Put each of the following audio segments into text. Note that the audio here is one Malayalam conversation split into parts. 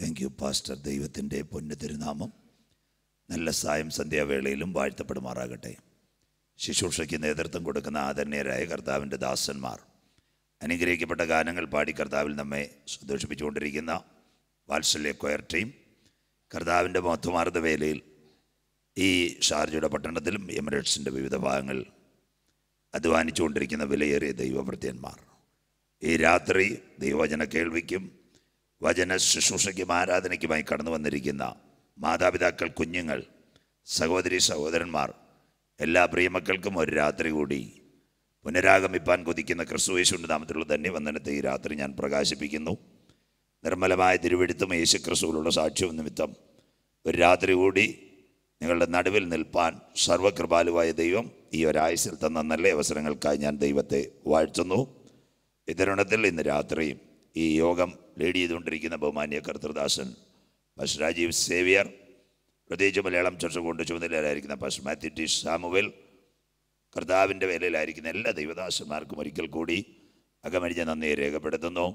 താങ്ക് യു പാസ്റ്റർ ദൈവത്തിൻ്റെ പൊന്നു തിരുനാമം നല്ല സായം സന്ധ്യാവേളയിലും വാഴ്ത്തപ്പെടുമാറാകട്ടെ ശുശ്രൂഷയ്ക്ക് നേതൃത്വം കൊടുക്കുന്ന ആദരണീയരായ കർത്താവിൻ്റെ ദാസന്മാർ അനുഗ്രഹിക്കപ്പെട്ട ഗാനങ്ങൾ പാടി കർത്താവിൽ നമ്മെ സന്തോഷിപ്പിച്ചുകൊണ്ടിരിക്കുന്ന വാത്സല്യ കൊയർ ടീം കർത്താവിൻ്റെ മഹത്വമാർദ്ദ വേലയിൽ ഈ ഷാർജയുടെ പട്ടണത്തിലും എമിറേറ്റ്സിൻ്റെ വിവിധ ഭാഗങ്ങൾ അധ്വാനിച്ചുകൊണ്ടിരിക്കുന്ന വിലയേറിയ ദൈവഭൃത്യന്മാർ ഈ രാത്രി ദൈവജന കേൾവിക്കും വചന ശുശ്രൂഷയ്ക്കും ആരാധനയ്ക്കുമായി കടന്നു വന്നിരിക്കുന്ന മാതാപിതാക്കൾ കുഞ്ഞുങ്ങൾ സഹോദരി സഹോദരന്മാർ എല്ലാ പ്രിയമക്കൾക്കും ഒരു രാത്രി കൂടി പുനരാഗമിപ്പാൻ കൊതിക്കുന്ന ക്രിസ്തുവേശുവിൻ്റെ നാമത്തിലുള്ള ധന്യവന്ദനത്തെ ഈ രാത്രി ഞാൻ പ്രകാശിപ്പിക്കുന്നു നിർമ്മലമായ തിരുവിടുത്തും യേശു ക്രിസ്തുവിലുള്ള സാക്ഷ്യവും നിമിത്തം ഒരു രാത്രി കൂടി നിങ്ങളുടെ നടുവിൽ നിൽപ്പാൻ സർവകൃപാലുവായ ദൈവം ഈ ഒരാഴ്ചയിൽ തന്ന നല്ല അവസരങ്ങൾക്കായി ഞാൻ ദൈവത്തെ വാഴ്ത്തുന്നു ഇതരുണത്തിൽ ഇന്ന് രാത്രിയും ഈ യോഗം ലീഡ് ചെയ്തുകൊണ്ടിരിക്കുന്ന ബഹുമാന്യ കർത്തൃദാസൻ പശ് രാജീവ് സേവിയർ പ്രത്യേകിച്ച് മലയാളം ചർച്ച കൊണ്ട് ചുമതലയിലായിരിക്കുന്ന പശ് മാത്യു ടി സാമുവൽ കർത്താവിൻ്റെ വേലയിലായിരിക്കുന്ന എല്ലാ ദൈവദാസന്മാർക്കും ഒരിക്കൽ കൂടി അകമരിഞ്ഞ നന്ദിയെ രേഖപ്പെടുത്തുന്നു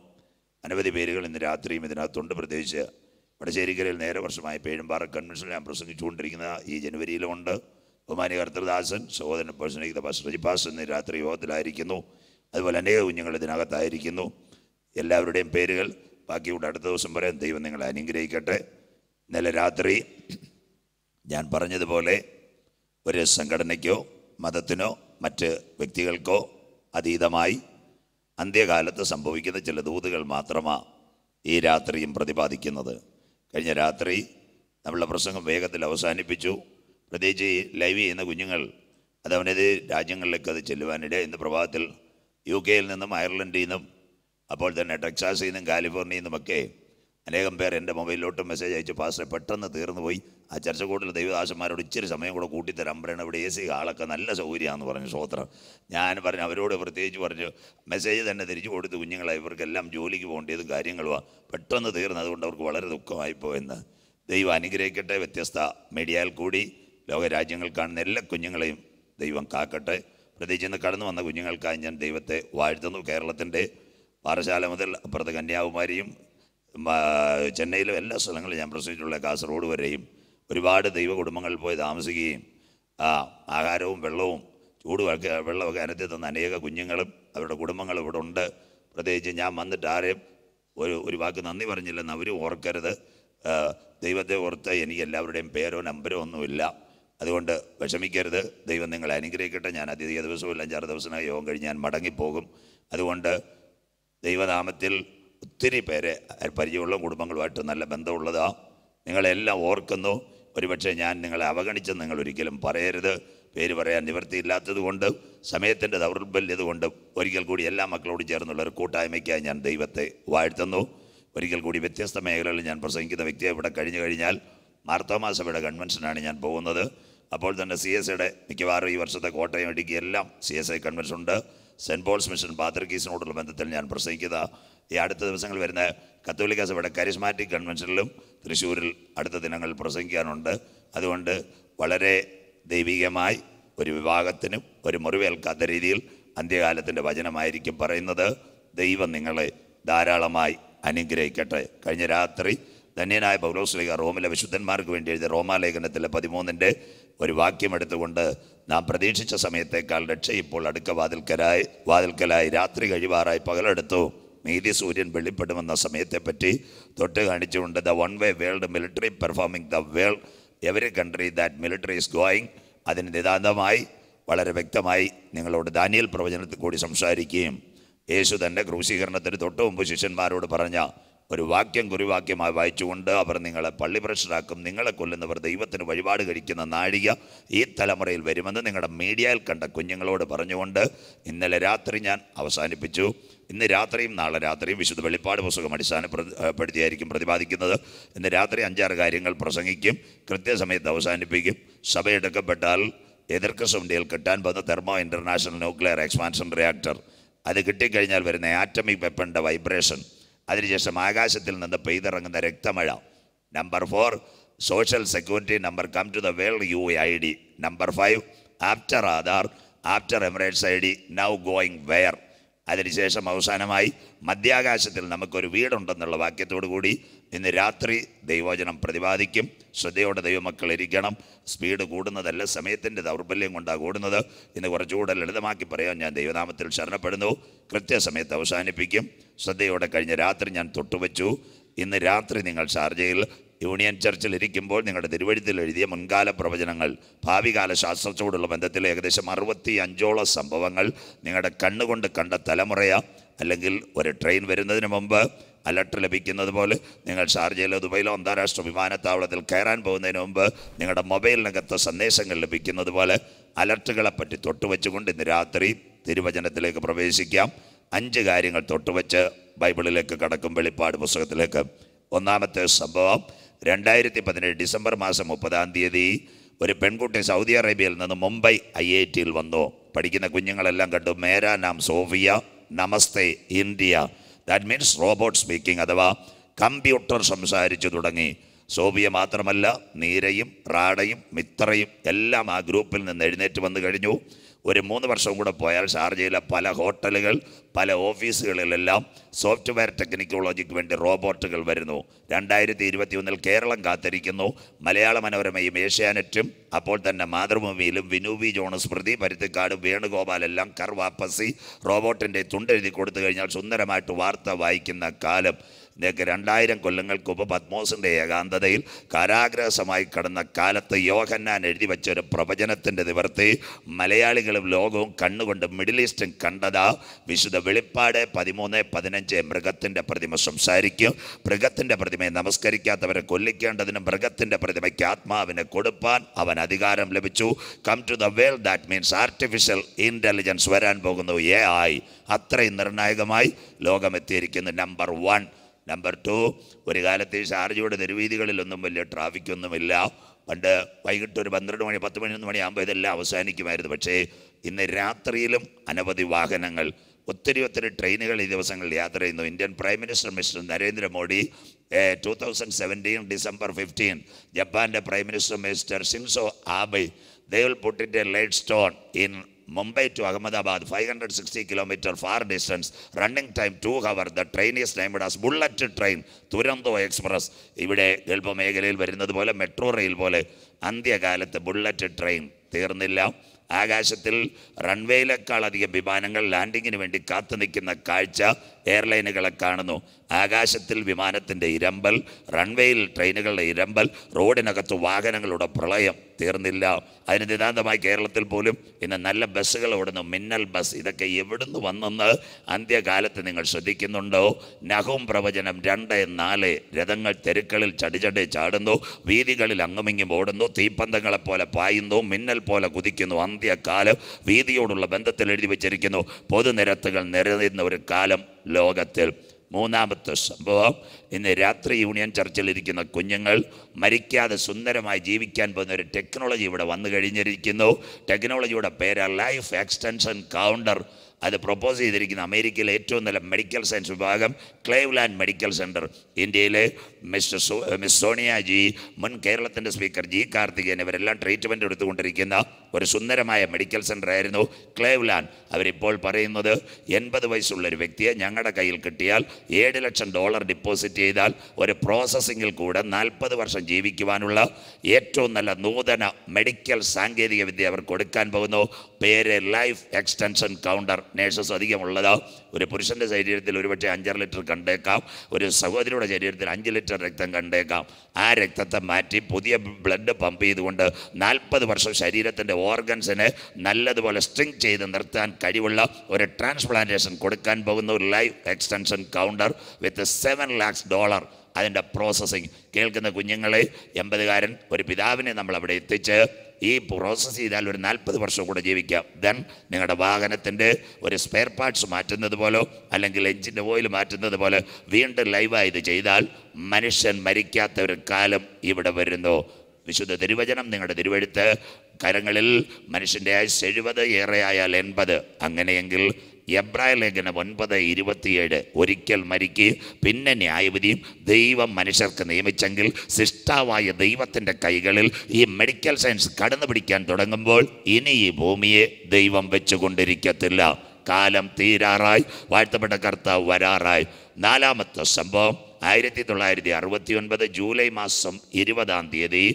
അനവധി പേരുകൾ ഇന്ന് രാത്രിയും ഇതിനകത്തുണ്ട് പ്രത്യേകിച്ച് വടശ്ശേരിക്കരയിൽ നേരെ വർഷമായി പേഴുംപാറ കൺവെൻഷനിൽ ഞാൻ പ്രസംഗിച്ചുകൊണ്ടിരിക്കുന്ന ഈ ജനുവരിയിലുമുണ്ട് ബഹുമാനി കർത്തൃദാസൻ സഹോദരൻ പ്രസംഗിക്കുന്ന പസ് റജിഭാസ് ഇന്ന് രാത്രി യോഗത്തിലായിരിക്കുന്നു അതുപോലെ അനേക കുഞ്ഞുങ്ങൾ ഇതിനകത്തായിരിക്കുന്നു എല്ലാവരുടെയും പേരുകൾ ബാക്കിയുടെ അടുത്ത ദിവസം പറയാം ദൈവം നിങ്ങളെ അനുഗ്രഹിക്കട്ടെ ഇന്നലെ രാത്രി ഞാൻ പറഞ്ഞതുപോലെ ഒരു സംഘടനയ്ക്കോ മതത്തിനോ മറ്റ് വ്യക്തികൾക്കോ അതീതമായി അന്ത്യകാലത്ത് സംഭവിക്കുന്ന ചില ദൂതുകൾ മാത്രമാണ് ഈ രാത്രിയും പ്രതിപാദിക്കുന്നത് കഴിഞ്ഞ രാത്രി നമ്മളുടെ പ്രസംഗം വേഗത്തിൽ അവസാനിപ്പിച്ചു പ്രത്യേകിച്ച് ലൈവ് ചെയ്യുന്ന കുഞ്ഞുങ്ങൾ അതവനത് രാജ്യങ്ങളിലേക്ക് അത് ചെല്ലുവാനിടെ ഇന്ന് പ്രഭാതത്തിൽ യു കെയിൽ നിന്നും അയർലൻഡിൽ നിന്നും അപ്പോൾ തന്നെ ടെക്സാസിൽ നിന്നും കാലിഫോർണിയയിൽ നിന്നുമൊക്കെ അനേകം പേർ എൻ്റെ മൊബൈലിലോട്ട് മെസ്സേജ് അയച്ച് പാസ്റ്റർ പെട്ടെന്ന് തീർന്നു പോയി ആ ചർച്ചക്കൂട്ടിൽ ദൈവദാസന്മാരോട് ഇച്ചിരി സമയം കൂടെ കൂട്ടിത്തരാൻ പറയണം ഇവിടെ എ സി ആളൊക്കെ നല്ല സൗകര്യമാണെന്ന് പറഞ്ഞു സ്വോത്രം ഞാൻ പറഞ്ഞു അവരോട് പ്രത്യേകിച്ച് പറഞ്ഞു മെസ്സേജ് തന്നെ തിരിച്ചു കൊടുത്ത് കുഞ്ഞുങ്ങളെ ഇവർക്കെല്ലാം ജോലിക്ക് പോകേണ്ടതും കാര്യങ്ങളുമാണ് പെട്ടെന്ന് തീർന്നു അതുകൊണ്ട് അവർക്ക് വളരെ ദുഃഖമായിപ്പോയെന്ന് ദൈവം അനുഗ്രഹിക്കട്ടെ വ്യത്യസ്ത മീഡിയയിൽ കൂടി ലോകരാജ്യങ്ങൾ കാണുന്ന എല്ലാ കുഞ്ഞുങ്ങളെയും ദൈവം കാക്കട്ടെ പ്രത്യേകിച്ച് ഇന്ന് കടന്നു വന്ന കുഞ്ഞുങ്ങൾക്കായി ഞാൻ ദൈവത്തെ വാഴ്ത്തുന്നു കേരളത്തിൻ്റെ പാറശാല മുതൽ അപ്പുറത്ത് കന്യാകുമാരിയും ചെന്നൈയിലും എല്ലാ സ്ഥലങ്ങളിലും ഞാൻ പ്രസംഗിച്ചിട്ടുള്ള കാസർഗോഡ് വരെയും ഒരുപാട് ദൈവ കുടുംബങ്ങളിൽ പോയി താമസിക്കുകയും ആ ആഹാരവും വെള്ളവും ചൂടുമൊക്കെ വെള്ളമൊക്കെ അനത്തി തന്ന അനേക കുഞ്ഞുങ്ങളും അവരുടെ കുടുംബങ്ങളും ഇവിടെ ഉണ്ട് പ്രത്യേകിച്ച് ഞാൻ വന്നിട്ട് ആരെയും ഒരു ഒരു വാക്ക് നന്ദി പറഞ്ഞില്ലെന്ന് അവരും ഓർക്കരുത് ദൈവത്തെ ഓർത്ത് എനിക്ക് എല്ലാവരുടെയും പേരോ നമ്പരോ ഒന്നുമില്ല അതുകൊണ്ട് വിഷമിക്കരുത് ദൈവം നിങ്ങളെ അനുഗ്രഹിക്കട്ടെ ഞാൻ അധിക ദിവസവും ഇല്ല അഞ്ചാറ് ദിവസമായി യോഗം കഴിഞ്ഞ് ഞാൻ മടങ്ങിപ്പോകും അതുകൊണ്ട് ദൈവനാമത്തിൽ ഒത്തിരി പേരെ പരിചയമുള്ള കുടുംബങ്ങളുമായിട്ട് നല്ല ബന്ധമുള്ളതാ നിങ്ങളെല്ലാം ഓർക്കുന്നു ഒരുപക്ഷെ ഞാൻ നിങ്ങളെ അവഗണിച്ച് നിങ്ങൾ ഒരിക്കലും പറയരുത് പേര് പറയാൻ നിവൃത്തിയില്ലാത്തത് കൊണ്ട് സമയത്തിൻ്റെ ദൗർബല്യത കൊണ്ട് ഒരിക്കൽ കൂടി എല്ലാ മക്കളോടും ചേർന്നുള്ള ഒരു കൂട്ടായ്മയ്ക്കായി ഞാൻ ദൈവത്തെ വാഴ്ത്തുന്നു ഒരിക്കൽ കൂടി വ്യത്യസ്ത മേഖലകളിൽ ഞാൻ പ്രസംഗിക്കുന്ന വ്യക്തിയെ ഇവിടെ കഴിഞ്ഞു കഴിഞ്ഞാൽ മാർത്തോമാസഭയുടെ കൺവെൻഷനാണ് ഞാൻ പോകുന്നത് അപ്പോൾ തന്നെ സി എസ് മിക്കവാറും ഈ വർഷത്തെ കോട്ടയം ഇടുക്കി എല്ലാം സി എസ് ഐ കൺവെൻഷൻ ഉണ്ട് സെൻറ്റ് പോൾസ് മിഷൻ പാത്രക്കീസിനോടുള്ള ബന്ധത്തിൽ ഞാൻ പ്രസംഗിക്കുക ഈ അടുത്ത ദിവസങ്ങൾ വരുന്ന കത്തോലിക്ക സഭയുടെ കരിസ്മാറ്റിക് കൺവെൻഷനിലും തൃശ്ശൂരിൽ അടുത്ത ദിനങ്ങളിൽ പ്രസംഗിക്കാനുണ്ട് അതുകൊണ്ട് വളരെ ദൈവികമായി ഒരു വിഭാഗത്തിനും ഒരു മുറിവേൽക്കാത്ത രീതിയിൽ അന്ത്യകാലത്തിൻ്റെ വചനമായിരിക്കും പറയുന്നത് ദൈവം നിങ്ങളെ ധാരാളമായി അനുഗ്രഹിക്കട്ടെ കഴിഞ്ഞ രാത്രി ധന്യനായ പൗലോസ്ലിക റോമിലെ വിശുദ്ധന്മാർക്ക് വേണ്ടി എഴുതിയ റോമാലേഖനത്തിലെ പതിമൂന്നിൻ്റെ ഒരു വാക്യം എടുത്തുകൊണ്ട് നാം പ്രതീക്ഷിച്ച സമയത്തേക്കാൾ രക്ഷ ഇപ്പോൾ അടുക്ക വാതിൽക്കലായി വാതിൽക്കലായി രാത്രി കഴിവാറായി പകലെടുത്തു നീതി സൂര്യൻ വെളിപ്പെടുമെന്ന സമയത്തെപ്പറ്റി തൊട്ട് കാണിച്ചുകൊണ്ട് the one way world military performing the world every country that military is going അതിന് നിതാന്തമായി വളരെ വ്യക്തമായി നിങ്ങളോട് ദാനിയൽ പ്രവചനത്തിൽ കൂടി സംസാരിക്കുകയും യേശു തൻ്റെ ക്രൂശീകരണത്തിന് തൊട്ടു മുമ്പ് ശിഷ്യന്മാരോട് പറഞ്ഞ ഒരു വാക്യം കുറിവാക്യമായി വായിച്ചുകൊണ്ട് അവർ നിങ്ങളെ പള്ളി പ്രഷറാക്കും നിങ്ങളെ കൊല്ലുന്നവർ ദൈവത്തിന് വഴിപാട് കഴിക്കുന്ന നാഴിക ഈ തലമുറയിൽ വരുമെന്ന് നിങ്ങളുടെ മീഡിയയിൽ കണ്ട കുഞ്ഞുങ്ങളോട് പറഞ്ഞുകൊണ്ട് ഇന്നലെ രാത്രി ഞാൻ അവസാനിപ്പിച്ചു ഇന്ന് രാത്രിയും നാളെ രാത്രിയും വിശുദ്ധ വെളിപ്പാട് പുസ്തകം അടിസ്ഥാനപ്പെടുത്തിയായിരിക്കും പ്രതിപാദിക്കുന്നത് ഇന്ന് രാത്രി അഞ്ചാറ് കാര്യങ്ങൾ പ്രസംഗിക്കും കൃത്യസമയത്ത് അവസാനിപ്പിക്കും സഭയെടുക്കപ്പെട്ടാൽ എതിർക്രിസുണ്ടിയിൽ കിട്ടാൻ വന്ന thermo international nuclear expansion reactor അത് കിട്ടിക്കഴിഞ്ഞാൽ വരുന്ന ആറ്റമിക് വെപ്പൻ്റെ വൈബ്രേഷൻ അതിനുശേഷം ആകാശത്തിൽ നിന്ന് പെയ്തിറങ്ങുന്ന രക്തമഴ number four social security number come to the world U I D number five after Aadhaar after Emirates I D now going where അതിനുശേഷം അവസാനമായി മധ്യാകാശത്തിൽ നമുക്കൊരു വീടുണ്ടെന്നുള്ള വാക്യത്തോടു കൂടി ഇന്ന് രാത്രി ദൈവവചനം പ്രതിപാദിക്കും ശ്രദ്ധയോടെ ദൈവമക്കൾ ഇരിക്കണം സ്പീഡ് കൂടുന്നതല്ല സമയത്തിൻ്റെ ദൗർബല്യം കൊണ്ടാണ് കൂടുന്നത് ഇന്ന് കുറച്ചുകൂടെ ലളിതമാക്കി പറയാൻ ഞാൻ ദൈവനാമത്തിൽ ശരണപ്പെടുന്നു കൃത്യസമയത്ത് അവസാനിപ്പിക്കും ശ്രദ്ധയോടെ കഴിഞ്ഞ രാത്രി ഞാൻ തൊട്ടുവച്ചു ഇന്ന് രാത്രി നിങ്ങൾ ഷാർജയിൽ യൂണിയൻ ചർച്ചിൽ ഇരിക്കുമ്പോൾ നിങ്ങളുടെ തിരുവഴുത്തിൽ എഴുതിയ മുൻകാല പ്രവചനങ്ങൾ ഭാവികാല ശാസ്ത്രത്തോടുള്ള ബന്ധത്തിൽ ഏകദേശം അറുപത്തി അഞ്ചോളം സംഭവങ്ങൾ നിങ്ങളുടെ കണ്ണുകൊണ്ട് കണ്ട തലമുറയാണ് അല്ലെങ്കിൽ ഒരു ട്രെയിൻ വരുന്നതിന് മുമ്പ് അലർട്ട് ലഭിക്കുന്നത് പോലെ നിങ്ങൾ ഷാർജയിലോ ദുബൈയിലോ അന്താരാഷ്ട്ര വിമാനത്താവളത്തിൽ കയറാൻ പോകുന്നതിന് മുമ്പ് നിങ്ങളുടെ മൊബൈലിനകത്ത് സന്ദേശങ്ങൾ ലഭിക്കുന്നത് പോലെ അലർട്ടുകളെപ്പറ്റി തൊട്ടുവെച്ചുകൊണ്ട് ഇന്ന് രാത്രി തിരുവചനത്തിലേക്ക് പ്രവേശിക്കാം അഞ്ച് കാര്യങ്ങൾ തൊട്ടുവെച്ച് ബൈബിളിലേക്ക് കടക്കും വെളിപ്പാട് പുസ്തകത്തിലേക്ക് ഒന്നാമത്തെ സംഭവം രണ്ടായിരത്തി പതിനേഴ് ഡിസംബർ മാസം മുപ്പതാം തീയതി ഒരു പെൺകുട്ടി സൗദി അറേബ്യയിൽ നിന്ന് മുംബൈ ഐ ഐ ടിയിൽ വന്നു പഠിക്കുന്ന കുഞ്ഞുങ്ങളെല്ലാം കണ്ടു മേരാ നാം സോഫിയ നമസ്തേ India that means robot speaking അഥവാ കമ്പ്യൂട്ടർ സംസാരിച്ചു തുടങ്ങി സോബിയ മാത്രമല്ല നീരയും റാഡയും മിത്രയും എല്ലാം ആ ഗ്രൂപ്പിൽ നിന്ന് എഴുന്നേറ്റ് വന്നു കഴിഞ്ഞു ഒരു മൂന്ന് വർഷം കൂടെ പോയാൽ ഷാർജയിലെ പല ഹോട്ടലുകൾ പല ഓഫീസുകളിലെല്ലാം സോഫ്റ്റ്വെയർ ടെക്നിക്കോളജിക്ക് വേണ്ടി റോബോട്ടുകൾ വരുന്നു രണ്ടായിരത്തി ഇരുപത്തി ഒന്നിൽ കേരളം കാത്തിരിക്കുന്നു മലയാള മനോരമയും ഏഷ്യാനെറ്റും അപ്പോൾ തന്നെ മാതൃഭൂമിയിലും വിനൂബി ജോണ് സ്മൃതി പരുത്തിക്കാട് എല്ലാം കർവാപ്പസി റോബോട്ടിൻ്റെ തുണ്ടെഴുതി കൊടുത്തു കഴിഞ്ഞാൽ സുന്ദരമായിട്ട് വാർത്ത വായിക്കുന്ന കാലം നിങ്ങൾക്ക് രണ്ടായിരം കൊല്ലങ്ങൾക്ക് മുമ്പ് പത്മോസിൻ്റെ ഏകാന്തതയിൽ കാരാഗ്രഹസമായി കടന്ന കാലത്ത് യോഹന്നാൻ എഴുതി വെച്ച ഒരു പ്രവചനത്തിൻ്റെ നിവർത്തി മലയാളികളും ലോകവും കണ്ണുകൊണ്ട് മിഡിൽ ഈസ്റ്റും കണ്ടതാ വിശുദ്ധ വെളിപ്പാട് പതിമൂന്ന് പതിനഞ്ച് മൃഗത്തിൻ്റെ പ്രതിമ സംസാരിക്കും മൃഗത്തിൻ്റെ പ്രതിമയെ നമസ്കരിക്കാത്തവരെ കൊല്ലിക്കേണ്ടതിന് മൃഗത്തിൻ്റെ പ്രതിമയ്ക്ക് ആത്മാവിനെ കൊടുപ്പാൻ അവൻ അധികാരം ലഭിച്ചു come to the world that means artificial intelligence വരാൻ പോകുന്നു എ ആയി അത്രയും നിർണായകമായി ലോകം നമ്പർ വൺ നമ്പർ ടു ഒരു കാലത്ത് ഈ ഷാർജയുടെ തെരുവീതികളിലൊന്നും വലിയ ട്രാഫിക്കൊന്നുമില്ല പണ്ട് വൈകിട്ട് ഒരു പന്ത്രണ്ട് മണി പത്ത് മണി ഒന്ന് മണിയാകുമ്പോൾ ഇതെല്ലാം അവസാനിക്കുമായിരുന്നു പക്ഷേ ഇന്ന് രാത്രിയിലും അനവധി വാഹനങ്ങൾ ഒത്തിരി ഒത്തിരി ട്രെയിനുകൾ ഈ ദിവസങ്ങളിൽ യാത്ര ചെയ്യുന്നു Indian prime minister mister Narendra Modi two thousand seventeen December fifteen ജപ്പാൻ്റെ prime minister mister Shinzo ആബൈ they will put it A light stone in Mumbai to Ahmedabad, 560 km far distance, running time 2 hour. The train is named as Bullet Train, Express. Duronto express ഇവിടെ Train, മേഖലയിൽ വരുന്നത് പോലെ മെട്രോ റെയിൽ പോലെ അന്ത്യകാലത്ത് ബുള്ളറ്റ് ട്രെയിൻ തീർന്നില്ല ആകാശത്തിൽ റൺവേയിലേക്കാൾ അധികം വിമാനങ്ങൾ ലാൻഡിങ്ങിന് വേണ്ടി കാത്തു നിൽക്കുന്ന കാഴ്ച എയർലൈനുകളെ കാണുന്നു ആകാശത്തിൽ വിമാനത്തിൻ്റെ Road റൺവേയിൽ ട്രെയിനുകളുടെ ഇരമ്പൽ റോഡിനകത്ത് വാഹനങ്ങളുടെ പ്രളയം തീർന്നില്ല അതിന് നിതാന്തമായി കേരളത്തിൽ പോലും ഇന്ന് നല്ല ബസ്സുകൾ ഓടുന്നു മിന്നൽ ബസ് ഇതൊക്കെ എവിടുന്ന് വന്നെന്ന് അന്ത്യകാലത്ത് നിങ്ങൾ ശ്രദ്ധിക്കുന്നുണ്ടോ നഹവും പ്രവചനം രണ്ട് നാല് രഥങ്ങൾ തെരുക്കളിൽ ചടിചടി ചാടുന്നു വീതികളിൽ അങ്ങുമിങ്ങും ഓടുന്നു തീപ്പന്തങ്ങളെ പോലെ പായുന്നു മിന്നൽ പോലെ കുതിക്കുന്നു അന്ത്യകാലം വീതിയോടുള്ള ബന്ധത്തിൽ എഴുതി വച്ചിരിക്കുന്നു പൊതുനിരത്തുകൾ നിരന്നിരുന്ന ഒരു കാലം ലോകത്തിൽ മൂന്നാമത്തെ സംഭവം ഇന്ന് രാത്രി യൂണിയൻ ചർച്ചിൽ ഇരിക്കുന്ന കുഞ്ഞുങ്ങൾ മരിക്കാതെ സുന്ദരമായി ജീവിക്കാൻ പോകുന്ന ഒരു ടെക്നോളജി ഇവിടെ വന്നു കഴിഞ്ഞിരിക്കുന്നു ടെക്നോളജിയുടെ പേരാണ് ലൈഫ് എക്സ്റ്റൻഷൻ കൗണ്ടർ അത് പ്രൊപ്പോസ് ചെയ്തിരിക്കുന്ന അമേരിക്കയിലെ ഏറ്റവും നല്ല മെഡിക്കൽ സയൻസ് വിഭാഗം ക്ലേവ്ലാൻഡ് മെഡിക്കൽ സെൻറ്റർ ഇന്ത്യയിലെ മിസ്റ്റർ സോ മിസ് സോണിയാജി മുൻ കേരളത്തിൻ്റെ സ്പീക്കർ ജി കാർത്തികൻ ഇവരെല്ലാം ട്രീറ്റ്മെൻറ്റ് എടുത്തുകൊണ്ടിരിക്കുന്ന ഒരു സുന്ദരമായ മെഡിക്കൽ സെൻറ്റർ ആയിരുന്നു ക്ലേവ്ലാൻഡ് അവരിപ്പോൾ പറയുന്നത് എൺപത് വയസ്സുള്ള ഒരു വ്യക്തിയെ ഞങ്ങളുടെ കയ്യിൽ കിട്ടിയാൽ ഏഴ് ലക്ഷം ഡോളർ ഡിപ്പോസിറ്റ് ചെയ്താൽ ഒരു പ്രോസസ്സിങ്ങിൽ കൂടെ നാൽപ്പത് വർഷം ജീവിക്കുവാനുള്ള ഏറ്റവും നല്ല നൂതന മെഡിക്കൽ സാങ്കേതിക വിദ്യ അവർ കൊടുക്കാൻ പോകുന്നു പേര് ലൈഫ് എക്സ്റ്റൻഷൻ കൗണ്ടർ നേഴ്സസ് അധികമുള്ളത് ഒരു പുരുഷൻ്റെ ശരീരത്തിൽ ഒരുപക്ഷെ അഞ്ചര ലിറ്റർ കണ്ടേക്കാം ഒരു സഹോദരിയുടെ ശരീരത്തിൽ അഞ്ച് ലിറ്റർ രക്തം കണ്ടേക്കാം ആ രക്തത്തെ മാറ്റി പുതിയ ബ്ലഡ് പമ്പ് ചെയ്തുകൊണ്ട് നാൽപ്പത് വർഷം ശരീരത്തിൻ്റെ ഓർഗൻസിനെ നല്ലതുപോലെ സ്ട്രിങ് ചെയ്ത് നിർത്താൻ കഴിവുള്ള ഒരു ട്രാൻസ്പ്ലാന്റേഷൻ കൊടുക്കാൻ പോകുന്ന ഒരു life extension counter with seven lakhs dollar അതിൻ്റെ പ്രോസസ്സിങ് കേൾക്കുന്ന കുഞ്ഞുങ്ങളെ എൺപതുകാരൻ ഒരു പിതാവിനെ നമ്മൾ അവിടെ എത്തിച്ച് ഈ പ്രോസസ്സ് ചെയ്താൽ ഒരു നാൽപ്പത് വർഷം കൂടെ ജീവിക്കാം ദെൻ നിങ്ങളുടെ വാഹനത്തിൻ്റെ ഒരു സ്പെയർ പാർട്സ് മാറ്റുന്നത് പോലോ അല്ലെങ്കിൽ എഞ്ചിൻ്റെ ഓയിൽ മാറ്റുന്നത് പോലെ വീണ്ടും ലൈവായി ഇത് ചെയ്താൽ മനുഷ്യൻ മരിക്കാത്ത ഒരു കാലം ഇവിടെ വരുന്നു വിശുദ്ധ തിരുവചനം നിങ്ങളുടെ തിരുവഴുത്ത് കരങ്ങളിൽ മനുഷ്യൻ്റെ ആയുസ് എഴുപത് ഏറെ ആയാൽ എൺപത് അങ്ങനെയെങ്കിൽ എബ്രായ ലേഖനം ഒൻപത് ഇരുപത്തിയേഴ് ഒരിക്കൽ മരിക്കുകയും പിന്നെ ന്യായവിധിയും ദൈവം മനുഷ്യർക്ക് നിയമിച്ചെങ്കിൽ സിഷ്ടാവായ ദൈവത്തിൻ്റെ കൈകളിൽ ഈ മെഡിക്കൽ സയൻസ് കടന്നു പിടിക്കാൻ തുടങ്ങുമ്പോൾ ഇനി ഈ ഭൂമിയെ ദൈവം വെച്ചുകൊണ്ടിരിക്കത്തില്ല കാലം തീരാറായി വാഴ്ത്തപ്പെട്ട കർത്താവ് വരാറായി നാലാമത്തെ സംഭവം ആയിരത്തി തൊള്ളായിരത്തി അറുപത്തി ഒൻപത് ജൂലൈ മാസം ഇരുപതാം തീയതി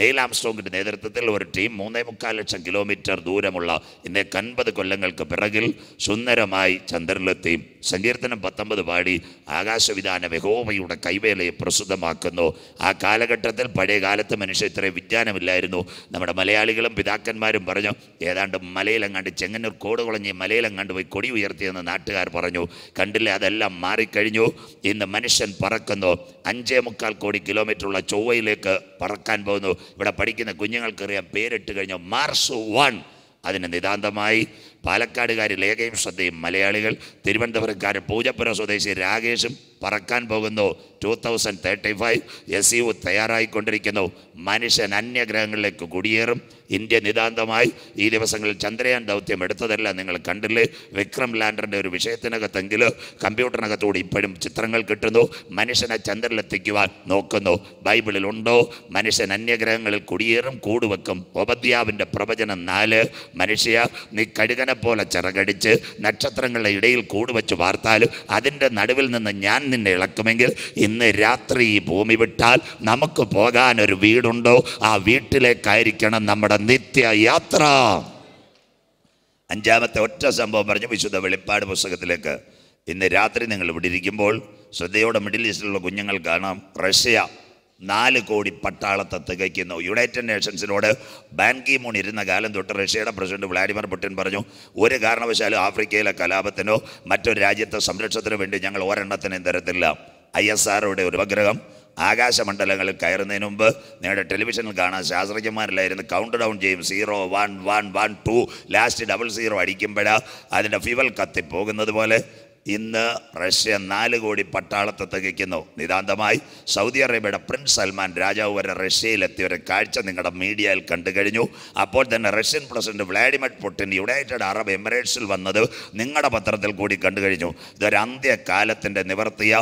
നെയ്ലാംസ്ട്രോങ്ങിൻ്റെ നേതൃത്വത്തിൽ ഒരു ടീം മൂന്നേ മുക്കാൽ ലക്ഷം കിലോമീറ്റർ ദൂരമുള്ള ഇന്നേ കൺപത് കൊല്ലങ്ങൾക്ക് പിറകിൽ സുന്ദരമായി ചന്ദ്രനിലെത്തി സങ്കീർത്തനം പത്തൊമ്പത് പാടി ആകാശവിധാന വിഹോമയുടെ കൈവേലയെ പ്രസിദ്ധമാക്കുന്നു ആ കാലഘട്ടത്തിൽ പഴയ കാലത്ത് മനുഷ്യ ഇത്രയും വിജ്ഞാനമില്ലായിരുന്നു നമ്മുടെ മലയാളികളും പിതാക്കന്മാരും പറഞ്ഞു ഏതാണ്ട് മലയിലെങ്ങാണ്ട് ചെങ്ങന്നൂർ കോട് കുളഞ്ഞ് മലയിലെങ്ങാണ്ട് പോയി കൊടി ഉയർത്തിയെന്ന് നാട്ടുകാർ പറഞ്ഞു കണ്ടില്ല അതെല്ലാം മാറിക്കഴിഞ്ഞു ഇന്ന് മനുഷ്യൻ പറക്കുന്നു അഞ്ചേ മുക്കാൽ കോടി കിലോമീറ്ററുള്ള ചൊവ്വയിലേക്ക് പറക്കാൻ പോകുന്നു ഇവിടെ പഠിക്കുന്ന കുഞ്ഞുങ്ങൾക്കറിയാം പേരിട്ട് കഴിഞ്ഞോ മാർസ് വൺ അതിന് നിതാന്തമായി പാലക്കാടുകാർ ലേഖയും ശ്രദ്ധയും മലയാളികൾ തിരുവനന്തപുരക്കാർ പൂജപ്പുരം സ്വദേശി രാകേഷും പറക്കാൻ പോകുന്നു two thousand thirty five S U തയ്യാറായിക്കൊണ്ടിരിക്കുന്നു മനുഷ്യൻ അന്യഗ്രഹങ്ങളിലേക്ക് കുടിയേറും ഇന്ത്യ നിതാന്തമായി ഈ ദിവസങ്ങളിൽ ചന്ദ്രയാൻ ദൗത്യം എടുത്തതല്ല നിങ്ങൾ കണ്ടില്ലേ വിക്രം ലാൻഡറിൻ്റെ ഒരു വിഷയത്തിനകത്തെങ്കിലും കമ്പ്യൂട്ടറിനകത്തുകൂടി ഇപ്പോഴും ചിത്രങ്ങൾ കിട്ടുന്നു മനുഷ്യനെ ചന്ദ്രനിലെത്തിക്കുവാൻ നോക്കുന്നു ബൈബിളിൽ ഉണ്ടോ മനുഷ്യൻ അന്യഗ്രഹങ്ങളിൽ കുടിയേറും കൂടുവെക്കും ഉപദ്യാവിൻ്റെ പ്രവചനം നാല് മനുഷ്യ നീ കഴുകനെ പോലെ ചിറകടിച്ച് നക്ഷത്രങ്ങളുടെ ഇടയിൽ കൂടുവെച്ച് വാർത്താലും അതിൻ്റെ നടുവിൽ നിന്ന് ഞാൻ നിന്നെ ഇളക്കുമെങ്കിൽ ഇന്ന് രാത്രി ഈ ഭൂമി വിട്ടാൽ നമുക്ക് പോകാൻ ഒരു വീടുണ്ടോ ആ വീട്ടിലേക്കായിരിക്കണം നമ്മുടെ നിത്യ യാത്ര അഞ്ചാമത്തെ ഒറ്റ സംഭവം പറഞ്ഞു വിശുദ്ധ വെളിപ്പാട് പുസ്തകത്തിലേക്ക് ഇന്ന് രാത്രി നിങ്ങൾ ഇവിടെ ഇരിക്കുമ്പോൾ ശ്രദ്ധയോടെ മിഡിൽ ഈസ്റ്റിലുള്ള കുഞ്ഞുങ്ങൾ കാണാം റഷ്യ നാല് കോടി പട്ടാളത്തെ തികയ്ക്കുന്നു യുണൈറ്റഡ് നേഷൻസിനോട് ബാങ്കിമോൺ മൂൺ ഇരുന്ന കാലം തൊട്ട് റഷ്യയുടെ പ്രസിഡന്റ് വ്ളാഡിമിർ പുടിൻ പറഞ്ഞു ഒരു കാരണവശാലും ആഫ്രിക്കയിലെ കലാപത്തിനോ മറ്റൊരു രാജ്യത്തെ സംരക്ഷണത്തിനോ വേണ്ടി ഞങ്ങൾ ഒരെണ്ണത്തിനും തരത്തില്ല ഐ എസ് ആറുടെ ഒരു ഉപഗ്രഹം ആകാശമണ്ഡലങ്ങളിൽ കയറുന്നതിന് മുമ്പ് നിങ്ങളുടെ ടെലിവിഷനിൽ കാണാൻ ശാസ്ത്രജ്ഞന്മാരിലായിരുന്നു കൗണ്ട് ഡൗൺ ചെയ്യും zero one one one two last double zero അടിക്കുമ്പോഴാണ് അതിൻ്റെ ഫ്യുവൽ കത്തിപ്പോകുന്നത് പോലെ ഇന്ന് റഷ്യ നാല് കോടി പട്ടാളത്തെ തികയ്ക്കുന്നു നിതാന്തമായി സൗദി അറേബ്യയുടെ പ്രിൻസ് സൽമാൻ രാജാവ് വരെ റഷ്യയിലെത്തിയ ഒരു കാഴ്ച നിങ്ങളുടെ മീഡിയയിൽ കണ്ടു കഴിഞ്ഞു അപ്പോൾ തന്നെ Russian president Vladimir Putin United Arab എമിറേറ്റ്സിൽ വന്നത് നിങ്ങളുടെ പത്രത്തിൽ കൂടി കണ്ടു കഴിഞ്ഞു ഇതൊരു അന്ത്യകാലത്തിൻ്റെ നിവർത്തിയ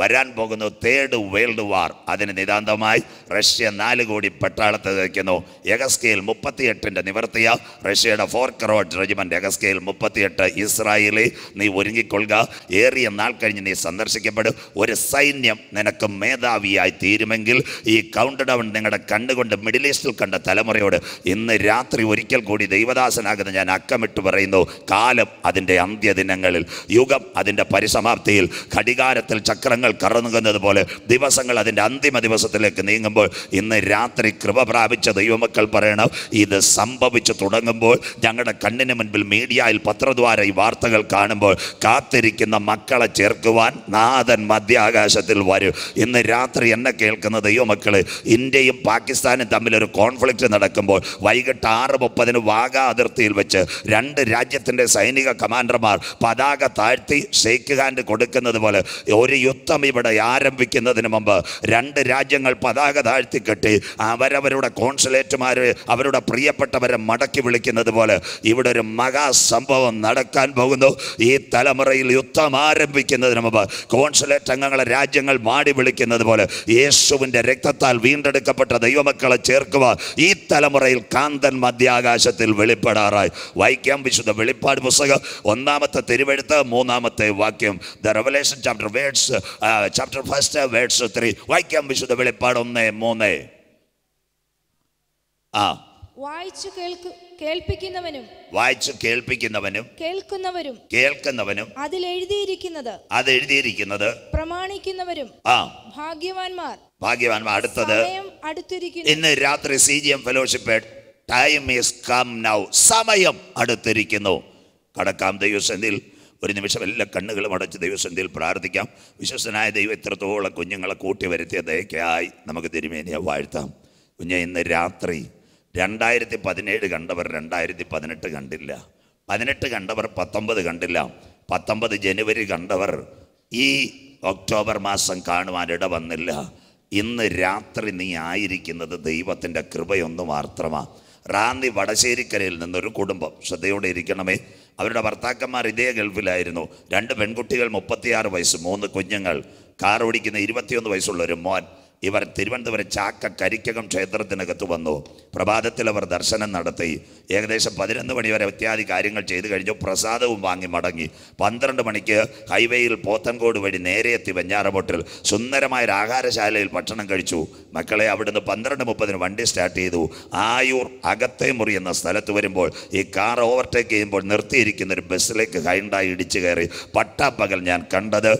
വരാൻ പോകുന്ന തേർഡ് വേൾഡ് വാർ അതിന് നിതാന്തമായി റഷ്യ നാല് കോടി പട്ടാളത്തെ തികയ്ക്കുന്നു യഗസ്കയിൽ മുപ്പത്തിയെട്ടിൻ്റെ നിവർത്തിയ റഷ്യയുടെ ഫോർ കറോഡ് റെജിമെൻറ്റ് യഗസ്കയിൽ മുപ്പത്തിയെട്ട് ഇസ്രായേലി നീ ഒരുങ്ങിക്കൊള്ളുക ഏറിയ നാൾ കഴിഞ്ഞ് നീ സന്ദർശിക്കപ്പെടും ഒരു സൈന്യം നിനക്ക് മേധാവിയായി തീരുമെങ്കിൽ ഈ കൗണ്ട് ഡൗൺ നിങ്ങളുടെ കണ്ണുകൊണ്ട് മിഡിൽ ഈസ്റ്റിൽ കണ്ട തലമുറയോട് ഇന്ന് രാത്രി ഒരിക്കൽ കൂടി ദൈവദാസനാകുന്ന ഞാൻ അക്കമിട്ട് പറയുന്നു കാലം അതിൻ്റെ അന്ത്യദിനങ്ങളിൽ യുഗം അതിൻ്റെ പരിസമാപ്തിയിൽ ഘടികാരത്തിൽ ചക്രങ്ങൾ കറന്നുകുന്നത് പോലെ ദിവസങ്ങൾ അതിൻ്റെ അന്തിമ ദിവസത്തിലേക്ക് നീങ്ങുമ്പോൾ ഇന്ന് രാത്രി കൃപ പ്രാപിച്ച ദൈവമക്കൾ പറയണം ഇത് സംഭവിച്ചു തുടങ്ങുമ്പോൾ ഞങ്ങളുടെ കണ്ണിന് മുൻപിൽ മീഡിയയിൽ പത്രദ്വാര ഈ വാർത്തകൾ കാണുമ്പോൾ കാത്തിരിക്കും ഇരിക്കുന്ന മക്കളെ ചേർക്കുവാൻ നാഥൻ മധ്യാകാശത്തിൽ വരും ഇന്ന് രാത്രി എന്നെ കേൾക്കുന്ന ദൈവമക്കളെ ഇന്ത്യയും പാകിസ്ഥാനും തമ്മിലൊരു കോൺഫ്ലിക്റ്റ് നടക്കുമ്പോൾ വൈകിട്ട് ആറ് മുപ്പതിന് വാഗാ അതിർത്തിയിൽ വെച്ച് രണ്ട് രാജ്യത്തിൻ്റെ സൈനിക കമാൻഡർമാർ പതാക താഴ്ത്തി ഷെയ്ക്ക് ഹാൻഡ് കൊടുക്കുന്നത് പോലെ ഒരു യുദ്ധം ഇവിടെ ആരംഭിക്കുന്നതിന് മുമ്പ് രണ്ട് രാജ്യങ്ങൾ പതാക താഴ്ത്തി കെട്ടി അവരവരുടെ കോൺസുലേറ്റുമാരെ അവരുടെ പ്രിയപ്പെട്ടവരെ മടക്കി വിളിക്കുന്നത് പോലെ ഇവിടെ ഒരു മഹാസംഭവം നടക്കാൻ പോകുന്നു ഈ തലമുറയിൽ യുദ്ധം ആരംഭിക്കുന്നതിന് മുമ്പ് കോൺസുലേറ്റ് അംഗങ്ങളെ രാജ്യങ്ങൾ മാടി വിളിക്കുന്നത് പോലെ യേശുവിൻ്റെ രക്തത്താൽ വീണ്ടെടുക്കപ്പെട്ട ദൈവമക്കളെ ചേർക്കുക ഈ തലമുറയിൽ കാന്തൻ മധ്യാകാശത്തിൽ വെളിപ്പെടാറായി വൈക്കം വിശുദ്ധ വെളിപ്പാട് പുസ്തകം ഒന്നാമത്തെ തിരുവെഴുത്ത് മൂന്നാമത്തെ വാക്യം the revelation chapter words chapter first words three Vaikom വിശുദ്ധ വെളിപ്പാട് ഒന്ന് മൂന്ന് ആ വായിച്ചു കേൾക്കും കേൾപ്പിക്കുന്നവനും വായിച്ചു കേൾപ്പിക്കുന്നവനും കേൾക്കുന്നവരും കേൾക്കുന്നവനും അതിൽ എഴുതിയിരിക്കുന്നത് അത് എഴുതിയിരിക്കുന്നത് പ്രമാണിക്കുന്നവരും ആ ഭാഗ്യവാൻമാർ ഭാഗ്യവാൻമാർ അടുത്തത് അടുത്തിരിക്കുന്നു ഇന്ന് രാത്രി C G M fellowship time is come now സമയം അടുത്തിരിക്കുന്നു കടക്കാം ദൈവസന്ധിയിൽ ഒരു നിമിഷം എല്ലാ കണ്ണുകളും അടച്ച് ദൈവസന്ധിയിൽ പ്രാർത്ഥിക്കാം വിശ്വസനായ ദൈവം എത്രത്തോളം കുഞ്ഞുങ്ങളെ കൂട്ടി വരുത്തിയ ദയക്കായി നമുക്ക് തിരുമേനിയെ വാഴ്ത്താം കുഞ്ഞ ഇന്ന് രാത്രി രണ്ടായിരത്തി പതിനേഴ് കണ്ടവർ രണ്ടായിരത്തി പതിനെട്ട് കണ്ടില്ല പതിനെട്ട് കണ്ടവർ പത്തൊമ്പത് കണ്ടില്ല പത്തൊമ്പത് ജനുവരി കണ്ടവർ ഈ ഒക്ടോബർ മാസം കാണുവാനിട വന്നില്ല ഇന്ന് രാത്രി നീ ആയിരിക്കുന്നത് ദൈവത്തിൻ്റെ കൃപയൊന്നു മാത്രമാണ് റാന്നി വടശ്ശേരിക്കരയിൽ നിന്നൊരു കുടുംബം ശ്രദ്ധയോടെ ഇരിക്കണമേ അവരുടെ ഭർത്താക്കന്മാർ ഇതേ ഗൾഫിലായിരുന്നു രണ്ട് പെൺകുട്ടികൾ മുപ്പത്തിയാറ് വയസ്സ് മൂന്ന് കുഞ്ഞുങ്ങൾ കാർ ഓടിക്കുന്ന ഇരുപത്തിയൊന്ന് വയസ്സുള്ള ഒരു മോൻ ഇവർ തിരുവനന്തപുരം ചാക്ക കരിക്കകം ക്ഷേത്രത്തിനകത്ത് വന്നു പ്രഭാതത്തിൽ അവർ ദർശനം നടത്തി ഏകദേശം പതിനൊന്ന് മണിവരെ ഇത്യാദി കാര്യങ്ങൾ ചെയ്തു കഴിഞ്ഞു പ്രസാദവും വാങ്ങി മടങ്ങി പന്ത്രണ്ട് മണിക്ക് ഹൈവേയിൽ പോത്തൻകോട് വഴി നേരെ എത്തി വെഞ്ഞാറമോട്ടിൽ സുന്ദരമായ ഒരു ആഹാരശാലയിൽ ഭക്ഷണം കഴിച്ചു മക്കളെ അവിടുന്ന് പന്ത്രണ്ട് മുപ്പതിന് വണ്ടി സ്റ്റാർട്ട് ചെയ്തു ആയൂർ അകത്തെ മുറി എന്ന സ്ഥലത്ത് വരുമ്പോൾ ഈ കാർ ഓവർടേക്ക് ചെയ്യുമ്പോൾ നിർത്തിയിരിക്കുന്ന ഒരു ബസ്സിലേക്ക് ഹൈണ്ടായി ഇടിച്ചു കയറി പട്ടാപ്പകൽ ഞാൻ കണ്ടത്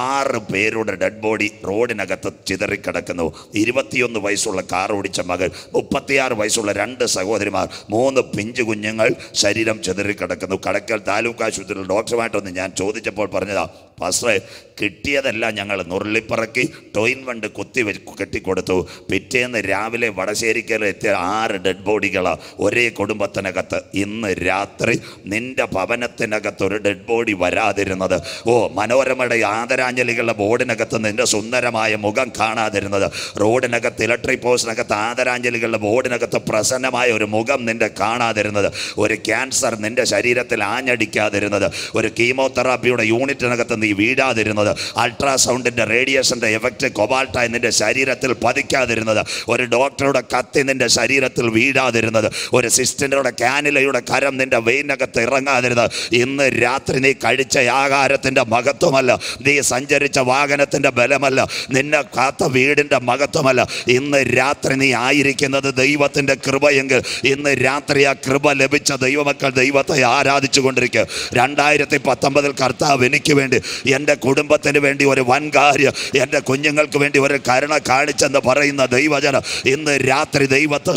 ആറ് പേരുടെ ഡെഡ് ബോഡി റോഡിനകത്ത് ചിതറിക്കിടക്കുന്നു ഇരുപത്തിയൊന്ന് വയസ്സുള്ള കാർ ഓടിച്ച മകൾ മുപ്പത്തിയാറ് വയസ്സുള്ള രണ്ട് സഹോദരിമാർ മൂന്ന് പിഞ്ചു കുഞ്ഞുങ്ങൾ ശരീരം ചിതറിക്കിടക്കുന്നു കടക്കൽ താലൂക്ക് ആശുപത്രിയിൽ ഡോക്ടറുമായിട്ടൊന്ന് ഞാൻ ചോദിച്ചപ്പോൾ പറഞ്ഞതാ പാസ്റ്ററെ കിട്ടിയതല്ല ഞങ്ങൾ നുരുളിപ്പറക്കി ടോയിൻ വണ്ട് കുത്തി കെട്ടിക്കൊടുത്തു പിറ്റേന്ന് രാവിലെ വടശ്ശേരിക്കൽ എത്തിയ ആറ് ഡെഡ് ബോഡികൾ ഒരേ കുടുംബത്തിനകത്ത് ഇന്ന് രാത്രി നിന്റെ ഭവനത്തിനകത്ത് ഒരു ഡെഡ് ബോഡി വരാതിരുന്നത് ഓ മനോരമയുടെ ആദരാഞ്ജലികളുടെ ബോർഡിനകത്ത് നിന്റെ സുന്ദരമായ മുഖം കാണാതിരുന്നത് റോഡിനകത്ത് ഇലക്ട്രിക് പോസ്റ്റിനകത്ത് ആദരാഞ്ജലികളുടെ ബോർഡിനകത്ത് പ്രസന്നമായ ഒരു മുഖം നിന്റെ കാണാതിരുന്നത് ഒരു ക്യാൻസർ നിന്റെ ശരീരത്തിൽ ആഞ്ഞടിക്കാതിരുന്നത് ഒരു കീമോതെറാപ്പിയുടെ യൂണിറ്റിനകത്ത് നീ വീഴാതിരുന്നത് അൾട്രാസൗണ്ടിൻ്റെ റേഡിയേഷൻ്റെ എഫക്റ്റ് കൊബാൾട്ടായി നിൻ്റെ ശരീരത്തിൽ പതിക്കാതിരുന്നത് ഒരു ഡോക്ടറുടെ കത്തി നിൻ്റെ ശരീരത്തിൽ വീഴാതിരുന്നത് ഒരു സിസ്റ്ററുടെ കാനിലയുടെ കരം നിൻ്റെ വെയിനകത്ത് ഇറങ്ങാതിരുന്നത് ഇന്ന് രാത്രി നീ കഴിച്ച ആഹാരത്തിൻ്റെ മഹത്വമല്ല നീ സഞ്ചരിച്ച വാഹനത്തിൻ്റെ ബലമല്ല നിന്നെ കാത്ത വീടിൻ്റെ മഹത്വമല്ല ഇന്ന് രാത്രി നീ ആയിരിക്കുന്നത് ദൈവത്തിൻ്റെ കൃപയെങ്കിൽ ഇന്ന് രാത്രി ആ കൃപ ലഭിച്ച ദൈവമക്കൾ ദൈവത്തെ ആരാധിച്ചു കൊണ്ടിരിക്കുക രണ്ടായിരത്തി പത്തൊമ്പതിൽ കർത്താവ് എനിക്ക് വേണ്ടി എൻ്റെ കുടുംബ കുടുംബത്തിന് വേണ്ടി ഒരു വൻകാര്യം എൻ്റെ കുഞ്ഞുങ്ങൾക്ക് വേണ്ടി ഒരു കരുണ കാണിച്ചെന്ന് പറയുന്ന ദൈവജനം ഇന്ന് രാത്രി ദൈവത്തെ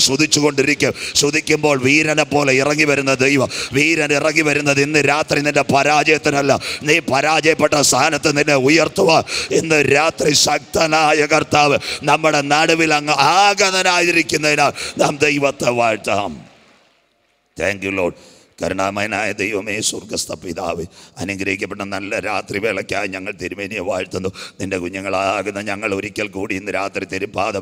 കൊണ്ടിരിക്കും ശുതിക്കുമ്പോൾ വീരനെ പോലെ ഇറങ്ങി വരുന്ന ദൈവം വീരൻ ഇറങ്ങി വരുന്നത് ഇന്ന് രാത്രി നിന്റെ പരാജയത്തിനല്ല നീ പരാജയപ്പെട്ട സ്ഥാനത്ത് നിന്നെ ഉയർത്തുക ഇന്ന് രാത്രി ശക്തനായ കർത്താവ് നമ്മുടെ നടുവിൽ അങ്ങ് ആഗതനായിരിക്കുന്നതിനാൽ നാം ദൈവത്തെ വാഴ്ത്താം താങ്ക് യു ലോഡ് കരുണാമയനായ ദൈവമേ സ്വർഗസ്ഥ പിതാവ് അനുഗ്രഹിക്കപ്പെട്ട നല്ല രാത്രി വേളയ്ക്കായി ഞങ്ങൾ തിരുമേനിയെ വാഴ്ത്തുന്നു നിൻ്റെ കുഞ്ഞുങ്ങളാകുന്ന ഞങ്ങൾ ഒരിക്കൽ കൂടി ഇന്ന് രാത്രി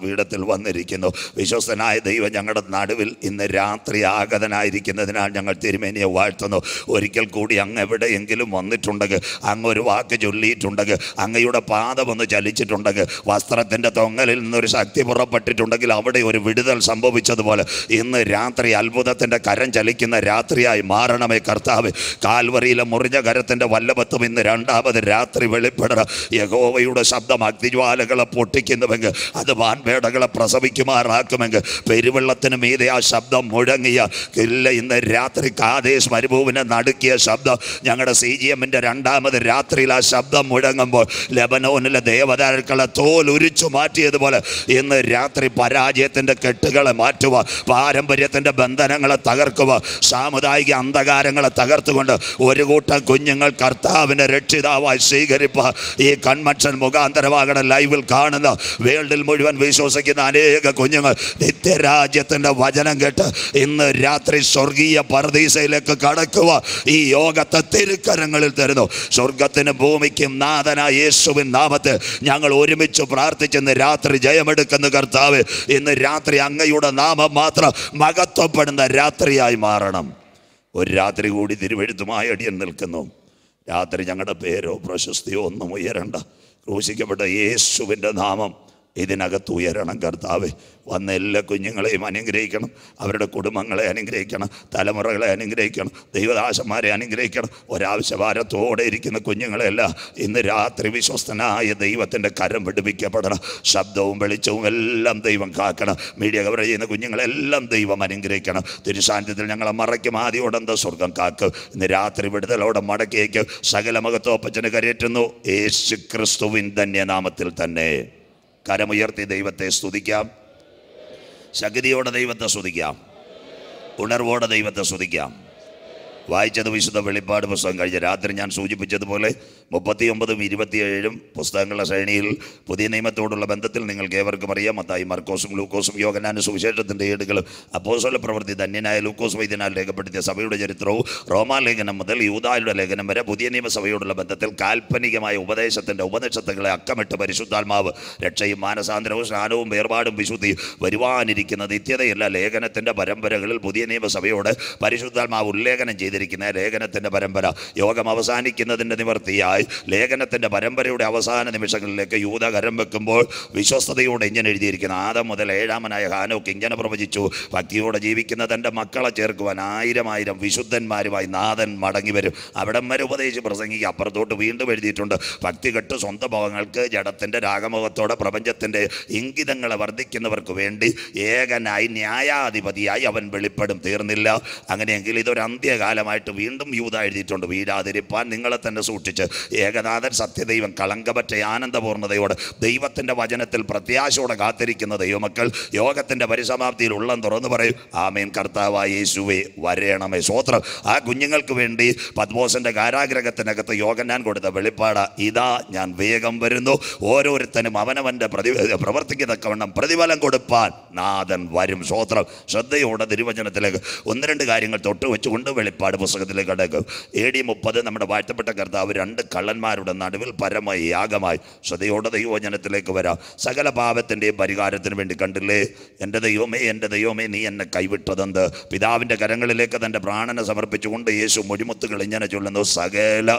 പീഠത്തിൽ വന്നിരിക്കുന്നു വിശ്വസ്തനായ ദൈവം ഞങ്ങളുടെ നടുവിൽ ഇന്ന് രാത്രി ആഗതനായിരിക്കുന്നതിനാൽ ഞങ്ങൾ തിരുമേനിയെ വാഴ്ത്തുന്നു ഒരിക്കൽ കൂടി അങ്ങ് എവിടെയെങ്കിലും വന്നിട്ടുണ്ടെങ്കിൽ അങ്ങ് ഒരു വാക്ക് ചൊല്ലിയിട്ടുണ്ടെങ്കിൽ അങ്ങയുടെ പാദം ഒന്ന് ചലിച്ചിട്ടുണ്ടെങ്കിൽ വസ്ത്രത്തിൻ്റെ തൊങ്ങലിൽ നിന്നൊരു ശക്തി പുറപ്പെട്ടിട്ടുണ്ടെങ്കിൽ അവിടെ ഒരു വിടുതൽ സംഭവിച്ചതുപോലെ ഇന്ന് രാത്രി അത്ഭുതത്തിൻ്റെ കരം ചലിക്കുന്ന രാത്രിയായി പാപങ്ങളായി മാറണമേ കർത്താവ് കാൽവറിയിലെ മുറിഞ്ഞ കരത്തിൻ്റെ വല്ലഭത്വം ഇന്ന് രണ്ടാമത് രാത്രി വെളിപ്പെടണം യഹോവയുടെ ശബ്ദം അഗ്നിജ്വാലകളെ പൊട്ടിക്കുന്നുവെങ്കിൽ അത് വാൻപേടകളെ പ്രസവിക്കുമാറാക്കുമെങ്കിൽ പെരുവെള്ളത്തിന് മീതെ ആ ശബ്ദം മുഴങ്ങിയ ഇല്ല ഇന്ന് രാത്രി കാതേശ് മരുഭൂവിനെ നടുക്കിയ ശബ്ദം ഞങ്ങളുടെ സി ജി എമ്മിൻ്റെ രണ്ടാമത് രാത്രിയിൽ ആ ശബ്ദം മുഴങ്ങുമ്പോൾ ലബനോനിലെ ദേവതാക്കളെ തോൽ ഉരിച്ചു മാറ്റിയതുപോലെ ഇന്ന് രാത്രി പരാജയത്തിൻ്റെ കെട്ടുകളെ മാറ്റുക പാരമ്പര്യത്തിൻ്റെ ബന്ധനങ്ങളെ തകർക്കുക സാമുദായിക ഉണ്ടാക്കിയ അന്ധകാരങ്ങളെ തകർത്തുകൊണ്ട് ഒരു കൂട്ടം കുഞ്ഞുങ്ങൾ കർത്താവിനെ രക്ഷിതാവായി സ്വീകരിപ്പ് ഈ കൺമക്ഷൻ മുഖാന്തരമാകണ ലൈവിൽ കാണുന്ന വേൾഡിൽ മുഴുവൻ വിശ്വസിക്കുന്ന അനേക കുഞ്ഞുങ്ങൾ നിത്യരാജ്യത്തിൻ്റെ വചനം കേട്ട് ഇന്ന് രാത്രി സ്വർഗീയ പർദീസയിലേക്ക് കടക്കുക ഈ യോഗത്തെ തിരുക്കരങ്ങളിൽ തരുന്നു സ്വർഗത്തിന് ഭൂമിക്കും നാഥനായ യേശുവിൻ നാമത്തെ ഞങ്ങൾ ഒരുമിച്ച് പ്രാർത്ഥിച്ചെന്ന് രാത്രി ജയമെടുക്കുന്ന കർത്താവ് ഇന്ന് രാത്രി അങ്ങയുടെ നാമം മാത്രം മകത്വപ്പെടുന്ന രാത്രിയായി മാറണം ഒരു രാത്രി കൂടി തിരുവെഴുത്തുമായി അടിയൻ നിൽക്കുന്നു രാത്രി ഞങ്ങളുടെ പേരോ പ്രശസ്തിയോ ഒന്നും ഉയരണ്ട ക്രൂശിക്കപ്പെട്ട യേശുവിൻ്റെ നാമം ഇതിനകത്ത് ഉയരണം കർത്താവ് വന്ന എല്ലാ കുഞ്ഞുങ്ങളെയും അനുഗ്രഹിക്കണം അവരുടെ കുടുംബങ്ങളെ അനുഗ്രഹിക്കണം തലമുറകളെ അനുഗ്രഹിക്കണം ദൈവദാസന്മാരെ അനുഗ്രഹിക്കണം ഒരാവശ്യഭാരത്തോടെ ഇരിക്കുന്ന കുഞ്ഞുങ്ങളെല്ലാം ഇന്ന് രാത്രി വിശ്വസ്തനായ ദൈവത്തിൻ്റെ കരം പിടിപ്പിക്കപ്പെടണം ശബ്ദവും വെളിച്ചവും എല്ലാം ദൈവം കാക്കണം മീഡിയ കവർ ചെയ്യുന്ന കുഞ്ഞുങ്ങളെല്ലാം ദൈവം അനുഗ്രഹിക്കണം തിരുസാന്നിധ്യത്തിൽ ഞങ്ങളെ മറയ്ക്കും ആദ്യ ഉടന്ത സ്വർഗം കാക്കും ഇന്ന് രാത്രി വിടുതലോടെ മടക്കിയേക്ക് സകല മകത്തോപ്പച്ചന് കരയറ്റുന്നു യേശു ക്രിസ്തുവിൻ ധന്യനാമത്തിൽ തന്നെ കരമുയർത്തി ദൈവത്തെ സ്തുതിക്കാം ശക്തിയോടെ ദൈവത്തെ സ്തുതിക്കാം ഉണർവോടെ ദൈവത്തെ സ്തുതിക്കാം വായിച്ചത് വിശുദ്ധ വെളിപ്പാട് പുസ്തകം കഴിഞ്ഞ രാത്രി ഞാൻ സൂചിപ്പിച്ചതുപോലെ ഒമ്പതും ഇരുപത്തിയേഴും പുസ്തകങ്ങളുടെ ശ്രേണിയിൽ പുതിയ നിയമത്തോടുള്ള ബന്ധത്തിൽ നിങ്ങൾക്ക് ഏവർക്കും അറിയാം മത്തായി മർക്കോസും ലൂക്കോസും യോഗനാനും സുവിശേഷത്തിൻ്റെ ഏടുകളും അപ്പോസോല പ്രവൃത്തി ധന്യനായ ലൂക്കോസ് വൈദ്യനാൽ രേഖപ്പെടുത്തിയ സഭയുടെ ചരിത്രവും റോമാലേഖനം മുതൽ യൂതായുടെ ലേഖനം വരെ പുതിയ നിയമസഭയോടുള്ള ബന്ധത്തിൽ കാൽപ്പനികമായ ഉപദേശത്തിൻ്റെ ഉപനിഷത്തുകളെ അക്കമിട്ട് പരിശുദ്ധാത്മാവ് രക്ഷയും മാനസാന്തരവും സ്നാനവും വേർപാടും വിശുദ്ധി വരുവാനിരിക്കുന്ന നിത്യതയുള്ള ലേഖനത്തിൻ്റെ പരമ്പരകളിൽ പുതിയ നിയമസഭയോട് പരിശുദ്ധാത്മാവ് ഉല്ലേഖനം ചെയ്ത് ചെയ്തിരിക്കുന്ന ലേഖനത്തിൻ്റെ പരമ്പര യോഗം അവസാനിക്കുന്നതിൻ്റെ നിവർത്തിയായി ലേഖനത്തിൻ്റെ പരമ്പരയുടെ അവസാന നിമിഷങ്ങളിലേക്ക് യൂത കരം വെക്കുമ്പോൾ വിശ്വസ്തയോടെ ഇങ്ങനെ എഴുതിയിരിക്കുന്നു ആദം മുതൽ ഏഴാമനായ ഹാനോക്ക് ഇങ്ങനെ പ്രവചിച്ചു ഭക്തിയോടെ ജീവിക്കുന്ന തൻ്റെ മക്കളെ ചേർക്കുവാൻ ആയിരം ആയിരം വിശുദ്ധന്മാരുമായി നാഥൻ മടങ്ങി വരും അവിടെ വരെ ഉപദേശിച്ച് പ്രസംഗിക്കുക അപ്പുറത്തോട്ട് വീണ്ടും എഴുതിയിട്ടുണ്ട് ഭക്തി കെട്ട് സ്വന്തം ഭവങ്ങൾക്ക് ജഡത്തിൻ്റെ രാഗമുഖത്തോടെ പ്രപഞ്ചത്തിൻ്റെ ഇംഗിതങ്ങളെ വർദ്ധിക്കുന്നവർക്ക് വേണ്ടി ഏകനായി ന്യായാധിപതിയായി അവൻ വെളിപ്പെടും തീർന്നില്ല അങ്ങനെയെങ്കിൽ ഇതൊരു അന്ത്യകാല പ്രകാരമായിട്ട് വീണ്ടും യൂത എഴുതിയിട്ടുണ്ട് വീരാതിരിപ്പാൻ നിങ്ങളെ തന്നെ സൂക്ഷിച്ച് ഏകനാഥൻ സത്യദൈവം കളങ്കമറ്റ ആനന്ദപൂർണ്ണതയോട് ദൈവത്തിൻ്റെ വചനത്തിൽ പ്രത്യാശയോടെ കാത്തിരിക്കുന്ന ദൈവമക്കൾ യോഗത്തിൻ്റെ പരിസമാപ്തിയിൽ ഉള്ളം തുറന്നു പറയും ആമേൻ കർത്താവായ യേശുവേ വരേണമേ സ്വോത്രം ആ കുഞ്ഞുങ്ങൾക്ക് വേണ്ടി പത്മോസിൻ്റെ കാരാഗ്രഹത്തിനകത്ത് യോഗം ഞാൻ കൊടുത്ത വെളിപ്പാട് ഇതാ ഞാൻ വേഗം വരുന്നു ഓരോരുത്തനും അവനവൻ്റെ പ്രതി പ്രവർത്തിക്ക് പ്രതിഫലം കൊടുപ്പാൻ നാഥൻ വരും സ്വോത്രം ശ്രദ്ധയോടെ തിരുവചനത്തിലേക്ക് ഒന്ന് രണ്ട് കാര്യങ്ങൾ തൊട്ട് വെച്ചുകൊണ്ട് വെളിപ്പാട് വെളിപ്പാട് പുസ്തകത്തിലെ ഘടകം എ ഡി മുപ്പത് നമ്മുടെ വാഴ്ത്തപ്പെട്ട കർത്താവ് രണ്ട് കള്ളന്മാരുടെ നടുവിൽ പരമ യാഗമായി ശ്രദ്ധയോടെ ദൈവവചനത്തിലേക്ക് വരാം സകല പാപത്തിൻ്റെയും പരിഹാരത്തിന് വേണ്ടി കണ്ടില്ലേ എൻ്റെ ദൈവമേ എൻ്റെ ദൈവമേ നീ എന്നെ കൈവിട്ടതെന്ത് പിതാവിൻ്റെ കരങ്ങളിലേക്ക് തൻ്റെ പ്രാണനെ സമർപ്പിച്ചുകൊണ്ട് യേശു മൊഴിമുത്തുകൾ ഇങ്ങനെ ചൊല്ലുന്നു സകല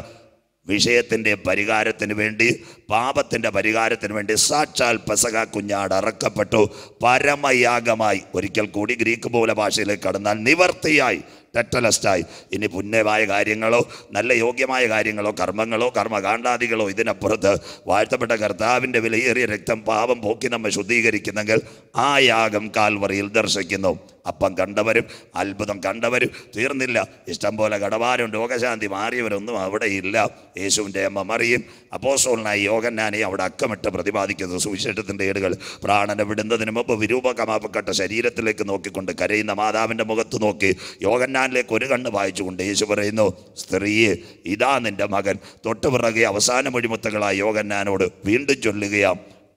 വിഷയത്തിൻ്റെ പരിഹാരത്തിന് വേണ്ടി പാപത്തിൻ്റെ പരിഹാരത്തിന് വേണ്ടി സാക്ഷാൽ പെസക കുഞ്ഞാട് അറക്കപ്പെട്ടു പരമയാഗമായി ഒരിക്കൽ കൂടി ഗ്രീക്ക് മൂല ഭാഷയിലേക്ക് കടന്നാൽ നിവർത്തിയായി ടെറ്റലസ്റ്റായി ഇനി പുണ്യമായ കാര്യങ്ങളോ നല്ല യോഗ്യമായ കാര്യങ്ങളോ കർമ്മങ്ങളോ കർമ്മകാണ്ഡാദികളോ ഇതിനപ്പുറത്ത് വാഴ്ത്തപ്പെട്ട കർത്താവിൻ്റെ വിലയേറിയ രക്തം പാപം പോക്കി നമ്മെ ശുദ്ധീകരിക്കുന്നെങ്കിൽ ആ യാഗം കാൽവറിയിൽ ദർശിക്കുന്നു അപ്പം കണ്ടവരും അത്ഭുതം കണ്ടവരും തീർന്നില്ല ഇഷ്ടം പോലെ കടവാരും രോഗശാന്തി മാറിയവരൊന്നും അവിടെ ഇല്ല യേശുവിൻ്റെ അമ്മ മറിയും അപ്പോസോളിനായി യോഗന്നാനെയും അവിടെ അക്കമിട്ട് പ്രതിപാദിക്കുന്നു സുവിശേഷത്തിൻ്റെ ഏടുകൾ പ്രാണനെ വിടുന്നതിന് മുമ്പ് വിരൂപകമാപ്പെട്ട ശരീരത്തിലേക്ക് നോക്കിക്കൊണ്ട് കരയുന്ന മാതാവിൻ്റെ മുഖത്ത് നോക്കി യോഗന്നാനിലേക്ക് ഒരു കണ്ണ് വായിച്ചുകൊണ്ട് യേശു പറയുന്നു സ്ത്രീയെ ഇതാ നിൻ്റെ മകൻ പിറകെ അവസാന മൊഴിമുത്തുകളായ യോഗന്നാനോട് വീണ്ടും ചൊല്ലുകയാം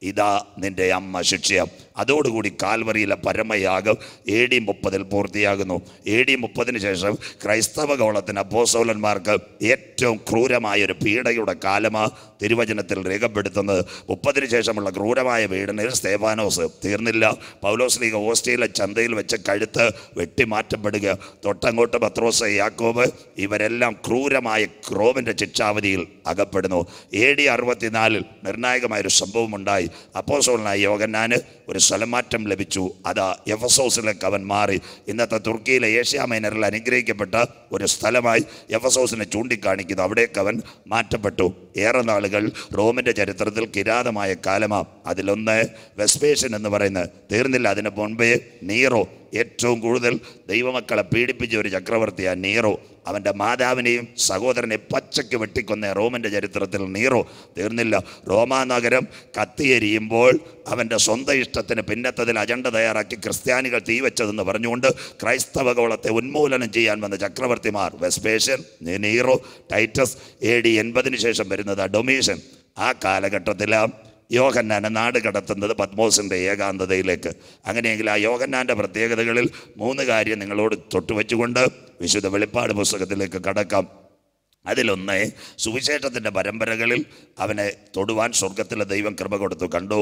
ഇതാ നിൻ്റെ അമ്മ ശിക്ഷയാം അതോടുകൂടി കാൽവറിയിലെ പരമയാഗം എ ഡി മുപ്പതിൽ പൂർത്തിയാകുന്നു എ ഡി മുപ്പതിന് ശേഷം ക്രൈസ്തവ കോളത്തിന് അപ്പോസൗലന്മാർക്ക് ഏറ്റവും ക്രൂരമായ ഒരു പീഡയുടെ കാലമാണ് തിരുവചനത്തിൽ രേഖപ്പെടുത്തുന്നത് മുപ്പതിന് ശേഷമുള്ള ക്രൂരമായ പീഡനയിൽ സ്തേവാനോസ് തീർന്നില്ല പൗലോസ് ലീഗ ഓസ്ട്രേലിയ ചന്തയിൽ വെച്ച് കഴുത്ത് വെട്ടിമാറ്റപ്പെടുക തൊട്ടങ്ങോട്ട് പത്രോസ് യാക്കോബ് ഇവരെല്ലാം ക്രൂരമായ ക്രോമിൻ്റെ ശിക്ഷാവധിയിൽ അകപ്പെടുന്നു എ ഡി അറുപത്തിനാലിൽ നിർണായകമായൊരു ഉണ്ടായി അപ്പോസോളിനായി യോഗന്നാന് ഒരു സ്ഥലമാറ്റം ലഭിച്ചു അതാ എഫസോസിലേക്ക് അവൻ മാറി ഇന്നത്തെ തുർക്കിയിലെ ഏഷ്യ മൈനറിൽ അനുഗ്രഹിക്കപ്പെട്ട ഒരു സ്ഥലമായി എഫസോസിനെ ചൂണ്ടിക്കാണിക്കുന്നു അവിടേക്ക് അവൻ മാറ്റപ്പെട്ടു ഏറെ നാളുകൾ റോമിൻ്റെ ചരിത്രത്തിൽ കിരാതമായ കാലമാണ് അതിലൊന്ന് വെസ്പേഷൻ എന്ന് പറയുന്നത് തീർന്നില്ല അതിന് മുൻപേ നീറോ ഏറ്റവും കൂടുതൽ ദൈവമക്കളെ പീഡിപ്പിച്ച ഒരു ചക്രവർത്തിയാണ് നീറോ അവൻ്റെ മാതാവിനെയും സഹോദരനെ പച്ചയ്ക്ക് വെട്ടിക്കൊന്ന റോമൻ്റെ ചരിത്രത്തിൽ നീറോ തീർന്നില്ല റോമാനഗരം കത്തിയെരിയുമ്പോൾ അവൻ്റെ സ്വന്തം ഇഷ്ടത്തിന് പിന്നത്തതിൽ അജണ്ട തയ്യാറാക്കി ക്രിസ്ത്യാനികൾ തീവച്ചതെന്ന് പറഞ്ഞുകൊണ്ട് ക്രൈസ്തവ ഗോളത്തെ ഉന്മൂലനം ചെയ്യാൻ വന്ന ചക്രവർത്തിമാർ Vespasian Nero Titus A D എൺപതിന് ശേഷം വരുന്നത് ഡൊമീഷ്യൻ ആ കാലഘട്ടത്തിലാണ് യോഹന്നാനെ നാട് കടത്തുന്നത് പത്മോസിൻ്റെ ഏകാന്തതയിലേക്ക് അങ്ങനെയെങ്കിൽ ആ യോഗന്നാൻ്റെ പ്രത്യേകതകളിൽ മൂന്ന് കാര്യം നിങ്ങളോട് തൊട്ടുവെച്ചുകൊണ്ട് വിശുദ്ധ വെളിപ്പാട് പുസ്തകത്തിലേക്ക് കടക്കാം അതിലൊന്ന് സുവിശേഷത്തിൻ്റെ പരമ്പരകളിൽ അവനെ തൊടുവാൻ സ്വർഗത്തിലെ ദൈവം കൃപ കൊടുത്തു കണ്ടു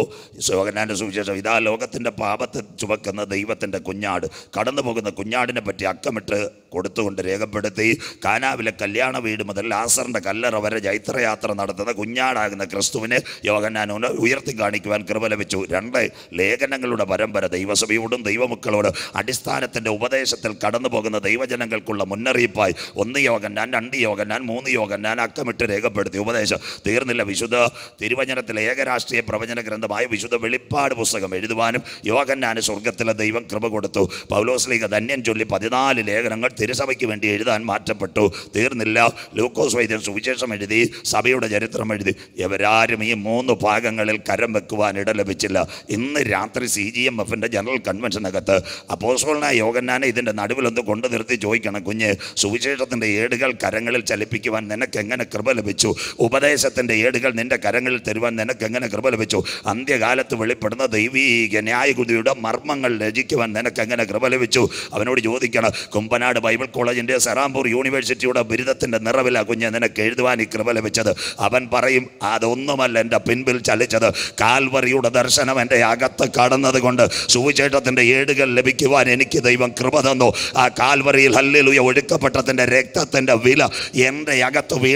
ശോകനാൻ്റെ സുവിശേഷം ഇതാ ലോകത്തിൻ്റെ പാപത്തെ ചുമക്കുന്ന ദൈവത്തിൻ്റെ കുഞ്ഞാട് കടന്നു പോകുന്ന കുഞ്ഞാടിനെ പറ്റി അക്കമിട്ട് കൊടുത്തുകൊണ്ട് രേഖപ്പെടുത്തി കാനാവിലെ കല്യാണ വീട് മുതൽ ലാസറിൻ്റെ കല്ലറ വരെ ജൈത്രയാത്ര നടത്തുന്ന കുഞ്ഞാടാകുന്ന ക്രിസ്തുവിനെ യോഗനാൻ ഉയർത്തി കാണിക്കുവാൻ കൃപ ലഭിച്ചു രണ്ട് ലേഖനങ്ങളുടെ പരമ്പര ദൈവസഭയോടും ദൈവമക്കളോട് അടിസ്ഥാനത്തിൻ്റെ ഉപദേശത്തിൽ കടന്നു പോകുന്ന ദൈവജനങ്ങൾക്കുള്ള മുന്നറിയിപ്പായി ഒന്ന് യോഗനാൻ രണ്ട് യോഗനാൻ മൂന്ന് യോഗം ഞാൻ അക്കമിട്ട് രേഖപ്പെടുത്തി ഉപദേശം തീർന്നില്ല വിശുദ്ധ തിരുവചനത്തിലെ ഏകരാഷ്ട്രീയ പ്രവചന ഗ്രന്ഥമായ വിശുദ്ധ വെളിപ്പാട് പുസ്തകം എഴുതുവാനും യോഗന്നാന് സ്വർഗത്തിലെ ദൈവം കൃപ കൊടുത്തു പൗലോസ്ലീഗ ധന്യം ചൊല്ലി പതിനാല് ലേഖനങ്ങൾ തിരുസഭയ്ക്ക് വേണ്ടി എഴുതാൻ മാറ്റപ്പെട്ടു തീർന്നില്ല ലൂക്കോസ് വൈദ്യൻ സുവിശേഷം എഴുതി സഭയുടെ ചരിത്രം എഴുതി ഇവരാരും ഈ മൂന്ന് ഭാഗങ്ങളിൽ കരം വെക്കുവാൻ ഇട ലഭിച്ചില്ല ഇന്ന് രാത്രി സി ജി എം എഫിൻ്റെ ജനറൽ കൺവെൻഷനകത്ത് അപ്പോസോളിനായ യോഗന്നാനെ ഇതിൻ്റെ നടുവിലൊന്ന് കൊണ്ടു നിർത്തി ചോദിക്കണം കുഞ്ഞ് സുവിശേഷത്തിൻ്റെ ഏടുകൾ കരങ്ങളിൽ ചലിപ്പി പഠിപ്പിക്കുവാൻ നിനക്ക് എങ്ങനെ കൃപ ലഭിച്ചു ഉപദേശത്തിൻ്റെ ഏടുകൾ നിന്റെ കരങ്ങളിൽ തരുവാൻ നിനക്ക് എങ്ങനെ കൃപ ലഭിച്ചു അന്ത്യകാലത്ത് വെളിപ്പെടുന്ന ദൈവീക ന്യായകുതിയുടെ മർമ്മങ്ങൾ രചിക്കുവാൻ നിനക്ക് എങ്ങനെ കൃപ ലഭിച്ചു അവനോട് ചോദിക്കണം കുമ്പനാട് ബൈബിൾ കോളേജിൻ്റെ സെറാംപൂർ യൂണിവേഴ്സിറ്റിയുടെ ബിരുദത്തിൻ്റെ നിറവില കുഞ്ഞ് നിനക്ക് എഴുതുവാൻ ഈ കൃപ ലഭിച്ചത് അവൻ പറയും അതൊന്നുമല്ല എൻ്റെ പിൻപിൽ ചലിച്ചത് കാൽവറിയുടെ ദർശനം എൻ്റെ അകത്ത് കടന്നത് കൊണ്ട് സുവിശേഷത്തിൻ്റെ ഏടുകൾ ലഭിക്കുവാൻ എനിക്ക് ദൈവം കൃപ തന്നു ആ കാൽവറിയിൽ ഹല്ലിലുയ ഒഴുക്കപ്പെട്ടതിൻ്റെ രക്തത്തിൻ്റെ വില എൻ്റെ എൻ്റെ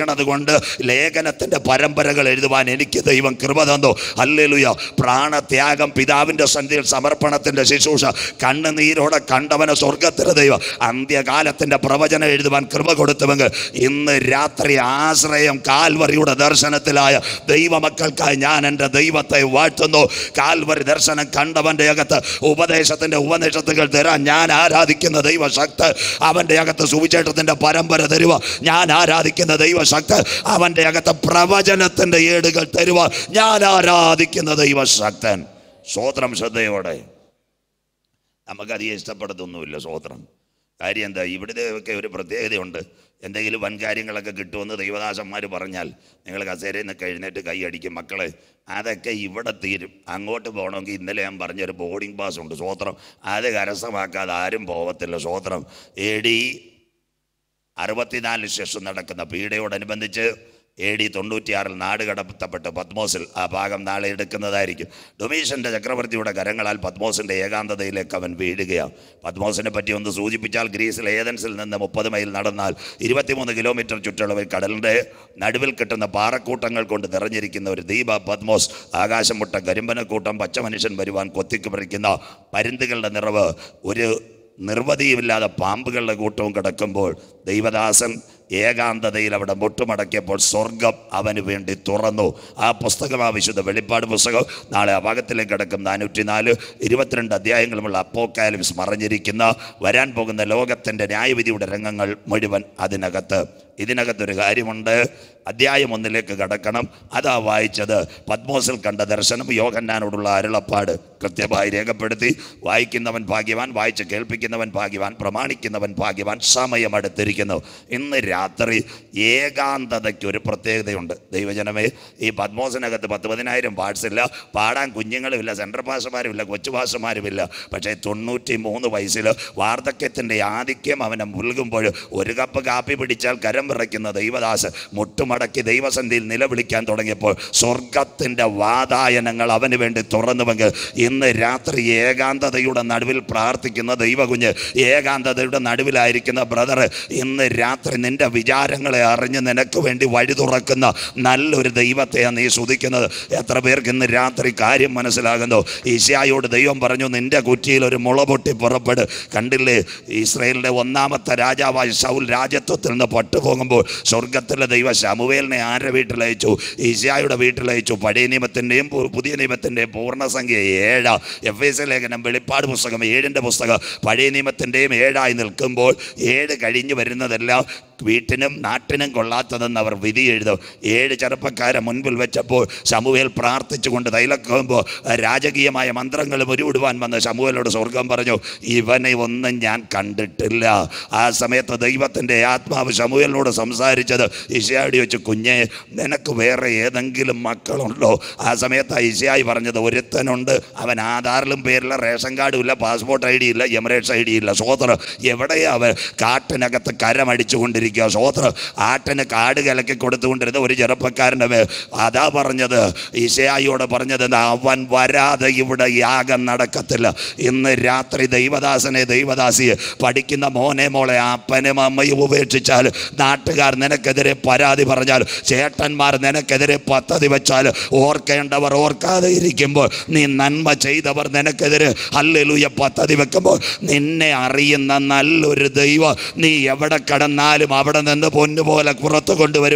അകത്ത് കൊണ്ട് ലേഖനത്തിൻ്റെ പരമ്പരകൾ എഴുതുവാൻ എനിക്ക് ദൈവം കൃപ തന്നു അല്ലെലുയ പ്രാണത്യാഗം പിതാവിൻ്റെ സന്ധിയിൽ സമർപ്പണത്തിൻ്റെ ശുശ്രൂഷ കണ്ണുനീരോടെ കണ്ടവന സ്വർഗത്തിന് ദൈവം അന്ത്യകാലത്തിൻ്റെ പ്രവചനം എഴുതുവാൻ കൃപ കൊടുത്തുവെങ്കിൽ ഇന്ന് രാത്രി ആശ്രയം കാൽവറിയുടെ ദർശനത്തിലായ ദൈവമക്കൾക്കായി ഞാൻ എൻ്റെ ദൈവത്തെ വാഴ്ത്തുന്നു കാൽവറി ദർശനം കണ്ടവൻ്റെ അകത്ത് ഉപദേശത്തിൻ്റെ ഉപനിഷത്തുകൾ തരാൻ ഞാൻ ആരാധിക്കുന്ന ദൈവശക്ത അവൻ്റെ അകത്ത് സുവിശേഷത്തിൻ്റെ പരമ്പര തരുവ ഞാൻ ആരാ ആരാധിക്കുന്ന ദൈവശക്തൻ അവൻ്റെ അകത്ത് പ്രവചനത്തിൻ്റെ ഏടുകൾ തരുവാൻ ഞാൻ ആരാധിക്കുന്ന ദൈവശക്തൻ സ്വോത്രം ശ്രദ്ധയോടെ നമുക്കധികം ഇഷ്ടപ്പെടുത്തൊന്നുമില്ല സ്വോത്രം കാര്യം എന്താ ഇവിടുത്തെ ഒരു പ്രത്യേകതയുണ്ട് എന്തെങ്കിലും വൻ കാര്യങ്ങളൊക്കെ കിട്ടുമെന്ന് ദൈവദാസന്മാർ പറഞ്ഞാൽ നിങ്ങൾ കസേരയിൽ നിന്ന് എഴുന്നേറ്റ് കൈയടിക്കും മക്കളെ അതൊക്കെ ഇവിടെ തീരും അങ്ങോട്ട് പോകണമെങ്കിൽ ഇന്നലെ ഞാൻ പറഞ്ഞൊരു ബോർഡിംഗ് പാസ് ഉണ്ട് സ്വോത്രം അത് കരസ്ഥമാക്കാതെ ആരും പോകത്തില്ല സ്വോത്രം എടി അറുപത്തിനാലിന് ശേഷം നടക്കുന്ന പീഡയോടനുബന്ധിച്ച് എ ഡി തൊണ്ണൂറ്റിയാറിൽ നാട് കടത്തപ്പെട്ട് പത്മോസിൽ ആ ഭാഗം നാളെ എടുക്കുന്നതായിരിക്കും ഡൊമീഷൻ്റെ ചക്രവർത്തിയുടെ കരങ്ങളാൽ പത്മോസിൻ്റെ ഏകാന്തതയിലേക്ക് അവൻ വീഴുകയാണ് പത്മോസിനെ പറ്റി ഒന്ന് സൂചിപ്പിച്ചാൽ ഗ്രീസിൽ ഏതൻസിൽ നിന്ന് മുപ്പത് മൈൽ നടന്നാൽ ഇരുപത്തിമൂന്ന് കിലോമീറ്റർ ചുറ്റളവിൽ കടലിൻ്റെ നടുവിൽ കിട്ടുന്ന പാറക്കൂട്ടങ്ങൾ കൊണ്ട് നിറഞ്ഞിരിക്കുന്ന ഒരു ദീപ പത്മോസ് ആകാശം മുട്ട കരിമ്പനക്കൂട്ടം പച്ച മനുഷ്യൻ വരുവാൻ പറിക്കുന്ന പരിന്തുകളുടെ നിറവ് ഒരു നിർവധിയുമില്ലാതെ പാമ്പുകളുടെ കൂട്ടവും കിടക്കുമ്പോൾ ദൈവദാസൻ ഏകാന്തതയിൽ അവിടെ മുട്ടുമടക്കിയപ്പോൾ സ്വർഗം അവന് വേണ്ടി തുറന്നു ആ പുസ്തകം ആ വിശുദ്ധ വെളിപ്പാട് പുസ്തകം നാളെ അപകത്തിലേക്ക് കിടക്കും നാനൂറ്റി നാല് ഇരുപത്തിരണ്ട് അധ്യായങ്ങളുമുള്ള അപ്പോക്കാലിംസ് മറിഞ്ഞിരിക്കുന്ന വരാൻ പോകുന്ന ലോകത്തിൻ്റെ ന്യായവിധിയുടെ രംഗങ്ങൾ മുഴുവൻ അതിനകത്ത് ഇതിനകത്തൊരു കാര്യമുണ്ട് അധ്യായം ഒന്നിലേക്ക് കടക്കണം അതാ വായിച്ചത് പത്മോസിൽ കണ്ട ദർശനം യോഗന്നാനോടുള്ള അരുളപ്പാട് കൃത്യമായി രേഖപ്പെടുത്തി വായിക്കുന്നവൻ ഭാഗ്യവാൻ വായിച്ച് കേൾപ്പിക്കുന്നവൻ ഭാഗ്യവാൻ പ്രമാണിക്കുന്നവൻ ഭാഗ്യവാൻ സമയമെടുത്തിരിക്കുന്നു ഇന്ന് രാത്രി ഏകാന്തതയ്ക്ക് ഒരു പ്രത്യേകതയുണ്ട് ദൈവജനമേ ഈ പത്മോസിനകത്ത് പത്ത് പതിനായിരം ഇല്ല പാടാൻ കുഞ്ഞുങ്ങളുമില്ല സെൻട്രൽ ഭാഷമാരുമില്ല കൊച്ചു ഭാഷമാരുമില്ല പക്ഷേ തൊണ്ണൂറ്റി മൂന്ന് വയസ്സിൽ വാർദ്ധക്യത്തിൻ്റെ ആധിക്യം അവനെ മുൽകുമ്പോൾ ഒരു കപ്പ് കാപ്പി പിടിച്ചാൽ കരം വിറയ്ക്കുന്ന ദൈവദാസൻ മുട്ടുമടക്കി ദൈവസന്ധിയിൽ നിലവിളിക്കാൻ തുടങ്ങിയപ്പോൾ സ്വർഗത്തിൻ്റെ വാതായനങ്ങൾ അവന് വേണ്ടി തുറന്നുവെങ്കിൽ ഇന്ന് രാത്രി ഏകാന്തതയുടെ നടുവിൽ പ്രാർത്ഥിക്കുന്ന ദൈവകുഞ്ഞ് ഏകാന്തതയുടെ നടുവിലായിരിക്കുന്ന ബ്രദർ ഇന്ന് രാത്രി നിൻ്റെ വിചാരങ്ങളെ അറിഞ്ഞ് നിനക്ക് വേണ്ടി വഴി തുറക്കുന്ന നല്ലൊരു ദൈവത്തെയാണ് നീ ശ്രദ്ധിക്കുന്നത് എത്ര പേർക്ക് ഇന്ന് രാത്രി കാര്യം മനസ്സിലാകുന്നു ഈശായോട് ദൈവം പറഞ്ഞു നിൻ്റെ കുറ്റിയിൽ ഒരു മുള പൊട്ടി പുറപ്പെടും കണ്ടില്ലേ ഇസ്രയേലിൻ്റെ ഒന്നാമത്തെ രാജാവായ ഷൗൽ രാജ്യത്വത്തിൽ നിന്ന് പട്ടുപോകും തുടങ്ങുമ്പോൾ സ്വർഗത്തിലെ ദൈവം ശമുവേലിനെ ആരുടെ വീട്ടിലയച്ചു ഈശായുടെ വീട്ടിലയച്ചു പഴയ നിയമത്തിൻ്റെയും പുതിയ നിയമത്തിൻ്റെയും പൂർണ്ണസംഖ്യ ഏഴ് എഫ് എസ് ലേഖനം വെളിപ്പാട് പുസ്തകം ഏഴിൻ്റെ പുസ്തകം പഴയ നിയമത്തിൻ്റെയും ഏഴായി നിൽക്കുമ്പോൾ ഏഴ് കഴിഞ്ഞു വരുന്നതെല്ലാം വീട്ടിനും നാട്ടിനും കൊള്ളാത്തതെന്ന് അവർ വിധി എഴുതും ഏഴ് ചെറുപ്പക്കാരെ മുൻപിൽ വെച്ചപ്പോൾ ശമുവേൽ പ്രാർത്ഥിച്ചുകൊണ്ട് തൈലക്കുമ്പോൾ രാജകീയമായ മന്ത്രങ്ങളും ഉരുവിടുവാൻ വന്ന ശമുവേലോട് സ്വർഗം പറഞ്ഞു ഇവനെ ഒന്നും ഞാൻ കണ്ടിട്ടില്ല ആ സമയത്ത് ദൈവത്തിൻ്റെ ആത്മാവ് ശമുവേലിനോട് അവനോട് സംസാരിച്ചത് ഇഷയാടി വെച്ച് കുഞ്ഞെ നിനക്ക് വേറെ ഏതെങ്കിലും മക്കളുണ്ടോ ആ സമയത്ത് ഇഷയായി പറഞ്ഞത് ഒരുത്തനുണ്ട് അവൻ ആധാറിലും പേരില്ല റേഷൻ കാർഡും ഇല്ല പാസ്പോർട്ട് ഐ ഡി ഇല്ല എമിറേറ്റ്സ് ഐ ഡി ഇല്ല സോത്ര എവിടെയാ അവൻ കാട്ടിനകത്ത് കൊണ്ടിരിക്കുക സോത്ര ആട്ടിന് കാട് കലക്കി കൊടുത്തുകൊണ്ടിരുന്ന ഒരു ചെറുപ്പക്കാരൻ്റെ അതാ പറഞ്ഞത് ഇഷയായിയോട് പറഞ്ഞത് അവൻ വരാതെ ഇവിടെ യാഗം നടക്കത്തില്ല ഇന്ന് രാത്രി ദൈവദാസനെ ദൈവദാസിയെ പഠിക്കുന്ന മോനെ മോളെ അപ്പനും അമ്മയും ഉപേക്ഷിച്ചാൽ നാട്ടുകാർ നിനക്കെതിരെ പരാതി പറഞ്ഞാൽ ചേട്ടന്മാർ നിനക്കെതിരെ പദ്ധതി വെച്ചാൽ ഓർക്കേണ്ടവർ ഓർക്കാതെ ഇരിക്കുമ്പോൾ നീ നന്മ ചെയ്തവർ നിനക്കെതിരെ അല്ലെലൂയ പദ്ധതി വെക്കുമ്പോൾ നിന്നെ അറിയുന്ന നല്ലൊരു ദൈവം നീ എവിടെ കടന്നാലും അവിടെ നിന്ന് പൊന്നുപോലെ പുറത്തു കൊണ്ടുവരിക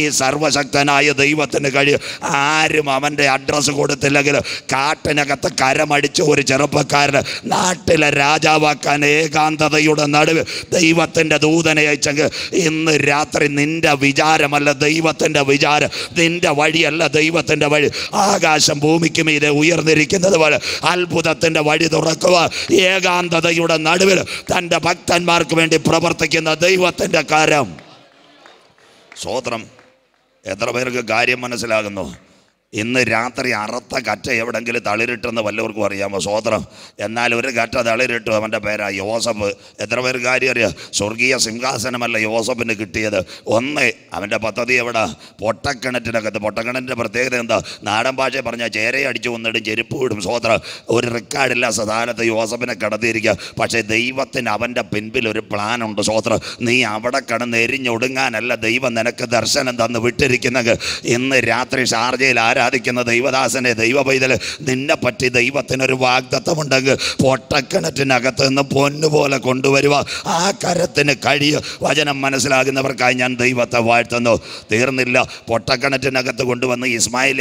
ഈ സർവശക്തനായ ദൈവത്തിന് കഴിയും ആരും അവൻ്റെ അഡ്രസ്സ് കൊടുത്തില്ലെങ്കിൽ കാട്ടിനകത്ത് കരമടിച്ച് ഒരു ചെറുപ്പക്കാരന് നാട്ടിലെ രാജാവാക്കാൻ ഏകാന്തതയുടെ നടുവ് ദൈവത്തിൻ്റെ ദൂതനെ അയച്ചെങ്കിൽ ഇന്ന് രാത്രി നിന്റെ വിചാരമല്ല ദൈവത്തിൻ്റെ വിചാരം നിന്റെ വഴിയല്ല ദൈവത്തിൻ്റെ വഴി ആകാശം ഭൂമിക്ക് മീതെ ഉയർന്നിരിക്കുന്നത് പോലെ അത്ഭുതത്തിൻ്റെ വഴി തുറക്കുക ഏകാന്തതയുടെ നടുവിൽ തൻ്റെ ഭക്തന്മാർക്ക് വേണ്ടി പ്രവർത്തിക്കുന്ന ദൈവത്തിൻ്റെ കരം സ്വോത്രം എത്ര പേർക്ക് കാര്യം മനസ്സിലാകുന്നു ഇന്ന് രാത്രി അറുത്ത കറ്റ എവിടെങ്കിലും തളിരിട്ടെന്ന് വല്ലവർക്കും അറിയാമോ സ്വോത്രം എന്നാൽ ഒരു കറ്റ തളിരിട്ടു അവൻ്റെ പേരാ യോസഫ് എത്ര പേർ കാര്യം അറിയാം സ്വർഗീയ സിംഹാസനമല്ല യോസഫിന് കിട്ടിയത് ഒന്ന് അവൻ്റെ പദ്ധതി എവിടെ പൊട്ടക്കിണറ്റിനകത്ത് പൊട്ടക്കിണറ്റിൻ്റെ പ്രത്യേകത എന്താ നാടൻ ഭാഷ പറഞ്ഞാൽ ചേരയടിച്ചു വന്നിടും ചെരുപ്പ് വിടും സ്വോത്രം ഒരു റെക്കാർഡില്ല സദാനത്ത് യോസഫിനെ കടത്തിയിരിക്കുക പക്ഷേ ദൈവത്തിന് അവൻ്റെ പിൻപിൽ ഒരു പ്ലാനുണ്ട് സ്വോത്രം നീ അവിടെ കടന്ന് എരിഞ്ഞൊടുങ്ങാനല്ല ദൈവം നിനക്ക് ദർശനം തന്ന് വിട്ടിരിക്കുന്നത് ഇന്ന് രാത്രി ഷാർജയിൽ ആരാ ആരാധിക്കുന്ന ദൈവദാസനെ ദൈവ പൈതൽ നിന്നെ പറ്റി ദൈവത്തിനൊരു വാഗ്ദത്വമുണ്ടെങ്കിൽ പൊട്ടക്കിണറ്റിനകത്ത് നിന്ന് പൊന്നുപോലെ കൊണ്ടുവരുക ആ കരത്തിന് കഴിയ വചനം മനസ്സിലാകുന്നവർക്കായി ഞാൻ ദൈവത്തെ വാഴ്ത്തുന്നു തീർന്നില്ല പൊട്ടക്കിണറ്റിനകത്ത് കൊണ്ടുവന്ന് ഇസ്മായിൽ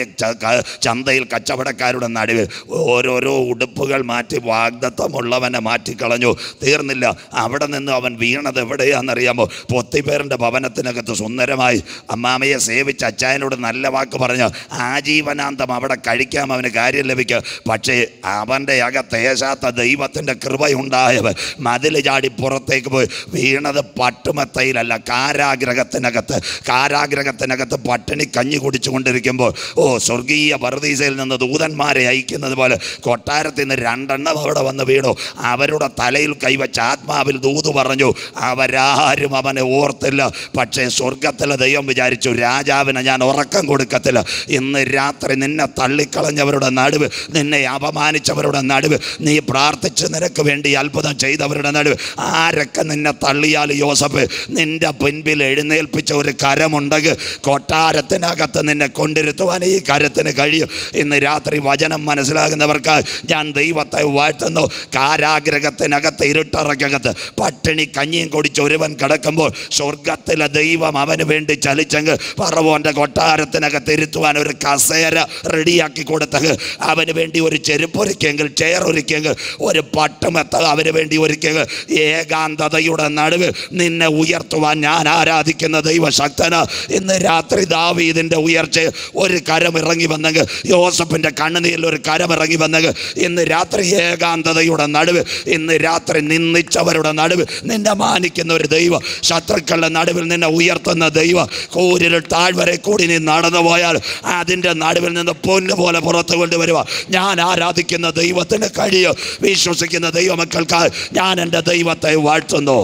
ചന്തയിൽ കച്ചവടക്കാരുടെ നടുവിൽ ഓരോരോ ഉടുപ്പുകൾ മാറ്റി വാഗ്ദത്വമുള്ളവനെ മാറ്റിക്കളഞ്ഞു തീർന്നില്ല അവിടെ നിന്ന് അവൻ വീണത് എവിടെയാണെന്നറിയാമോ പൊത്തിപ്പേറിൻ്റെ ഭവനത്തിനകത്ത് സുന്ദരമായി അമ്മാമയെ സേവിച്ച് അച്ചായനോട് നല്ല വാക്ക് പറഞ്ഞ് ആ ആജീവനാന്തം അവിടെ കഴിക്കാം അവന് കാര്യം ലഭിക്കുക പക്ഷേ അവൻ്റെ അകത്തേശാത്ത ദൈവത്തിൻ്റെ കൃപയുണ്ടായവർ മതിൽ ചാടി പുറത്തേക്ക് പോയി വീണത് പട്ടുമത്തയിലല്ല കാരാഗ്രഹത്തിനകത്ത് കാരാഗ്രഹത്തിനകത്ത് പട്ടിണി കഞ്ഞി കുടിച്ചുകൊണ്ടിരിക്കുമ്പോൾ ഓ സ്വർഗീയ പർദീസയിൽ നിന്ന് ദൂതന്മാരെ അയക്കുന്നത് പോലെ കൊട്ടാരത്തിൽ നിന്ന് രണ്ടെണ്ണം അവിടെ വന്ന് വീണു അവരുടെ തലയിൽ കൈവച്ച ആത്മാവിൽ ദൂത് പറഞ്ഞു അവരാരും അവനെ ഓർത്തില്ല പക്ഷേ സ്വർഗത്തിലെ ദൈവം വിചാരിച്ചു രാജാവിനെ ഞാൻ ഉറക്കം കൊടുക്കത്തില്ല ഇന്ന് രാത്രി നിന്നെ തള്ളിക്കളഞ്ഞവരുടെ നടുവ് നിന്നെ അപമാനിച്ചവരുടെ നടുവ് നീ പ്രാർത്ഥിച്ച് നിനക്ക് വേണ്ടി അത്ഭുതം ചെയ്തവരുടെ നടുവ് ആരൊക്കെ നിന്നെ തള്ളിയാൽ യോസഫ് നിന്റെ പിൻപിൽ എഴുന്നേൽപ്പിച്ച ഒരു കരമുണ്ടെങ്കിൽ കൊട്ടാരത്തിനകത്ത് നിന്നെ കൊണ്ടിരുത്തുവാൻ ഈ കരത്തിന് കഴിയും ഇന്ന് രാത്രി വചനം മനസ്സിലാകുന്നവർക്ക് ഞാൻ ദൈവത്തെ വാഴ്ത്തുന്നു കാരാഗ്രഹത്തിനകത്ത് ഇരുട്ടറക്കകത്ത് പട്ടിണി കഞ്ഞിയും കുടിച്ച് ഒരുവൻ കിടക്കുമ്പോൾ സ്വർഗത്തിലെ ദൈവം അവന് വേണ്ടി ചലിച്ചെങ്കിൽ പറവോൻ്റെ കൊട്ടാരത്തിനകത്ത് ഇരുത്തുവാൻ ഒരു കസ കസേര റെഡിയാക്കി കൊടുത്തത് അവന് വേണ്ടി ഒരു ചെരുപ്പ് ഒരുക്കിയെങ്കിൽ ചെയർ ഒരുക്കിയെങ്കിൽ ഒരു പട്ടുമെത്ത അവന് വേണ്ടി ഒരുക്കിയെങ്കിൽ ഏകാന്തതയുടെ നടുവ് നിന്നെ ഉയർത്തുവാൻ ഞാൻ ആരാധിക്കുന്ന ദൈവശക്തന ഇന്ന് രാത്രി ഇതിൻ്റെ ഉയർച്ച ഒരു കരം ഇറങ്ങി വന്നെങ്കിൽ യോസഫിൻ്റെ കണ്ണുനീരിൽ ഒരു കരം ഇറങ്ങി വന്നെങ്കിൽ ഇന്ന് രാത്രി ഏകാന്തതയുടെ നടുവ് ഇന്ന് രാത്രി നിന്നിച്ചവരുടെ നടുവ് നിന്നെ മാനിക്കുന്ന ഒരു ദൈവം ശത്രുക്കളുടെ നടുവിൽ നിന്നെ ഉയർത്തുന്ന ദൈവം കൂരിൽ താഴ്വരെ കൂടി നീ നടന്നു പോയാൽ അതിൻ്റെ നടുവിൽ നിന്ന് പൊന്ന് പോലെ പുറത്ത് കൊണ്ടുവരിക ഞാൻ ആരാധിക്കുന്ന ദൈവത്തിന് കഴിയും വിശ്വസിക്കുന്ന ദൈവമക്കൾക്ക് ഞാൻ എൻ്റെ ദൈവത്തെ വാഴ്ത്തുന്നു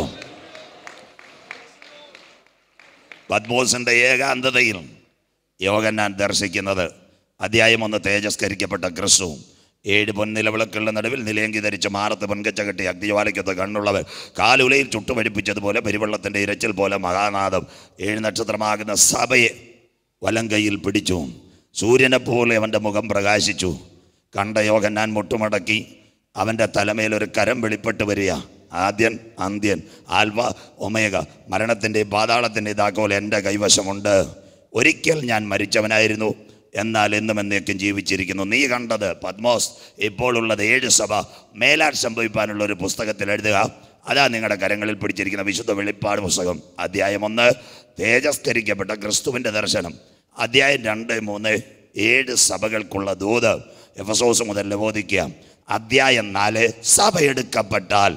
പത്മോസിൻ്റെ ഏകാന്തതയിൽ യോഗൻ ഞാൻ ദർശിക്കുന്നത് അധ്യായം ഒന്ന് തേജസ്കരിക്കപ്പെട്ട ക്രിസ്തുവും ഏഴ് പൊന്നിലവിളക്കുകളുടെ നടുവിൽ നിലയങ്കി ധരിച്ച് മാറത്ത് പൊൻകച്ച കെട്ടി അഗ്നിവാലയ്ക്കത്ത് കണ്ണുള്ളവർ കാലുലയിൽ ചുട്ടുപരിപ്പിച്ചതുപോലെ പെരുവെള്ളത്തിൻ്റെ ഇരച്ചിൽ പോലെ മഹാനാഥം ഏഴ് നക്ഷത്രമാകുന്ന സഭയെ വലങ്കയിൽ പിടിച്ചു സൂര്യനെ പോലെ അവൻ്റെ മുഖം പ്രകാശിച്ചു കണ്ട യോഗൻ ഞാൻ മുട്ടുമടക്കി അവൻ്റെ തലമേൽ ഒരു കരം വെളിപ്പെട്ട് വരിക ആദ്യൻ അന്ത്യൻ ആൽവ ഒമേക മരണത്തിൻ്റെ പാതാളത്തിൻ്റെ ഇതാക്കോൽ എൻ്റെ കൈവശമുണ്ട് ഒരിക്കൽ ഞാൻ മരിച്ചവനായിരുന്നു എന്നാൽ എന്നും എന്നേക്കും ജീവിച്ചിരിക്കുന്നു നീ കണ്ടത് പത്മോസ് ഇപ്പോഴുള്ളത് ഏഴ് സഭ മേലാൻ സംഭവിക്കാനുള്ള ഒരു പുസ്തകത്തിൽ എഴുതുക അതാ നിങ്ങളുടെ കരങ്ങളിൽ പിടിച്ചിരിക്കുന്ന വിശുദ്ധ വെളിപ്പാട് പുസ്തകം അധ്യായം ഒന്ന് തേജസ്കരിക്കപ്പെട്ട ക്രിസ്തുവിൻ്റെ ദർശനം അധ്യായം രണ്ട് മൂന്ന് ഏഴ് സഭകൾക്കുള്ള ദൂത് എഫസോസ് മുതൽ ലബോധിക്കുക അധ്യായം നാല് സഭ എടുക്കപ്പെട്ടാൽ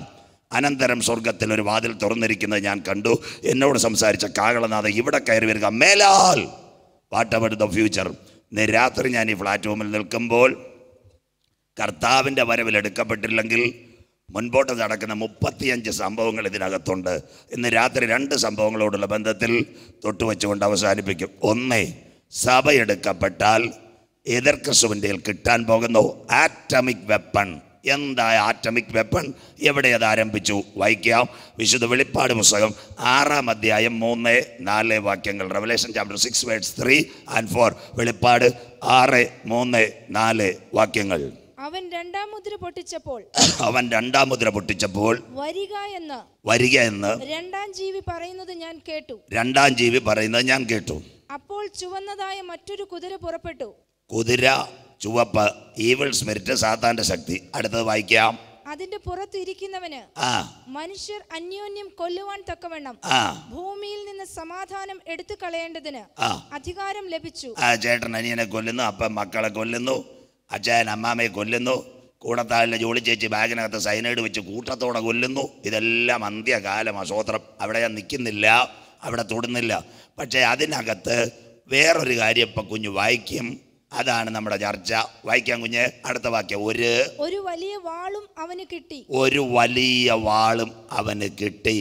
അനന്തരം സ്വർഗത്തിൽ ഒരു വാതിൽ തുറന്നിരിക്കുന്നത് ഞാൻ കണ്ടു എന്നോട് സംസാരിച്ച കാകളനാഥ ഇവിടെ കയറി വരിക മേലാൽ വാട്ട് അബൌട്ട് ദ ഫ്യൂച്ചർ ഇന്ന് രാത്രി ഞാൻ ഈ പ്ലാറ്റ്ഫോമിൽ നിൽക്കുമ്പോൾ കർത്താവിൻ്റെ വരവിൽ എടുക്കപ്പെട്ടില്ലെങ്കിൽ മുൻപോട്ട് നടക്കുന്ന മുപ്പത്തിയഞ്ച് സംഭവങ്ങൾ ഇതിനകത്തുണ്ട് ഇന്ന് രാത്രി രണ്ട് സംഭവങ്ങളോടുള്ള ബന്ധത്തിൽ തൊട്ടുവച്ചുകൊണ്ട് അവസാനിപ്പിക്കും ഒന്നേ സഭയെടുക്കപ്പെട്ടാൽ എതിർ ക്രിസ്തുവിൻ്റെ കിട്ടാൻ പോകുന്നു ആറ്റമിക് വെപ്പൺ എന്താ ആറ്റമിക് വെപ്പൺ എവിടെ അത് ആരംഭിച്ചു വായിക്കാം വിശുദ്ധ വെളിപ്പാട് പുസ്തകം ആറാം അധ്യായം മൂന്ന് നാല് വാക്യങ്ങൾ revelation chapter six words three and four വെളിപ്പാട് ആറ് മൂന്ന് നാല് വാക്യങ്ങൾ അവൻ രണ്ടാം മുദ്ര പൊട്ടിച്ചപ്പോൾ അവൻ രണ്ടാം മുദ്ര പൊട്ടിച്ചപ്പോൾ വരിക എന്ന് വരിക എന്ന് രണ്ടാം ജീവി പറയുന്നത് ഞാൻ കേട്ടു രണ്ടാം ജീവി പറയുന്നത് ഞാൻ കേട്ടു അപ്പോൾ ചുവന്നതായ മറ്റൊരു കുതിര പുറപ്പെട്ടു കുതിര ചുവപ്പ് ഈവൽ സ്പിരിറ്റ് സാത്താന്റെ ശക്തി അടുത്തത് വായിക്കാം അതിന്റെ പുറത്ത് ഇരിക്കുന്നവന് മനുഷ്യർ അന്യോന്യം കൊല്ലുവാൻ തക്കവണ്ണം ഭൂമിയിൽ നിന്ന് സമാധാനം എടുത്തു കളയേണ്ടതിന് അധികാരം ലഭിച്ചു ചേട്ടൻ അനിയനെ കൊല്ലുന്നു അപ്പൻ മക്കളെ കൊല്ലുന്നു അച്ഛൻ അമ്മാമ്മയെ കൊല്ലുന്നു കൂടത്താലിലെ ജോളി ചേച്ചി ബാഗിനകത്ത് സൈനൈഡ് വെച്ച് കൂട്ടത്തോടെ കൊല്ലുന്നു ഇതെല്ലാം അന്ത്യകാലം അസോത്രം അവിടെ ഞാൻ നിൽക്കുന്നില്ല അവിടെ തൊടുന്നില്ല പക്ഷേ അതിനകത്ത് വേറൊരു കാര്യം ഇപ്പം കുഞ്ഞ് വായിക്കും അതാണ് നമ്മുടെ ചർച്ച വായിക്കാൻ കുഞ്ഞ് അടുത്ത വാക്യം ഒരു ഒരു വലിയ വാളും അവന് കിട്ടി ഒരു വലിയ വാളും അവന് കിട്ടി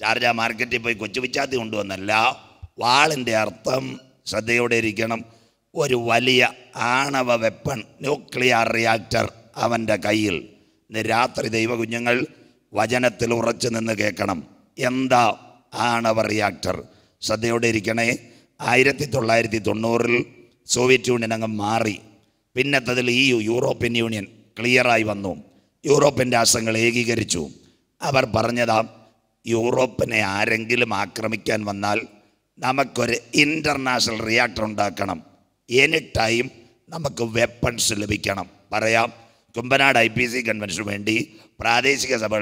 ഷാർജ മാർക്കറ്റിൽ പോയി കൊച്ചു വിച്ചാത്തി കൊണ്ടുവന്നല്ല വാളിൻ്റെ അർത്ഥം ശ്രദ്ധയോടെ ഇരിക്കണം ഒരു വലിയ ആണവ വെപ്പൺ ന്യൂക്ലിയർ റിയാക്ടർ അവൻ്റെ കയ്യിൽ ഇന്ന് രാത്രി ദൈവകുഞ്ഞുങ്ങൾ വചനത്തിൽ ഉറച്ചു നിന്ന് കേൾക്കണം എന്താ ആണവ റിയാക്ടർ ശ്രദ്ധയോടെ ഇരിക്കണേ ആയിരത്തി തൊള്ളായിരത്തി തൊണ്ണൂറിൽ സോവിയറ്റ് യൂണിയൻ അങ്ങ് മാറി പിന്നത്തതിൽ ഈ യൂറോപ്യൻ യൂണിയൻ ക്ലിയറായി വന്നു യൂറോപ്യൻ രാഷ്ട്രങ്ങൾ ഏകീകരിച്ചു അവർ പറഞ്ഞതാ യൂറോപ്പിനെ ആരെങ്കിലും ആക്രമിക്കാൻ വന്നാൽ നമുക്കൊരു ഇൻ്റർനാഷണൽ റിയാക്ടർ ഉണ്ടാക്കണം എനി ടൈം നമുക്ക് വെപ്പൺസ് ലഭിക്കണം പറയാം കുമ്പനാട് ഐ പി സി കൺവെൻഷന് വേണ്ടി പ്രാദേശിക സഭ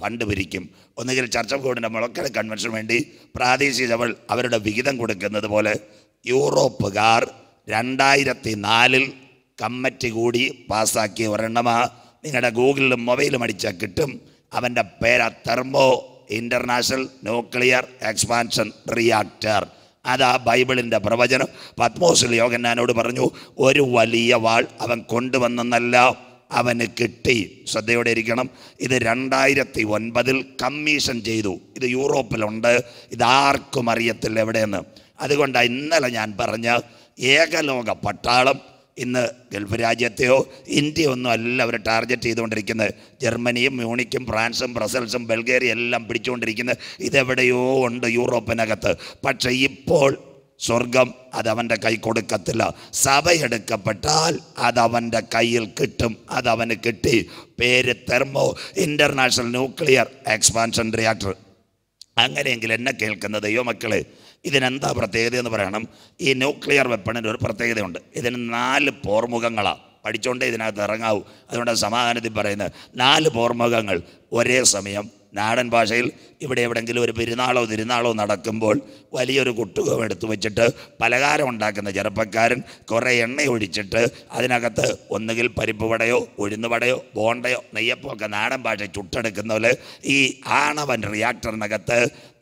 ഫണ്ട് പിരിക്കും ഒന്നുകിൽ ചർച്ച ബോർഡിൻ്റെ മുളക്കര കൺവെൻഷന് വേണ്ടി പ്രാദേശിക സഭ അവരുടെ വിഹിതം കൊടുക്കുന്നത് പോലെ യൂറോപ്പുകാർ രണ്ടായിരത്തി നാലിൽ കമ്മിറ്റി കൂടി പാസ്സാക്കിയ ഒരെണ്ണമാ നിങ്ങളുടെ ഗൂഗിളിലും മൊബൈലും അടിച്ചാൽ കിട്ടും അവൻ്റെ പേരാ thermo international nuclear expansion reactor അതാ ബൈബിളിൻ്റെ പ്രവചനം പത്മോസിൽ യോഗന്നാനോട് പറഞ്ഞു ഒരു വലിയ വാൾ അവൻ കൊണ്ടുവന്നെന്നല്ല അവന് കിട്ടി ശ്രദ്ധയോടെ ഇരിക്കണം ഇത് രണ്ടായിരത്തി ഒൻപതിൽ കമ്മീഷൻ ചെയ്തു ഇത് യൂറോപ്പിലുണ്ട് ഇതാർക്കും അറിയത്തില്ല എവിടെയെന്ന് അതുകൊണ്ടാണ് ഇന്നലെ ഞാൻ പറഞ്ഞ ഏകലോക പട്ടാളം ഇന്ന് ഗൾഫ് രാജ്യത്തെയോ ഇന്ത്യയോ ഒന്നും അല്ല അവർ ടാർഗറ്റ് ചെയ്തുകൊണ്ടിരിക്കുന്നത് ജർമ്മനിയും മ്യൂണിക്കും ഫ്രാൻസും ബ്രസൽസും ബൾഗേറിയ എല്ലാം പിടിച്ചുകൊണ്ടിരിക്കുന്നത് ഇതെവിടെയോ ഉണ്ട് യൂറോപ്പിനകത്ത് പക്ഷേ ഇപ്പോൾ സ്വർഗം അതവൻ്റെ കൈ കൊടുക്കത്തില്ല സഭയെടുക്കപ്പെട്ടാൽ അതവൻ്റെ കയ്യിൽ കിട്ടും അതവന് കിട്ടി പേര് thermo international nuclear expansion reactor അങ്ങനെയെങ്കിൽ എന്നെ കേൾക്കുന്ന ദൈവമക്കളെ ഇതിനെന്താ പ്രത്യേകത എന്ന് പറയണം ഈ ന്യൂക്ലിയർ വെപ്പണിൻ്റെ ഒരു പ്രത്യേകതയുണ്ട് ഇതിന് നാല് പോർമുഖങ്ങളാണ് പഠിച്ചുകൊണ്ടേ ഇതിനകത്ത് ഇറങ്ങാവൂ അതുകൊണ്ട് സമാധാനത്തിൽ പറയുന്നത് നാല് പോർമുഖങ്ങൾ ഒരേ സമയം നാടൻ ഭാഷയിൽ ഇവിടെ എവിടെങ്കിലും ഒരു പെരുന്നാളോ തിരുനാളോ നടക്കുമ്പോൾ വലിയൊരു കുട്ടുകം എടുത്തു വെച്ചിട്ട് പലകാരം ഉണ്ടാക്കുന്ന ചെറുപ്പക്കാരൻ കുറേ എണ്ണ ഒഴിച്ചിട്ട് അതിനകത്ത് ഒന്നുകിൽ പരിപ്പ് വടയോ വടയോ ബോണ്ടയോ നെയ്യപ്പോ ഒക്കെ നാടൻ ഭാഷ ചുട്ടെടുക്കുന്നതിൽ ഈ ആണവൻ റിയാക്ടറിനകത്ത്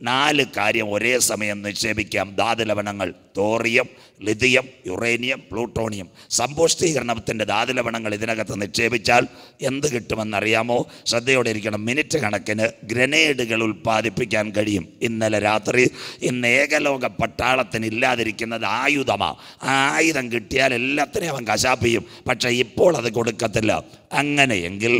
നാല് കാര്യം ഒരേ സമയം നിക്ഷേപിക്കാം ധാതുലവണങ്ങൾ തോറിയം ലിഥിയം യുറേനിയം പ്ലൂട്ടോണിയം സമ്പുഷ്ടീകരണത്തിൻ്റെ ധാതുലവണങ്ങൾ ഇതിനകത്ത് നിക്ഷേപിച്ചാൽ എന്ത് കിട്ടുമെന്നറിയാമോ ശ്രദ്ധയോടെ ഇരിക്കണം മിനിറ്റ് കണക്കിന് ഗ്രനേഡുകൾ ഉൽപ്പാദിപ്പിക്കാൻ കഴിയും ഇന്നലെ രാത്രി ഇന്ന് ഏകലോക പട്ടാളത്തിന് ഇല്ലാതിരിക്കുന്നത് ആയുധമാണ് ആ ആയുധം കിട്ടിയാൽ എല്ലാത്തിനെയും അവൻ കശാപ്പ് ചെയ്യും പക്ഷേ ഇപ്പോൾ അത് കൊടുക്കത്തില്ല അങ്ങനെയെങ്കിൽ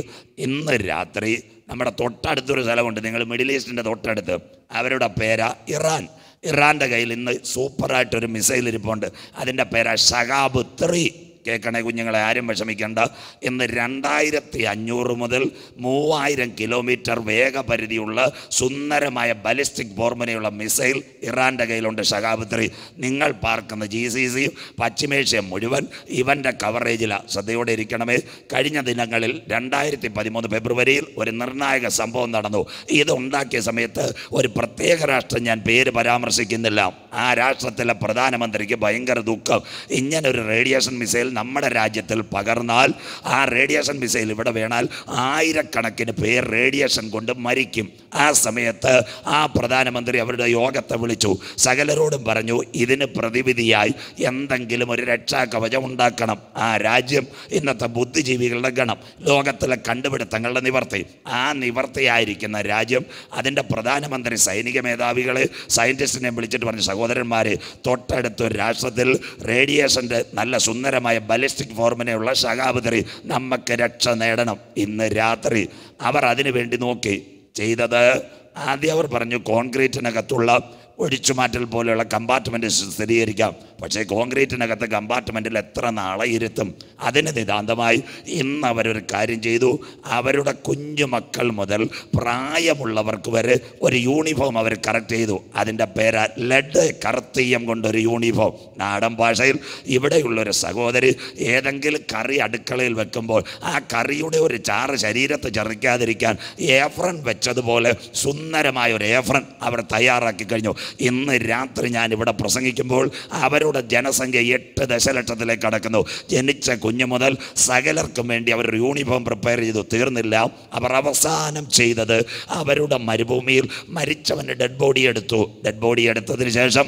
ഇന്ന് രാത്രി നമ്മുടെ തൊട്ടടുത്തൊരു സ്ഥലമുണ്ട് നിങ്ങൾ മിഡിൽ ഈസ്റ്റിൻ്റെ തൊട്ടടുത്ത് അവരുടെ പേരാ ഇറാൻ ഇറാൻ്റെ കയ്യിൽ ഇന്ന് സൂപ്പറായിട്ടൊരു മിസൈൽ ഇരിപ്പുണ്ട് അതിൻ്റെ പേരാ ഷഗാബ് ത്രീ കേൾക്കണേ കുഞ്ഞുങ്ങളെ ആരും വിഷമിക്കേണ്ട ഇന്ന് രണ്ടായിരത്തി അഞ്ഞൂറ് മുതൽ മൂവായിരം കിലോമീറ്റർ വേഗപരിധിയുള്ള സുന്ദരമായ ബലിസ്റ്റിക് ബോർമനയുള്ള മിസൈൽ ഇറാൻ്റെ കയ്യിലുണ്ട് ഷകാപത്രി നിങ്ങൾ പാർക്കുന്ന ജി സി സി പശ്ചിമേഷ്യ മുഴുവൻ ഇവൻ്റെ കവറേജിലാണ് ശ്രദ്ധയോടെ ഇരിക്കണമേ കഴിഞ്ഞ ദിനങ്ങളിൽ രണ്ടായിരത്തി പതിമൂന്ന് ഫെബ്രുവരിയിൽ ഒരു നിർണായക സംഭവം നടന്നു ഇതുണ്ടാക്കിയ സമയത്ത് ഒരു പ്രത്യേക രാഷ്ട്രം ഞാൻ പേര് പരാമർശിക്കുന്നില്ല ആ രാഷ്ട്രത്തിലെ പ്രധാനമന്ത്രിക്ക് ഭയങ്കര ദുഃഖം ഇങ്ങനൊരു റേഡിയേഷൻ മിസൈൽ നമ്മുടെ രാജ്യത്തിൽ പകർന്നാൽ ആ റേഡിയേഷൻ മിസൈൽ ഇവിടെ വേണാൽ ആയിരക്കണക്കിന് പേർ റേഡിയേഷൻ കൊണ്ട് മരിക്കും ആ സമയത്ത് ആ പ്രധാനമന്ത്രി അവരുടെ യോഗത്തെ വിളിച്ചു സകലരോടും പറഞ്ഞു ഇതിന് പ്രതിവിധിയായി എന്തെങ്കിലും ഒരു രക്ഷാകവചം ഉണ്ടാക്കണം ആ രാജ്യം ഇന്നത്തെ ബുദ്ധിജീവികളുടെ ഗണം ലോകത്തിലെ കണ്ടുപിടുത്തങ്ങളുടെ നിവർത്തി ആ നിവർത്തിയായിരിക്കുന്ന രാജ്യം അതിൻ്റെ പ്രധാനമന്ത്രി സൈനിക മേധാവികളെ സയൻറ്റിസ്റ്റിനെ വിളിച്ചിട്ട് പറഞ്ഞു സഹോദരന്മാരെ തൊട്ടടുത്തൊരു രാഷ്ട്രത്തിൽ റേഡിയേഷൻ്റെ നല്ല സുന്ദരമായ ബലിസ്റ്റിക് ഫോർമിനെയുള്ള ശകാബുദറി നമുക്ക് രക്ഷ നേടണം ഇന്ന് രാത്രി അവർ അതിനു വേണ്ടി നോക്കി ചെയ്തത് ആദ്യം അവർ പറഞ്ഞു കോൺക്രീറ്റിനകത്തുള്ള ഒഴിച്ചുമാറ്റൽ പോലെയുള്ള കമ്പാർട്ട്മെൻറ്റ് സ്ഥിരീകരിക്കാം പക്ഷേ കോൺക്രീറ്റിനകത്ത് കമ്പാർട്ട്മെൻറ്റിൽ എത്ര നാളെ ഇരുത്തും അതിന് നിതാന്തമായി ഇന്ന് അവരൊരു കാര്യം ചെയ്തു അവരുടെ കുഞ്ഞു മക്കൾ മുതൽ പ്രായമുള്ളവർക്ക് വരെ ഒരു യൂണിഫോം അവർ കറക്റ്റ് ചെയ്തു അതിൻ്റെ പേര് ലെഡ് കറുത്തീയം കൊണ്ടൊരു യൂണിഫോം നാടൻ ഭാഷയിൽ ഇവിടെയുള്ളൊരു സഹോദരി ഏതെങ്കിലും കറി അടുക്കളയിൽ വെക്കുമ്പോൾ ആ കറിയുടെ ഒരു ചാറ് ശരീരത്ത് ചെറിക്കാതിരിക്കാൻ ഏഫ്രൺ വെച്ചതുപോലെ സുന്ദരമായ ഒരു ഏഫ്രൺ അവർ തയ്യാറാക്കി കഴിഞ്ഞു ഇന്ന് രാത്രി ഞാൻ ഇവിടെ പ്രസംഗിക്കുമ്പോൾ അവരുടെ ജനസംഖ്യ എട്ട് ദശലക്ഷത്തിലേക്ക് കടക്കുന്നു ജനിച്ച കുഞ്ഞു മുതൽ സകലർക്കും വേണ്ടി അവർ യൂണിഫോം പ്രിപ്പയർ ചെയ്തു തീർന്നില്ല അവർ അവസാനം ചെയ്തത് അവരുടെ മരുഭൂമിയിൽ മരിച്ചവൻ്റെ ഡെഡ് ബോഡി എടുത്തു ഡെഡ് ബോഡി എടുത്തതിന് ശേഷം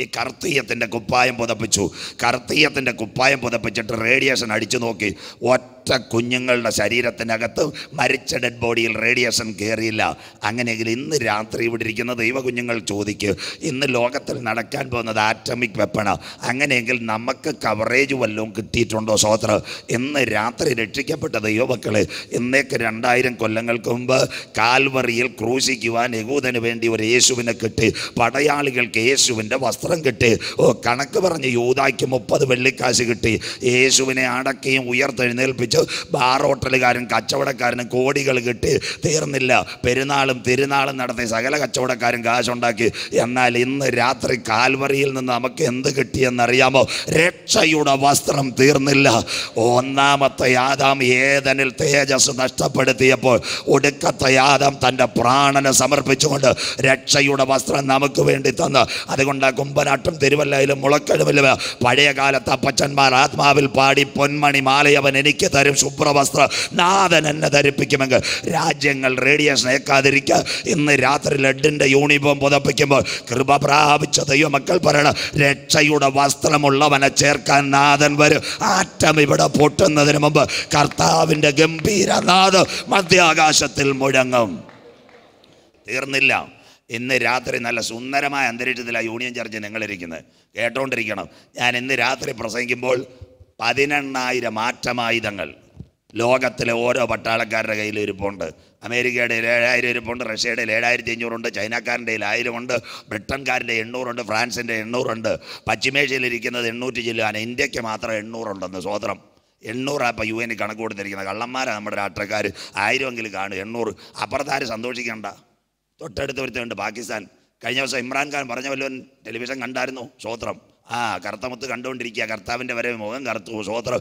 ഈ കർത്തീയത്തിൻ്റെ കുപ്പായം പുതപ്പിച്ചു കർത്തീയത്തിൻ്റെ കുപ്പായം പുതപ്പിച്ചിട്ട് റേഡിയേഷൻ അടിച്ചു നോക്കി ഒറ്റ ചത്ത കുഞ്ഞുങ്ങളുടെ ശരീരത്തിനകത്ത് മരിച്ച ഡെഡ് ബോഡിയിൽ റേഡിയേഷൻ കയറിയില്ല അങ്ങനെയെങ്കിൽ ഇന്ന് രാത്രി ഇവിടെ ഇരിക്കുന്ന ദൈവ കുഞ്ഞുങ്ങൾ ചോദിക്കുക ഇന്ന് ലോകത്തിൽ നടക്കാൻ പോകുന്നത് ആറ്റമിക് വെപ്പണ അങ്ങനെയെങ്കിൽ നമുക്ക് കവറേജ് വല്ലതും കിട്ടിയിട്ടുണ്ടോ സോത്ര ഇന്ന് രാത്രി രക്ഷിക്കപ്പെട്ട ദൈവമക്കളെ ഇന്നേക്ക് രണ്ടായിരം കൊല്ലങ്ങൾക്ക് മുമ്പ് കാൽവറിയിൽ ക്രൂശിക്കുവാൻ യകൂദന് വേണ്ടി ഒരു യേശുവിനെ കിട്ടി പടയാളികൾക്ക് യേശുവിൻ്റെ വസ്ത്രം കിട്ടി ഓ കണക്ക് പറഞ്ഞ് യൂതായ്ക്ക് മുപ്പത് വെള്ളിക്കാശ് കിട്ടി യേശുവിനെ അടക്കിയും ഉയർത്തെഴുന്നേൽപ്പിച്ച വെച്ച് ബാർ ഹോട്ടലുകാരൻ കച്ചവടക്കാരന് കോടികൾ കിട്ടി തീർന്നില്ല പെരുന്നാളും തിരുനാളും നടത്തി സകല കച്ചവടക്കാരും കാശുണ്ടാക്കി എന്നാൽ ഇന്ന് രാത്രി കാൽവറിയിൽ നിന്ന് നമുക്ക് എന്ത് കിട്ടിയെന്നറിയാമോ രക്ഷയുടെ വസ്ത്രം തീർന്നില്ല ഒന്നാമത്തെ യാദാം ഏതനിൽ തേജസ് നഷ്ടപ്പെടുത്തിയപ്പോൾ ഒടുക്കത്തെ ആദാം തൻ്റെ പ്രാണനെ സമർപ്പിച്ചുകൊണ്ട് രക്ഷയുടെ വസ്ത്രം നമുക്ക് വേണ്ടി തന്ന് അതുകൊണ്ട് കുമ്പനാട്ടും തിരുവല്ലയിലും മുളക്കഴുമില്ല പഴയ കാലത്ത് അപ്പച്ചന്മാർ ആത്മാവിൽ പാടി പൊന്മണി മാലയവൻ എനിക്ക് തരും തരും ശുഭ്രവസ്ത്ര നാഥൻ എന്നെ ധരിപ്പിക്കുമെങ്കിൽ രാജ്യങ്ങൾ റേഡിയേഷൻ ഏക്കാതിരിക്കുക ഇന്ന് രാത്രി ലഡിൻ്റെ യൂണിഫോം പുതപ്പിക്കുമ്പോൾ കൃപ പ്രാപിച്ച ദൈവമക്കൾ മക്കൾ പറയണം രക്ഷയുടെ വസ്ത്രമുള്ളവനെ ചേർക്കാൻ നാഥൻ വരും ആറ്റം ഇവിടെ പൊട്ടുന്നതിന് മുമ്പ് കർത്താവിൻ്റെ ഗംഭീര നാഥ് മധ്യാകാശത്തിൽ മുഴങ്ങും തീർന്നില്ല ഇന്ന് രാത്രി നല്ല സുന്ദരമായ അന്തരീക്ഷത്തിലാണ് യൂണിയൻ ചർച്ച് നിങ്ങളിരിക്കുന്നത് കേട്ടോണ്ടിരിക്കണം ഞാൻ ഇന്ന് രാത്രി പ്രസംഗിക്കുമ്പോൾ പതിനെണ്ണായിരം ആറ്റമായുധങ്ങൾ ലോകത്തിലെ ഓരോ പട്ടാളക്കാരുടെ കയ്യിൽ ഇരിപ്പുണ്ട് അമേരിക്കയുടെ ഏഴായിരം ഇരിപ്പുണ്ട് റഷ്യയുടെ ഏഴായിരത്തി അഞ്ഞൂറുണ്ട് ചൈനക്കാരൻ്റെ ആയിരമുണ്ട് ബ്രിട്ടൻകാരൻ്റെ എണ്ണൂറുണ്ട് ഫ്രാൻസിൻ്റെ എണ്ണൂറുണ്ട് പശ്ചിമേഷ്യയിലിരിക്കുന്നത് എണ്ണൂറ്റി ജില്ലയാണ് ഇന്ത്യക്ക് മാത്രം എണ്ണൂറുണ്ടെന്ന് സ്വതന്ത്രം എണ്ണൂറ് ഇപ്പോൾ യു എന് കണക്ക് കൊടുത്തിരിക്കുന്നത് കള്ളന്മാരാണ് നമ്മുടെ രാഷ്ട്രക്കാർ ആയിരമെങ്കിലും കാണും എണ്ണൂറ് അപ്പുറത്താരും സന്തോഷിക്കണ്ട തൊട്ടടുത്ത് ഒരുത്തുണ്ട് പാകിസ്ഥാൻ കഴിഞ്ഞ ദിവസം ഇമ്രാൻഖാൻ പറഞ്ഞ വല്ലവൻ ടെലിവിഷൻ കണ്ടായിരുന്നു സ്വതന്ത്രം ആ കറുത്തമുത്ത് കണ്ടുകൊണ്ടിരിക്കുക കർത്താവിൻ്റെ വരെ മുഖം കറുത്തു സ്വോത്ര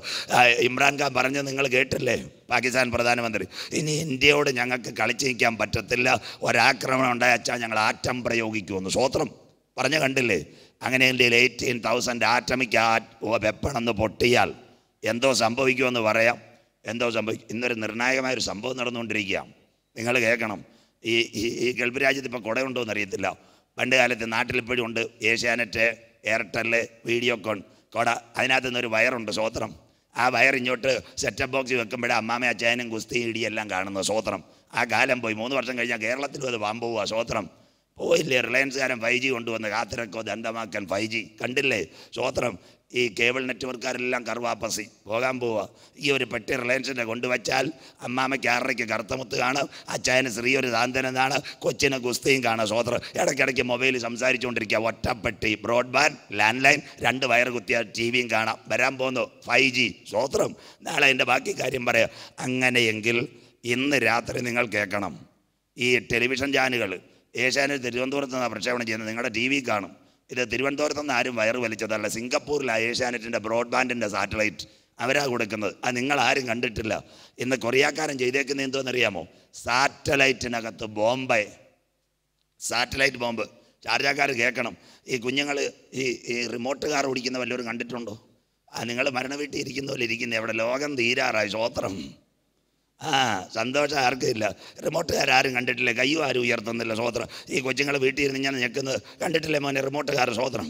ഇമ്രാൻഖാൻ പറഞ്ഞത് നിങ്ങൾ കേട്ടില്ലേ പാകിസ്ഥാൻ പ്രധാനമന്ത്രി ഇനി ഇന്ത്യയോട് ഞങ്ങൾക്ക് കളിച്ച് നിൽക്കാൻ പറ്റത്തില്ല ഒരാക്രമണം ഉണ്ടായച്ചാൽ ഞങ്ങൾ ആറ്റം പ്രയോഗിക്കുമെന്ന് സ്വോത്രം പറഞ്ഞ കണ്ടില്ലേ അങ്ങനെ ഇന്ത്യയിൽ എയ്റ്റീൻ തൗസൻഡ് ആറ്റമിക് വെപ്പണെന്ന് പൊട്ടിയാൽ എന്തോ സംഭവിക്കുമെന്ന് പറയാം എന്തോ സംഭവിക്കും ഇന്നൊരു നിർണായകമായൊരു സംഭവം നടന്നുകൊണ്ടിരിക്കുകയാണ് നിങ്ങൾ കേൾക്കണം ഈ ഈ ഗൾഫ് രാജ്യത്ത് ഇപ്പോൾ കുടയുണ്ടോ എന്നറിയത്തില്ല പണ്ട് കാലത്ത് നാട്ടിലിപ്പോഴും ഉണ്ട് ഏഷ്യാനെറ്റ് എയർടെൽ വീഡിയോകോൺ കോട അതിനകത്തു നിന്നൊരു വയറുണ്ട് സ്വോത്രം ആ വയർ ഇങ്ങോട്ട് സെറ്റപ്പ് ബോക്സ് വെക്കുമ്പോഴേ അമ്മാമ അച്ചായനും കുസ്തി ഇടിയെല്ലാം കാണുന്നു സ്വോത്രം ആ കാലം പോയി മൂന്ന് വർഷം കഴിഞ്ഞാൽ കേരളത്തിലും അത് പാമ്പോവുക സ്വോത്രം പോയില്ലേ റിലയൻസ് കാരൻ ഫൈവ് ജി കൊണ്ടുവന്ന് കാത്തിരക്കോ ദണ്ഡമാക്കൻ ഫൈവ് ജി കണ്ടില്ലേ സ്വോത്രം ഈ കേബിൾ നെറ്റ്വർക്കാരെല്ലാം കറുവാപ്പസി പോകാൻ പോവുക ഈ ഒരു പെട്ടി റിലയൻസിൻ്റെ കൊണ്ടുവച്ചാൽ അമ്മാമയ്ക്ക് ആറരയ്ക്ക് കറുത്തമുത്ത് കാണും അച്ചായന് ശ്രീയൊരു ദാന്തനെന്നാണ് കൊച്ചിന് ഗുസ്തിയും കാണാം സ്വതർ ഇടയ്ക്കിടയ്ക്ക് മൊബൈൽ സംസാരിച്ചുകൊണ്ടിരിക്കുക ഒറ്റപ്പെട്ടി ബ്രോഡ്ബാൻഡ് ലാൻഡ് ലൈൻ രണ്ട് വയർ കുത്തിയ ടി വിയും കാണാം വരാൻ പോകുന്നു ഫൈവ് ജി സ്വതന്ത്രം നാളെ എൻ്റെ ബാക്കി കാര്യം പറയാം അങ്ങനെയെങ്കിൽ ഇന്ന് രാത്രി നിങ്ങൾ കേൾക്കണം ഈ ടെലിവിഷൻ ചാനലുകൾ ഏഷ്യാനെ തിരുവനന്തപുരത്ത് നിന്നാണ് പ്രക്ഷേപണം ചെയ്യുന്നത് നിങ്ങളുടെ ടി വി കാണും ഇത് തിരുവനന്തപുരത്ത് നിന്ന് ആരും വയറ് വലിച്ചതല്ല സിംഗപ്പൂരിലാണ് ഏഷ്യാനെറ്റിൻ്റെ ബ്രോഡ്ബാൻഡിൻ്റെ സാറ്റലൈറ്റ് അവരാ കൊടുക്കുന്നത് അത് നിങ്ങൾ ആരും കണ്ടിട്ടില്ല ഇന്ന് കൊറിയാക്കാരൻ ചെയ്തേക്കുന്ന എന്തോന്നറിയാമോ സാറ്റലൈറ്റിനകത്ത് ബോംബെ സാറ്റലൈറ്റ് ബോംബ് ചാർജാക്കാർ കേൾക്കണം ഈ കുഞ്ഞുങ്ങൾ ഈ ഈ റിമോട്ട് കാർ ഓടിക്കുന്ന വല്ലവരും കണ്ടിട്ടുണ്ടോ ആ നിങ്ങൾ മരണ വീട്ടിൽ ഇരിക്കുന്ന പോലെ ഇരിക്കുന്ന എവിടെ ലോകം തീരാറായി ശ്രോത്രം ആ സന്തോഷം ആർക്കില്ല റിമോട്ടുകാർ ആരും കണ്ടിട്ടില്ല കയ്യും ആരും ഉയർത്തുന്നില്ല സ്വോത്രം ഈ കൊച്ചുങ്ങൾ വീട്ടിൽ ഇരുന്ന് ഞാൻ ഞെക്കുന്നത് കണ്ടിട്ടില്ലേ മോനെ റിമോട്ടുകാർ സ്വോത്രം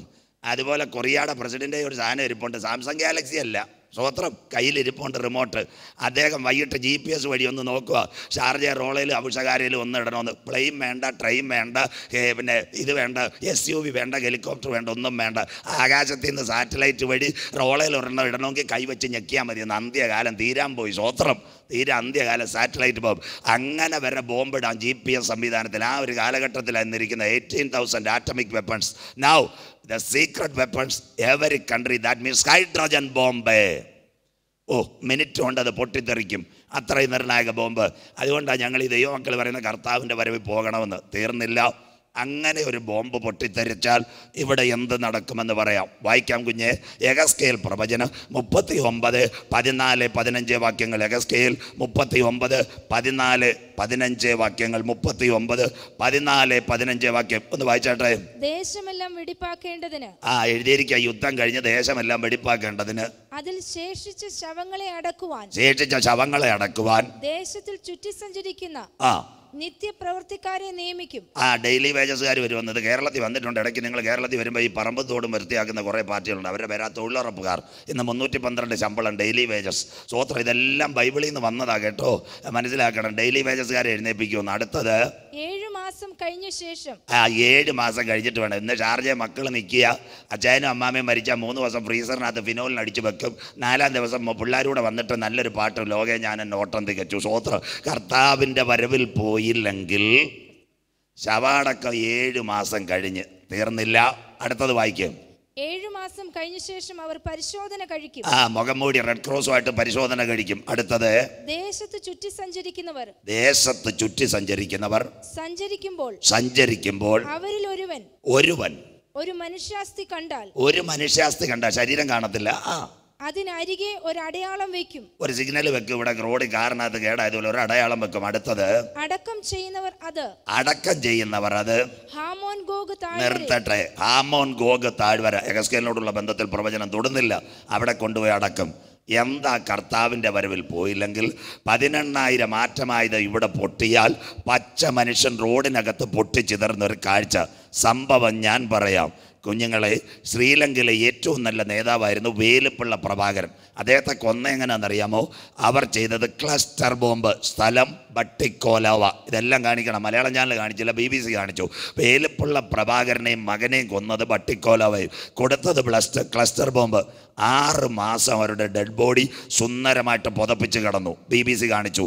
അതുപോലെ കൊറിയയുടെ പ്രസിഡൻ്റേ ഒരു സാധനം ഇരിപ്പുണ്ട് സാംസങ് ഗാലക്സി അല്ല സ്വത്രം കയ്യിലിരിപ്പുണ്ട് റിമോട്ട് അദ്ദേഹം വൈകിട്ട് ജി പി എസ് വഴി ഒന്ന് നോക്കുക ഷാർജ റോളയിൽ അഭിഷകാരയിൽ ഒന്ന് ഇടണമെന്ന് പ്ലെയിൻ വേണ്ട ട്രെയിൻ വേണ്ട പിന്നെ ഇത് വേണ്ട എസ് യു വി വേണ്ട ഹെലികോപ്റ്റർ വേണ്ട ഒന്നും വേണ്ട ആകാശത്തിൽ നിന്ന് സാറ്റലൈറ്റ് വഴി റോളയിൽ ഒരെണ്ണം ഇടണമെങ്കിൽ കൈവച്ച് ഞെക്കിയാൽ മതി എന്ന് അന്ത്യകാലം തീരാൻ പോയി സ്വത്രം തീരെ അന്ത്യകാല സാറ്റലൈറ്റ് ബോംബ് അങ്ങനെ വരെ ബോംബിടാം ജി പി എസ് സംവിധാനത്തിൽ ആ ഒരു കാലഘട്ടത്തിൽ ഇരിക്കുന്ന eighteen thousand atomic weapons now the secret weapons every country that means hydrogen bomb ഓ മിനിറ്റ് കൊണ്ട് അത് പൊട്ടിത്തെറിക്കും അത്രയും നിർണായക ബോംബ് അതുകൊണ്ടാണ് ഞങ്ങൾ ഈ ദൈവമക്കൾ പറയുന്ന കർത്താവിൻ്റെ വരവിൽ പോകണമെന്ന് തീർന്നില്ല അങ്ങനെ ഒരു ബോംബ് പൊട്ടിത്തെറിച്ചാൽ ഇവിടെ എന്ത് നടക്കുമെന്ന് പറയാം വായിക്കാം കുഞ്ഞെ എഗസ്കേൽ പ്രവചനം മുപ്പത്തി ഒമ്പത് പതിനാല് പതിനഞ്ച് വാക്യങ്ങൾ എഗസ്കേൽ മുപ്പത്തി ഒമ്പത് പതിനാല് പതിനഞ്ച് വാക്യങ്ങൾ മുപ്പത്തി ഒമ്പത് പതിനാല് പതിനഞ്ച് വാക്യം ഒന്ന് വായിച്ചാട്ടെ ദേശമെല്ലാം വെടിപ്പാക്കേണ്ടതിന് ആ എഴുതിയിരിക്കുക യുദ്ധം കഴിഞ്ഞ് ദേശമെല്ലാം വെടിപ്പാക്കേണ്ടതിന് അതിൽ ശേഷിച്ച ശവങ്ങളെ അടക്കുവാൻ ശേഷിച്ച ശവങ്ങളെ അടക്കുവാൻ ദേശത്തിൽ ചുറ്റി സഞ്ചരിക്കുന്ന ആ നിത്യപ്രവൃത്തിക്കാരെ നിയമിക്കും ആ ഡെയിലി വേജസ്കാർ വരും വന്നത് കേരളത്തിൽ വന്നിട്ടുണ്ട് ഇടയ്ക്ക് നിങ്ങൾ കേരളത്തിൽ വരുമ്പോൾ ഈ പറമ്പ് തോടും വൃത്തിയാക്കുന്ന കുറേ പാർട്ടികളുണ്ട് അവരുടെ പേരാ തൊഴിലുറപ്പുകാർ ഇന്ന് മുന്നൂറ്റി പന്ത്രണ്ട് ശമ്പളം ഡെയിലി വേജസ് സ്വോത്രം ഇതെല്ലാം ബൈബിളിൽ നിന്ന് വന്നതാ കേട്ടോ മനസ്സിലാക്കണം ഡെയിലി വേജസ്കാരെ എഴുന്നേപ്പിക്കുമെന്ന് അടുത്തത് ഏഴ് മാസം കഴിഞ്ഞ ശേഷം ആ ഏഴ് മാസം കഴിഞ്ഞിട്ട് വേണം ഇന്ന് ഷാർജ മക്കൾ നിൽക്കുക അച്ചായനും അമ്മാമയും മരിച്ച മൂന്ന് ദിവസം ഫ്രീസറിനകത്ത് ഫിനോലിന് അടിച്ചു വെക്കും നാലാം ദിവസം പിള്ളേരൂടെ വന്നിട്ട് നല്ലൊരു പാട്ട് ലോകെ ഞാൻ എന്നെ ഓട്ടം തികച്ചു സ്വോത്രം കർത്താവിൻ്റെ വരവിൽ പോയില്ലെങ്കിൽ ശവാടക്കം ഏഴ് മാസം കഴിഞ്ഞ് തീർന്നില്ല അടുത്തത് വായിക്കും ഏഴു മാസം കഴിഞ്ഞ ശേഷം അവർ പരിശോധന കഴിക്കും ആ മുഖം മൂടി റെഡ് ക്രോസുമായിട്ട് പരിശോധന കഴിക്കും അടുത്തത് ദേശത്ത് ചുറ്റി സഞ്ചരിക്കുന്നവർ ദേശത്ത് ചുറ്റി സഞ്ചരിക്കുന്നവർ സഞ്ചരിക്കുമ്പോൾ സഞ്ചരിക്കുമ്പോൾ അവരിൽ ഒരുവൻ ഒരുവൻ ഒരു മനുഷ്യാസ്തി കണ്ടാൽ ഒരു മനുഷ്യാസ്തി കണ്ടാൽ ശരീരം കാണത്തില്ല ആ അതിനരികെ ഒരു അടയാളം വെക്കും ഒരു സിഗ്നൽ വെക്കും ഇവിടെ റോഡ് കാറിനകത്ത് കേടായതുപോലെ ഒരു അടയാളം വെക്കും അടുത്തത് അടക്കം ചെയ്യുന്നവർ അത് അടക്കം ചെയ്യുന്നവർ അത് ഹാമോൻ ഗോഗ് നിർത്തട്ടെ ഹാമോൻ ഗോഗ് താഴ്വര എഗസ്കേലിനോടുള്ള ബന്ധത്തിൽ പ്രവചനം തൊടുന്നില്ല അവിടെ കൊണ്ടുപോയി അടക്കം എന്താ കർത്താവിൻ്റെ വരവിൽ പോയില്ലെങ്കിൽ പതിനെണ്ണായിരം ആറ്റമായത് ഇവിടെ പൊട്ടിയാൽ പച്ച മനുഷ്യൻ റോഡിനകത്ത് പൊട്ടിച്ചിതർന്നൊരു കാഴ്ച സംഭവം ഞാൻ പറയാം കുഞ്ഞുങ്ങളെ ശ്രീലങ്കയിലെ ഏറ്റവും നല്ല നേതാവായിരുന്നു വേലുപ്പിള്ള പ്രഭാകരൻ അദ്ദേഹത്തെ കൊന്ന എങ്ങനെയാണെന്നറിയാമോ അവർ ചെയ്തത് ക്ലസ്റ്റർ ബോംബ് സ്ഥലം ബട്ടിക്കോലാവ ഇതെല്ലാം കാണിക്കണം മലയാളം ചാനൽ കാണിച്ചില്ല ബി ബി സി കാണിച്ചു വേലുപ്പിള്ള പ്രഭാകരനെയും മകനെയും കൊന്നത് ബട്ടിക്കോലാവയും കൊടുത്തത് ക്ലസ്റ്റർ ക്ലസ്റ്റർ ബോംബ് ആറ് മാസം അവരുടെ ഡെഡ് ബോഡി സുന്ദരമായിട്ട് പുതപ്പിച്ച് കിടന്നു ബി ബി സി കാണിച്ചു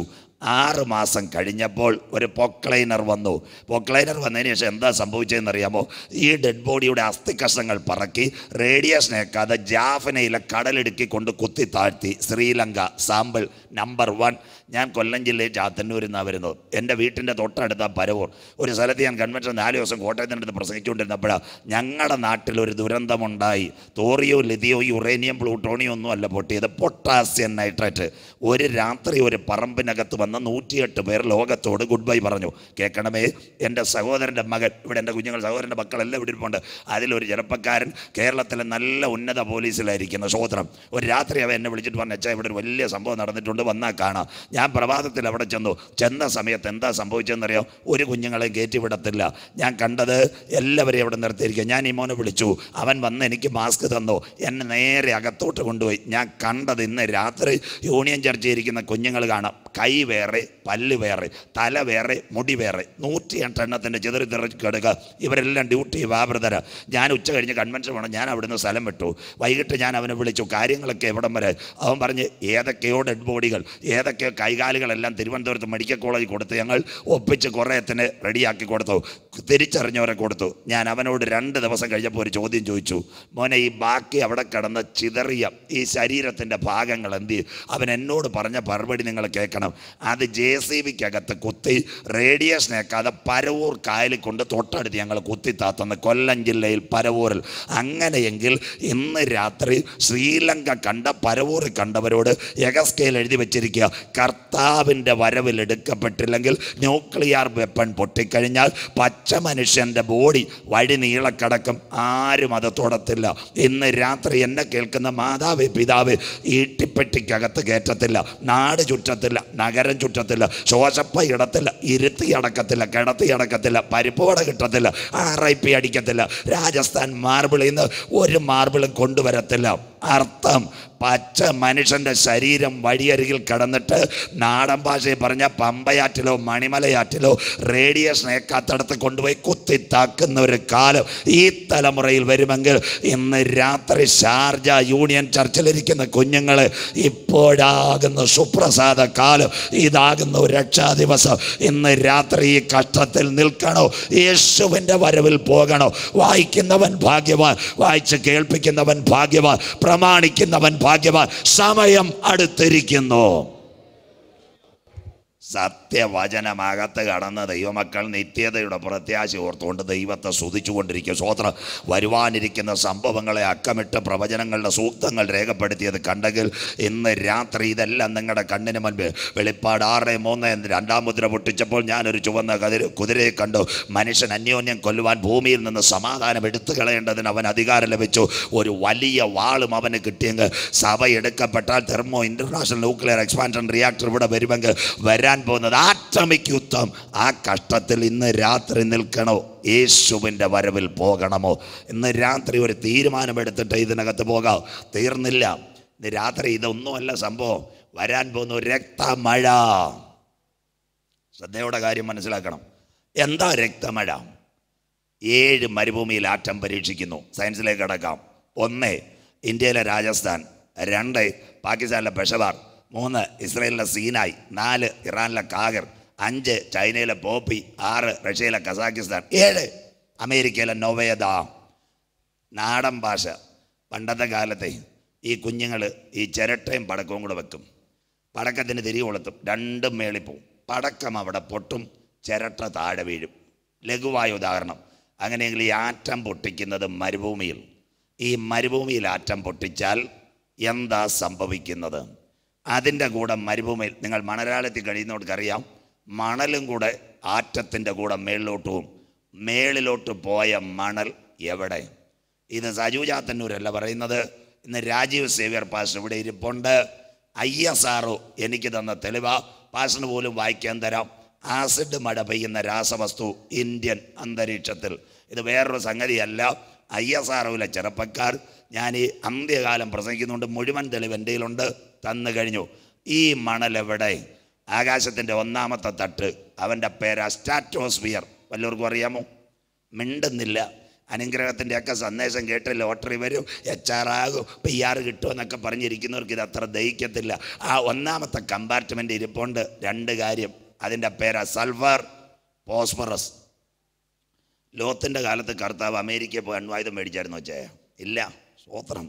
ആറ് മാസം കഴിഞ്ഞപ്പോൾ ഒരു പൊക്ലൈനർ വന്നു പൊക്ലൈനർ വന്നതിന് ശേഷം എന്താ സംഭവിച്ചതെന്നറിയാമോ ഈ ഡെഡ് ബോഡിയുടെ കഷ്ണങ്ങൾ പറക്കി റേഡിയേഷൻ ഏക്കാതെ ജാഫനയിലെ കടലിടുക്കി കൊണ്ട് കുത്തി താഴ്ത്തി ശ്രീലങ്ക സാമ്പിൾ നമ്പർ വൺ ഞാൻ കൊല്ലം ജില്ലയിൽ ചാത്തന്നൂരിൽ നിന്നാണ് വരുന്നത് എൻ്റെ വീട്ടിൻ്റെ തൊട്ടടുത്ത പരവൂർ ഒരു സ്ഥലത്ത് ഞാൻ കൺവെൻഷൻ നാല് ദിവസം കോട്ടയത്തിനടുത്ത് പ്രസംഗിച്ചുകൊണ്ടിരുന്നപ്പോഴാണ് ഞങ്ങളുടെ നാട്ടിൽ ഒരു ദുരന്തമുണ്ടായി തോറിയോ ലിതിയോ യുറേനിയം പ്ലൂട്ടോണിയോ ഒന്നും അല്ല പൊട്ടിയത് പൊട്ടാസ്യം നൈട്രേറ്റ് ഒരു രാത്രി ഒരു പറമ്പിനകത്ത് വന്ന് നൂറ്റിയെട്ട് പേർ ലോകത്തോട് ഗുഡ് ബൈ പറഞ്ഞു കേൾക്കണമേ എൻ്റെ സഹോദരൻ്റെ മകൻ ഇവിടെ എൻ്റെ കുഞ്ഞുങ്ങൾ സഹോദരൻ്റെ മക്കളെല്ലാം ഇവിടെ ഇരിപ്പുണ്ട് അതിലൊരു ചെറുപ്പക്കാരൻ കേരളത്തിലെ നല്ല ഉന്നത പോലീസിലായിരിക്കുന്ന സ്വോത്രം ഒരു രാത്രി അവൻ എന്നെ വിളിച്ചിട്ട് പറഞ്ഞു ഇവിടെ ഒരു വലിയ സംഭവം നടന്നിട്ടുണ്ട് വന്നാൽ കാണാം ഞാൻ പ്രഭാതത്തിൽ അവിടെ ചെന്നു ചെന്ന സമയത്ത് എന്താ സംഭവിച്ചതെന്നറിയോ ഒരു കുഞ്ഞുങ്ങളെ കയറ്റി വിടത്തില്ല ഞാൻ കണ്ടത് എല്ലാവരെയും അവിടെ നിർത്തിയിരിക്കുക ഞാൻ ഈ മോനെ വിളിച്ചു അവൻ വന്ന് എനിക്ക് മാസ്ക് തന്നു എന്നെ നേരെ അകത്തോട്ട് കൊണ്ടുപോയി ഞാൻ കണ്ടത് ഇന്ന് രാത്രി യൂണിയൻ ചർച്ചയിൽ ഇരിക്കുന്ന കുഞ്ഞുങ്ങൾ കാണാം കൈ വേറെ പല്ല് വേറെ തല വേറെ മുടി വേറെ നൂറ്റി എട്ടെണ്ണത്തിൻ്റെ ചിതറി തിറക്കിടുക ഇവരെല്ലാം ഡ്യൂട്ടി വാപ്രതര ഞാൻ ഉച്ച കഴിഞ്ഞ് കൺവെൻഷൻ വേണം ഞാൻ അവിടുന്ന് സ്ഥലം വിട്ടു വൈകിട്ട് ഞാൻ അവനെ വിളിച്ചു കാര്യങ്ങളൊക്കെ എവിടം വരെ അവൻ പറഞ്ഞ് ഏതൊക്കെയോ ഡെഡ് ബോഡികൾ ഏതൊക്കെയോ കൈകാലുകളെല്ലാം തിരുവനന്തപുരത്ത് മെഡിക്കൽ കോളേജ് കൊടുത്ത് ഞങ്ങൾ ഒപ്പിച്ച് കുറേത്തിന് റെഡിയാക്കി കൊടുത്തു തിരിച്ചറിഞ്ഞവരെ കൊടുത്തു ഞാൻ അവനോട് രണ്ട് ദിവസം കഴിഞ്ഞപ്പോൾ ഒരു ചോദ്യം ചോദിച്ചു മോനെ ഈ ബാക്കി അവിടെ കിടന്ന ചിതറിയ ഈ ശരീരത്തിൻ്റെ ഭാഗങ്ങൾ എന്ത് അവൻ എന്നോട് പറഞ്ഞ പരിപാടി നിങ്ങൾ കേൾക്കണം അത് ജെ സി വിക്കകത്ത് കുത്തി റേഡിയേഷനേക്കാതെ പരവൂർ കായലിൽ കൊണ്ട് തൊട്ടടുത്ത് ഞങ്ങൾ കുത്തി താത്തുന്ന കൊല്ലം ജില്ലയിൽ പരവൂരിൽ അങ്ങനെയെങ്കിൽ ഇന്ന് രാത്രി ശ്രീലങ്ക കണ്ട പരവൂർ കണ്ടവരോട് എഗസ്കയിൽ എഴുതി വെച്ചിരിക്കുക കർത്താവിൻ്റെ വരവിൽ എടുക്കപ്പെട്ടില്ലെങ്കിൽ ന്യൂക്ലിയർ വെപ്പൺ പൊട്ടിക്കഴിഞ്ഞാൽ പച്ച മനുഷ്യൻ്റെ ബോഡി വഴി നീളക്കടക്കും ആരും അത് തൊടത്തില്ല ഇന്ന് രാത്രി എന്നെ കേൾക്കുന്ന മാതാവ് പിതാവ് ഈട്ടിപ്പെട്ടിക്കകത്ത് കയറ്റത്തില്ല നാട് ചുറ്റത്തില്ല നഗരം ചുറ്റത്തില്ല ശോശപ്പ ഇടത്തില്ല ഇരുത്തി അടക്കത്തില്ല കിടത്തി അടക്കത്തില്ല പരിപ്പോടെ കിട്ടത്തില്ല ആർ ഐ പി അടിക്കത്തില്ല രാജസ്ഥാൻ മാർബിളിൽ നിന്ന് ഒരു മാർബിളും കൊണ്ടുവരത്തില്ല അർത്ഥം പച്ച മനുഷ്യൻ്റെ ശരീരം വഴിയരികിൽ കിടന്നിട്ട് നാടൻ ഭാഷയിൽ പറഞ്ഞ പമ്പയാറ്റിലോ മണിമലയാറ്റിലോ റേഡിയേഷൻ ഏക്കാത്തടത്ത് കൊണ്ടുപോയി കുത്തിത്താക്കുന്ന ഒരു കാലം ഈ തലമുറയിൽ വരുമെങ്കിൽ ഇന്ന് രാത്രി ഷാർജ യൂണിയൻ ചർച്ചിലിരിക്കുന്ന കുഞ്ഞുങ്ങൾ ഇപ്പോഴാകുന്ന സുപ്രസാദ കാലം ഇതാകുന്ന രക്ഷാ ദിവസം ഇന്ന് രാത്രി ഈ കഷ്ടത്തിൽ നിൽക്കണോ യേശുവിൻ്റെ വരവിൽ പോകണോ വായിക്കുന്നവൻ ഭാഗ്യവാൻ വായിച്ച് കേൾപ്പിക്കുന്നവൻ ഭാഗ്യവാൻ പ്രമാണിക്കുന്നവൻ ഭാഗ്യവാൻ ഭാഗ്യവാൻ സമയം അടുത്തിരിക്കുന്നു സത്യവചനമകത്ത് കടന്ന് ദൈവമക്കൾ നിത്യതയുടെ പ്രത്യാശ ഓർത്തുകൊണ്ട് ദൈവത്തെ സ്തുതിച്ചുകൊണ്ടിരിക്കുക സ്വോത്ര വരുവാനിരിക്കുന്ന സംഭവങ്ങളെ അക്കമിട്ട് പ്രവചനങ്ങളുടെ സൂക്തങ്ങൾ രേഖപ്പെടുത്തിയത് കണ്ടെങ്കിൽ ഇന്ന് രാത്രി ഇതെല്ലാം നിങ്ങളുടെ കണ്ണിന് മുൻപ് വെളിപ്പാട് ആറ് മൂന്ന് രണ്ടാം മുദ്ര പൊട്ടിച്ചപ്പോൾ ഞാനൊരു ചുവന്ന കതിര കുതിരയെ കണ്ടു മനുഷ്യൻ അന്യോന്യം കൊല്ലുവാൻ ഭൂമിയിൽ നിന്ന് സമാധാനം എടുത്തു കളയേണ്ടതിന് അവൻ അധികാരം ലഭിച്ചു ഒരു വലിയ വാളും അവന് കിട്ടിയെങ്കിൽ സഭ എടുക്കപ്പെട്ടാൽ thermo international nuclear expansion reactor ഇവിടെ വരുമെങ്കിൽ വരാൻ വരാൻ പോകുന്നത് ആ യുദ്ധം ആ കഷ്ടത്തിൽ ഇന്ന് രാത്രി നിൽക്കണോ യേശുവിൻ്റെ വരവിൽ പോകണമോ ഇന്ന് രാത്രി ഒരു തീരുമാനമെടുത്തിട്ട് ഇതിനകത്ത് പോകാം തീർന്നില്ല ഇന്ന് രാത്രി ഇതൊന്നുമല്ല സംഭവം വരാൻ പോകുന്നു രക്തമഴ ശ്രദ്ധയുടെ കാര്യം മനസ്സിലാക്കണം എന്താ രക്തമഴ ഏഴ് മരുഭൂമിയിൽ ആറ്റം പരീക്ഷിക്കുന്നു സയൻസിലേക്ക് അടക്കാം ഒന്ന് ഇന്ത്യയിലെ രാജസ്ഥാൻ രണ്ട് പാകിസ്ഥാനിലെ പെഷവാർ മൂന്ന് ഇസ്രയേലിലെ സീനായി നാല് ഇറാനിലെ കാഗർ അഞ്ച് ചൈനയിലെ പോപ്പി ആറ് റഷ്യയിലെ കസാക്കിസ്ഥാൻ ഏഴ് അമേരിക്കയിലെ നൊവേദ നാടൻ ഭാഷ പണ്ടത്തെ കാലത്തെ ഈ കുഞ്ഞുങ്ങൾ ഈ ചിരട്ടയും പടക്കവും കൂടെ വെക്കും പടക്കത്തിന് തിരികെ കൊളുത്തും രണ്ടും മേളിപ്പോവും പടക്കം അവിടെ പൊട്ടും ചിരട്ട താഴെ വീഴും ലഘുവായ ഉദാഹരണം അങ്ങനെയെങ്കിൽ ഈ ആറ്റം പൊട്ടിക്കുന്നത് മരുഭൂമിയിൽ ഈ മരുഭൂമിയിൽ ആറ്റം പൊട്ടിച്ചാൽ എന്താ സംഭവിക്കുന്നത് അതിൻ്റെ കൂടെ മരുഭൂമിയിൽ നിങ്ങൾ മണലാലത്തിൽ കഴിയുന്നവർക്കറിയാം മണലും കൂടെ ആറ്റത്തിൻ്റെ കൂടെ മേളിലോട്ടും മേളിലോട്ട് പോയ മണൽ എവിടെ ഇന്ന് സജുജാത്തന്നൂരല്ല പറയുന്നത് ഇന്ന് രാജീവ് സേവ്യർ പാസ് ഇവിടെ ഇരിപ്പുണ്ട് ഐ എസ് ആറോ എനിക്ക് തന്ന തെളിവ പാസിന് പോലും വായിക്കാൻ തരാം ആസിഡ് മഴ പെയ്യുന്ന രാസവസ്തു ഇന്ത്യൻ അന്തരീക്ഷത്തിൽ ഇത് വേറൊരു സംഗതിയല്ല ഐ എസ് ഒയിലെ ചെറുപ്പക്കാർ ഞാൻ ഈ അന്ത്യകാലം പ്രസംഗിക്കുന്നുണ്ട് മുഴുവൻ തെളിവ് എൻ്റെ കയ്യിലുണ്ട് തന്നു കഴിഞ്ഞു ഈ മണലെവിടെ ആകാശത്തിൻ്റെ ഒന്നാമത്തെ തട്ട് അവൻ്റെ പേര് സ്റ്റാറ്റോസ്ഫിയർ വല്ലവർക്കും അറിയാമോ മിണ്ടുന്നില്ല അനുഗ്രഹത്തിൻ്റെ ഒക്കെ സന്ദേശം കേട്ട് ലോട്ടറി വരും എച്ച് ആർ ആകും പി ആർ കിട്ടുമെന്നൊക്കെ പറഞ്ഞിരിക്കുന്നവർക്ക് ഇത് അത്ര ദഹിക്കത്തില്ല ആ ഒന്നാമത്തെ കമ്പാർട്ട്മെൻ്റ് ഇരിപ്പുണ്ട് രണ്ട് കാര്യം അതിൻ്റെ പേരാ സൾഫർ ഫോസ്ഫറസ് ലോത്തിൻ്റെ കാലത്ത് കർത്താവ് അമേരിക്കയിൽ പോയി അണ്വായുധം മേടിച്ചായിരുന്നു വെച്ചേ ഇല്ല സ്തോത്രം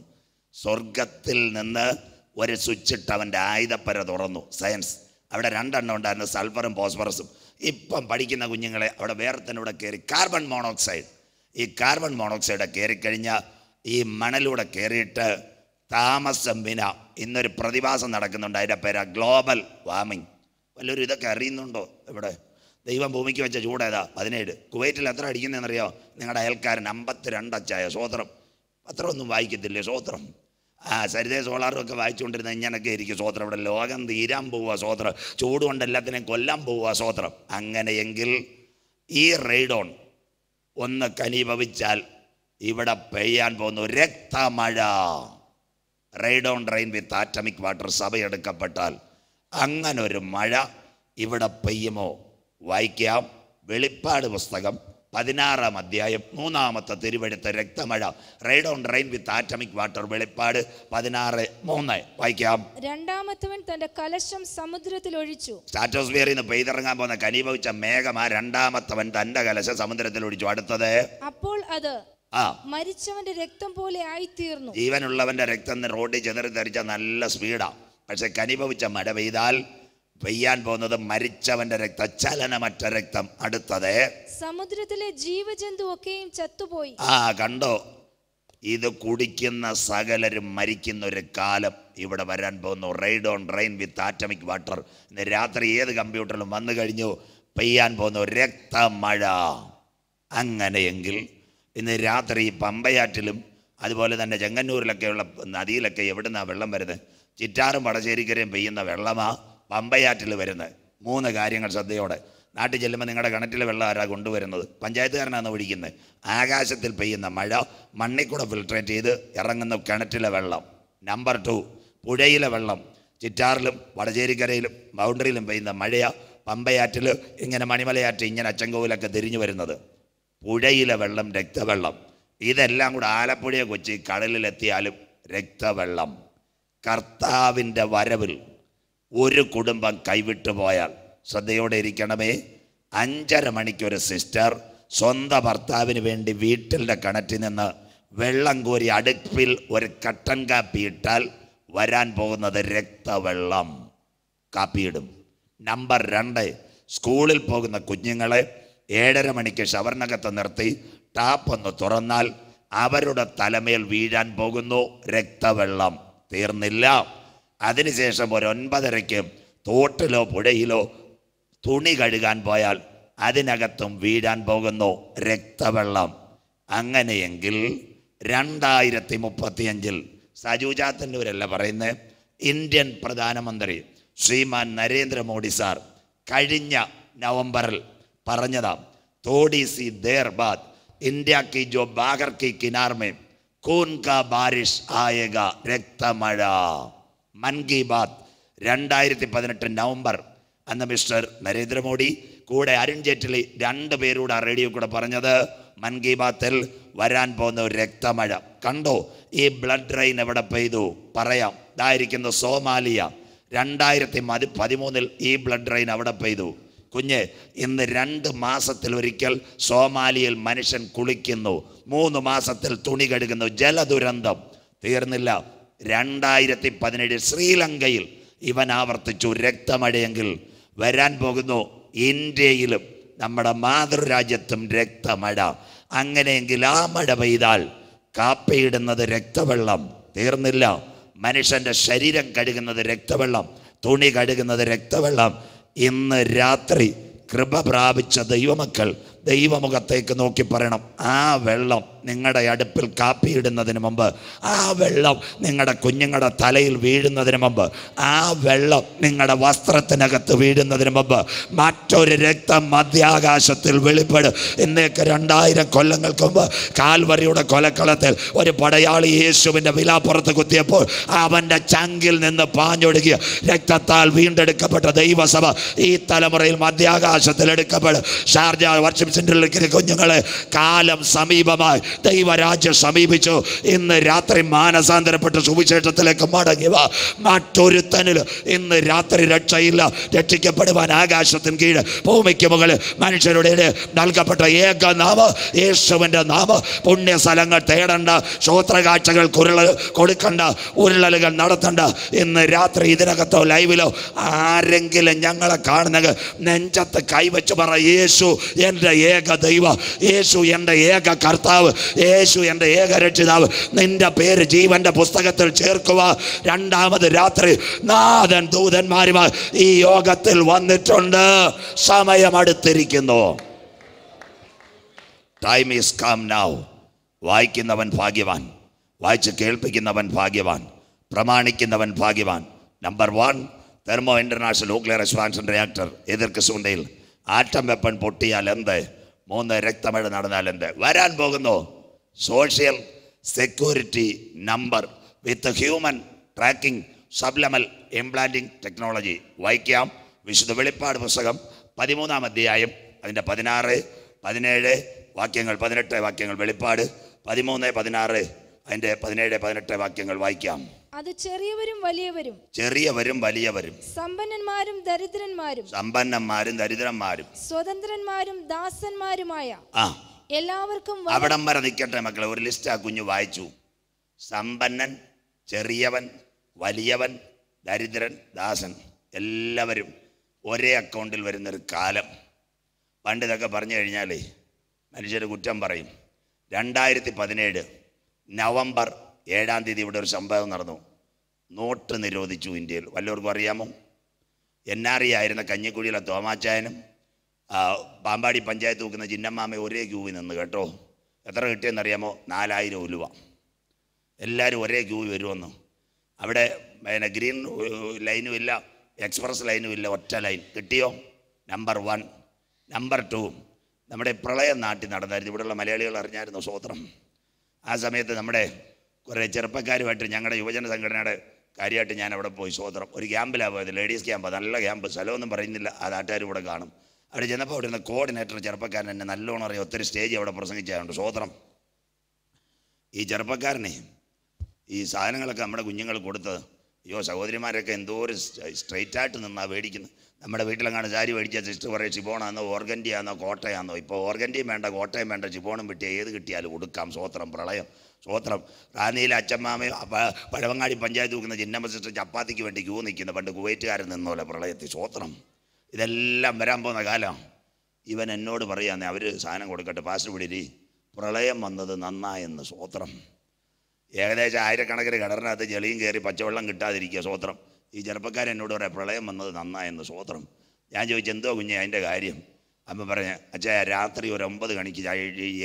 സ്വർഗത്തിൽ നിന്ന് ഒരു സ്വിച്ചിട്ട് അവൻ്റെ ആയുധപ്പര തുറന്നു സയൻസ് അവിടെ രണ്ടെണ്ണം ഉണ്ടായിരുന്നു സൾഫറും ഫോസ്ഫറസും ഇപ്പം പഠിക്കുന്ന കുഞ്ഞുങ്ങളെ അവിടെ വേർത്തിനൂടെ കയറി കാർബൺ മോണോക്സൈഡ് ഈ കാർബൺ മോണോക്സൈഡ് കയറിക്കഴിഞ്ഞാൽ ഈ മണലൂടെ കയറിയിട്ട് താമസം വിന ഇന്നൊരു പ്രതിഭാസം നടക്കുന്നുണ്ട് അതിൻ്റെ പേരാ ഗ്ലോബൽ വാമിങ് വല്ലൊരു ഇതൊക്കെ അറിയുന്നുണ്ടോ ഇവിടെ ദൈവം ഭൂമിക്ക് വെച്ച ചൂടേതാ പതിനേഴ് കുവൈറ്റിൽ എത്ര അടിക്കുന്നതെന്നറിയോ നിങ്ങളുടെ അയൽക്കാരൻ അമ്പത്തിരണ്ടച്ചായ സ്വോത്രം അത്ര ഒന്നും വായിക്കത്തില്ലേ സ്വോത്രം ആ സരിതേ സോളാറൊക്കെ വായിച്ചുകൊണ്ടിരുന്ന ഇങ്ങനൊക്കെ ഇരിക്കും സ്വോത്രം ഇവിടെ ലോകം തീരാൻ പോവുക സ്വോത്രം ചൂടുകൊണ്ട് എല്ലാത്തിനെയും കൊല്ലാൻ പോവുക സ്വോത്രം അങ്ങനെയെങ്കിൽ ഈ റെയ്ഡോൺ ഒന്ന് കനി ഭവിച്ചാൽ ഇവിടെ പെയ്യാൻ പോകുന്നു രക്തമഴ radon rain with atomic water സഭയെടുക്കപ്പെട്ടാൽ അങ്ങനൊരു മഴ ഇവിടെ പെയ്യുമോ വായിക്കാം വെളിപ്പാട് പുസ്തകം പതിനാറാം അധ്യായം മൂന്നാമത്തെ തിരുവെടുത്ത രക്തമഴ radon rain with atomic water വെളിപ്പാട് പതിനാറ് മൂന്ന് വായിക്കാം രണ്ടാമത്തവൻ തന്റെ കലശം സമുദ്രത്തിൽ ഒഴിച്ചു സ്റ്റാറ്റോസ്ഫിയറിൽ നിന്ന് പെയ്തിറങ്ങാൻ പോകുന്ന കനീഭവിച്ച മേഘം ആ രണ്ടാമത്തവൻ തന്റെ കലശം സമുദ്രത്തിൽ ഒഴിച്ചു അടുത്തത് അപ്പോൾ അത് ആ മരിച്ചവന്റെ രക്തം പോലെ ആയി തീർന്നു ജീവനുള്ളവന്റെ രക്തം റോഡിൽ ചെതറി ധരിച്ച നല്ല സ്പീഡാ പക്ഷെ കനിഭവിച്ച മഴ പെയ്താൽ പെയ്യാൻ പോകുന്നത് മരിച്ചവന്റെ രക്തം ചലനമറ്റ രക്തം അടുത്തത് സമുദ്രത്തിലെ ജീവജന്തു ഒക്കെയും ചത്തുപോയി ആ കണ്ടോ ഇത് കുടിക്കുന്ന സകലരും മരിക്കുന്ന ഒരു കാലം ഇവിടെ വരാൻ പോകുന്നു radon rain with atomic water ഇന്ന് രാത്രി ഏത് കമ്പ്യൂട്ടറിലും വന്നു കഴിഞ്ഞു പെയ്യാൻ പോകുന്നു രക്തമഴ അങ്ങനെയെങ്കിൽ ഇന്ന് രാത്രി പമ്പയാറ്റിലും അതുപോലെ തന്നെ ചെങ്ങന്നൂരിലൊക്കെയുള്ള നദിയിലൊക്കെ എവിടുന്നാണ് വെള്ളം വരുന്നത് ചിറ്റാറും വടശ്ശേരിക്കരയും പെയ്യുന്ന വെള്ളമാണ് പമ്പയാറ്റിൽ വരുന്നത് മൂന്ന് കാര്യങ്ങൾ ശ്രദ്ധയോടെ നാട്ടിൽ ചെല്ലുമ്പോൾ നിങ്ങളുടെ കിണറ്റിലെ വെള്ളം ആരാ കൊണ്ടുവരുന്നത് പഞ്ചായത്തുകാരനാണ് ഒഴിക്കുന്നത് ആകാശത്തിൽ പെയ്യുന്ന മഴ മണ്ണിൽ കൂടെ ഫിൽട്രേറ്റ് ചെയ്ത് ഇറങ്ങുന്ന കിണറ്റിലെ വെള്ളം നമ്പർ ടു പുഴയിലെ വെള്ളം ചിറ്റാറിലും വടചേരിക്കരയിലും ബൗണ്ടറിയിലും പെയ്യുന്ന മഴയാ പമ്പയാറ്റിൽ ഇങ്ങനെ മണിമലയാറ്റ് ഇങ്ങനെ അച്ചങ്കോവിലൊക്കെ തിരിഞ്ഞു വരുന്നത് പുഴയിലെ വെള്ളം രക്തവെള്ളം ഇതെല്ലാം കൂടെ ആലപ്പുഴയെ കൊച്ചി കടലിലെത്തിയാലും രക്തവെള്ളം കർത്താവിൻ്റെ വരവിൽ ഒരു കുടുംബം കൈവിട്ടു പോയാൽ ശ്രദ്ധയോടെ ഇരിക്കണമേ അഞ്ചര മണിക്കൊരു സിസ്റ്റർ സ്വന്തം ഭർത്താവിന് വേണ്ടി വീട്ടിലെ കിണറ്റിൽ നിന്ന് വെള്ളം കോരി അടുപ്പിൽ ഒരു കട്ടൻ കാപ്പി ഇട്ടാൽ വരാൻ പോകുന്നത് രക്തവെള്ളം കാപ്പിയിടും നമ്പർ രണ്ട് സ്കൂളിൽ പോകുന്ന കുഞ്ഞുങ്ങളെ ഏഴര മണിക്ക് ഷവർനകത്ത് നിർത്തി ടാപ്പ് ഒന്ന് തുറന്നാൽ അവരുടെ തലമേൽ വീഴാൻ പോകുന്നു രക്തവെള്ളം തീർന്നില്ല അതിനുശേഷം ഒരു ഒൻപതരയ്ക്ക് തോട്ടിലോ പുഴയിലോ തുണി കഴുകാൻ പോയാൽ അതിനകത്തും വീഴാൻ പോകുന്നു രക്തവെള്ളം അങ്ങനെയെങ്കിൽ രണ്ടായിരത്തി മുപ്പത്തിയഞ്ചിൽ സജുജാത്തന്നൂരല്ല പറയുന്നത് ഇന്ത്യൻ പ്രധാനമന്ത്രി ശ്രീമാൻ നരേന്ദ്രമോദി സാർ കഴിഞ്ഞ നവംബറിൽ പറഞ്ഞതാം തോടി C there ബാദ് India Ki Joe bagger കി കിനാർമേ കൂൻ കാ ബാരിഷ് ആയക രക്തമഴ മൻ കി ബാത് രണ്ടായിരത്തി പതിനെട്ട് നവംബർ അന്ന് മിസ്റ്റർ നരേന്ദ്രമോദി കൂടെ അരുൺ ജെയ്റ്റ്ലി രണ്ട് പേരോട് ആ റേഡിയോ കൂടെ പറഞ്ഞത് മൻ കി ബാത്തിൽ വരാൻ പോകുന്ന ഒരു രക്തമഴ കണ്ടോ ഈ ബ്ലഡ് റെയിൻ എവിടെ പെയ്തു പറയാം ഇതായിരിക്കുന്ന സോമാലിയ രണ്ടായിരത്തി മതി പതിമൂന്നിൽ ഈ ബ്ലഡ് റെയിൻ അവിടെ പെയ്തു കുഞ്ഞ് ഇന്ന് രണ്ട് മാസത്തിൽ ഒരിക്കൽ സോമാലിയയിൽ മനുഷ്യൻ കുളിക്കുന്നു മൂന്ന് മാസത്തിൽ തുണി കഴുകുന്നു ജലദുരന്തം തീർന്നില്ല രണ്ടായിരത്തി പതിനേഴ് ശ്രീലങ്കയിൽ ഇവൻ ആവർത്തിച്ചു രക്തമഴയെങ്കിൽ വരാൻ പോകുന്നു ഇന്ത്യയിലും നമ്മുടെ മാതൃരാജ്യത്തും രക്തമഴ അങ്ങനെയെങ്കിൽ ആ മഴ പെയ്താൽ കാപ്പയിടുന്നത് രക്തവെള്ളം തീർന്നില്ല മനുഷ്യൻ്റെ ശരീരം കഴുകുന്നത് രക്തവെള്ളം തുണി കഴുകുന്നത് രക്തവെള്ളം ഇന്ന് രാത്രി കൃപ പ്രാപിച്ച ദൈവമക്കൾ ദൈവമുഖത്തേക്ക് നോക്കി പറയണം ആ വെള്ളം നിങ്ങളുടെ അടുപ്പിൽ കാപ്പിയിടുന്നതിന് മുമ്പ് ആ വെള്ളം നിങ്ങളുടെ കുഞ്ഞുങ്ങളുടെ തലയിൽ വീഴുന്നതിന് മുമ്പ് ആ വെള്ളം നിങ്ങളുടെ വസ്ത്രത്തിനകത്ത് വീഴുന്നതിന് മുമ്പ് മറ്റൊരു രക്തം മധ്യാകാശത്തിൽ വെളിപ്പെടും ഇന്നേക്ക് രണ്ടായിരം കൊല്ലങ്ങൾക്ക് മുമ്പ് കാൽവരിയുടെ കൊലക്കളത്തിൽ ഒരു പടയാളി യേശുവിൻ്റെ വിലാപ്പുറത്ത് കുത്തിയപ്പോൾ അവൻ്റെ ചങ്കിൽ നിന്ന് പാഞ്ഞൊടുക്കിയ രക്തത്താൽ വീണ്ടെടുക്കപ്പെട്ട ദൈവസഭ ഈ തലമുറയിൽ മധ്യാകാശത്തിൽ എടുക്കപ്പെടും ഷാർജ വർഷിപ്പ് സെൻറ്ററിലേക്ക് കുഞ്ഞുങ്ങളെ കാലം സമീപമായി ദൈവരാജ്യം സമീപിച്ചു ഇന്ന് രാത്രി മാനസാന്തരപ്പെട്ട സുവിശേഷത്തിലേക്ക് മടങ്ങിവ മറ്റൊരുത്തനിൽ ഇന്ന് രാത്രി രക്ഷയില്ല രക്ഷിക്കപ്പെടുവാൻ ആകാശത്തിന് കീഴ് ഭൂമിക്ക് മുകളിൽ മനുഷ്യരുടെ നൽകപ്പെട്ട ഏക നാമ യേശുവിൻ്റെ നാവ് പുണ്യ സ്ഥലങ്ങൾ തേടണ്ട ശ്രോത്രകാഴ്ചകൾ കുരുള കൊടുക്കണ്ട ഉരുളലുകൾ നടത്തണ്ട ഇന്ന് രാത്രി ഇതിനകത്തോ ലൈവിലോ ആരെങ്കിലും ഞങ്ങളെ കാണുന്നെങ്കിൽ നെഞ്ചത്ത് കൈവച്ച് പറ യേശു എൻ്റെ ഏക ദൈവ യേശു എൻ്റെ ഏക കർത്താവ് യേശു എൻ്റെ ഏകരക്ഷിതാവ് നിന്റെ പേര് ജീവന്റെ പുസ്തകത്തിൽ ചേർക്കുക രണ്ടാമത് രാത്രി നാഥൻ ദൂതന്മാരുമായി ഈ യോഗത്തിൽ വന്നിട്ടുണ്ട് സമയം അടുത്തിരിക്കുന്നു ടൈം ഈസ് കം നൗ വായിക്കുന്നവൻ ഭാഗ്യവാൻ വായിച്ച് കേൾപ്പിക്കുന്നവൻ ഭാഗ്യവാൻ പ്രമാണിക്കുന്നവൻ ഭാഗ്യവാൻ number one thermo international nuclear expansion reactor എതിർക്ക് ക്രിസ്തുണ്ടയിൽ ആറ്റം വെപ്പൺ പൊട്ടിയാൽ എന്ത് മൂന്ന് രക്തമഴ എന്ത് വരാൻ പോകുന്നു social security number with human tracking subdermal implanting technology വായിക്കാം വിശുദ്ധ വെളിപ്പാട് പുസ്തകം പതിമൂന്നാം അധ്യായം അതിൻ്റെ പതിനാറ് പതിനേഴ് വാക്യങ്ങൾ പതിനെട്ട് വാക്യങ്ങൾ വെളിപ്പാട് പതിമൂന്ന് പതിനാറ് അതിൻ്റെ പതിനേഴ് പതിനെട്ട് വാക്യങ്ങൾ വായിക്കാം അത് ചെറിയവരും വലിയവരും ചെറിയവരും വലിയവരും സമ്പന്നന്മാരും ദരിദ്രന്മാരും സമ്പന്നന്മാരും ദരിദ്രന്മാരും സ്വതന്ത്രന്മാരും ദാസന്മാരുമായ ആ എല്ലാവർക്കും അവിടം വരെ നിൽക്കട്ടെ മക്കളെ ഒരു ലിസ്റ്റ് ആ കുഞ്ഞു വായിച്ചു സമ്പന്നൻ ചെറിയവൻ വലിയവൻ ദരിദ്രൻ ദാസൻ എല്ലാവരും ഒരേ അക്കൗണ്ടിൽ വരുന്നൊരു കാലം പണ്ട് ഇതൊക്കെ പറഞ്ഞു കഴിഞ്ഞാലേ മനുഷ്യർ കുറ്റം പറയും രണ്ടായിരത്തി പതിനേഴ് നവംബർ ഏഴാം തീയതി ഇവിടെ ഒരു സംഭവം നടന്നു നോട്ട് നിരോധിച്ചു ഇന്ത്യയിൽ വല്ലവർക്കും അറിയാമോ എൻ ആർ ഇ ആയിരുന്ന കഞ്ഞിക്കുഴിയിലെ തോമാച്ചായനും പാമ്പാടി പഞ്ചായത്ത് നോക്കുന്ന ചിന്നമ്മാമ ഒരേ ക്യൂവിൽ നിന്ന് കേട്ടോ എത്ര കിട്ടിയെന്നറിയാമോ നാലായിരം ഉലുവ എല്ലാവരും ഒരേ ക്യൂ വരുമെന്ന് അവിടെ പിന്നെ ഗ്രീൻ ലൈനും ഇല്ല എക്സ്പ്രസ് ലൈനും ഇല്ല ഒറ്റ ലൈൻ കിട്ടിയോ നമ്പർ വൺ നമ്പർ ടു നമ്മുടെ പ്രളയം നാട്ടിൽ നടന്നായിരുന്നു ഇവിടെയുള്ള മലയാളികൾ അറിഞ്ഞായിരുന്നു സ്വോത്രം ആ സമയത്ത് നമ്മുടെ കുറേ ചെറുപ്പക്കാരുമായിട്ട് ഞങ്ങളുടെ യുവജന സംഘടനയുടെ കാര്യമായിട്ട് ഞാൻ അവിടെ പോയി സ്വതന്ത്രം ഒരു ക്യാമ്പിലാണ് പോയത് ലേഡീസ് ക്യാമ്പ് നല്ല ക്യാമ്പ് സ്ഥലമൊന്നും പറയുന്നില്ല ആ നാട്ടുകാരും ഇവിടെ കാണും അവിടെ ചെന്നപ്പോൾ അവിടെ നിന്ന് കോർഡിനേറ്റർ ചെറുപ്പക്കാരൻ എന്നെ നല്ലോണം അറിയാം ഒത്തിരി സ്റ്റേജ് അവിടെ പ്രസംഗിച്ചുണ്ട് സ്വതന്ത്രം ഈ ചെറുപ്പക്കാരനെ ഈ സാധനങ്ങളൊക്കെ നമ്മുടെ കുഞ്ഞുങ്ങൾ കൊടുത്തത് അയ്യോ സഹോദരിമാരൊക്കെ സ്ട്രെയിറ്റ് ആയിട്ട് നിന്നാ മേടിക്കുന്നത് നമ്മുടെ വീട്ടിലെങ്ങാണ് സാരി മേടിച്ച സിസ്റ്റർ പറയും ചിബോണാന്നോ ഓർഗൻഡിയാന്നോ കോട്ടയാന്നോ ഇപ്പോൾ ഓർഗൻഡിയും വേണ്ട കോട്ടയം വേണ്ട ചിബോണും വിട്ടിയ ഏത് കിട്ടിയാലും കൊടുക്കാം സ്വോത്രം പ്രളയം സ്വോത്രം റാന്നിയിലെ അച്ഛമ്മാമയും പഴവങ്ങാടി പഞ്ചായത്ത് വെക്കുന്ന ചിന്നമ്മ സിസ്റ്റർ ചപ്പാത്തിക്ക് വേണ്ടി ക്യൂ നിൽക്കുന്ന പണ്ട് കുവൈറ്റുകാരൻ നിന്നോലെ പ്രളയത്തിൽ സ്വോത്രം ഇതെല്ലാം വരാൻ പോകുന്ന കാലം ഇവൻ എന്നോട് പറയാന്നേ അവർ സാധനം കൊടുക്കട്ടെ പാസ്റ്റർ പിടിരി പ്രളയം വന്നത് നന്നായെന്ന് സ്വോത്രം ഏകദേശം ആയിരക്കണക്കിന് കിണറിനകത്ത് ചെളിയും കയറി പച്ചവെള്ളം കിട്ടാതിരിക്കുക സ്വോത്രം ഈ ചെറുപ്പക്കാരൻ എന്നോട് പറയാം പ്രളയം വന്നത് നന്നായെന്ന് സ്വോത്രം ഞാൻ ചോദിച്ചു എന്തോ കുഞ്ഞെ അതിൻ്റെ കാര്യം അപ്പം പറഞ്ഞ അച്ഛ രാത്രി ഒരു ഒമ്പത് മണിക്ക്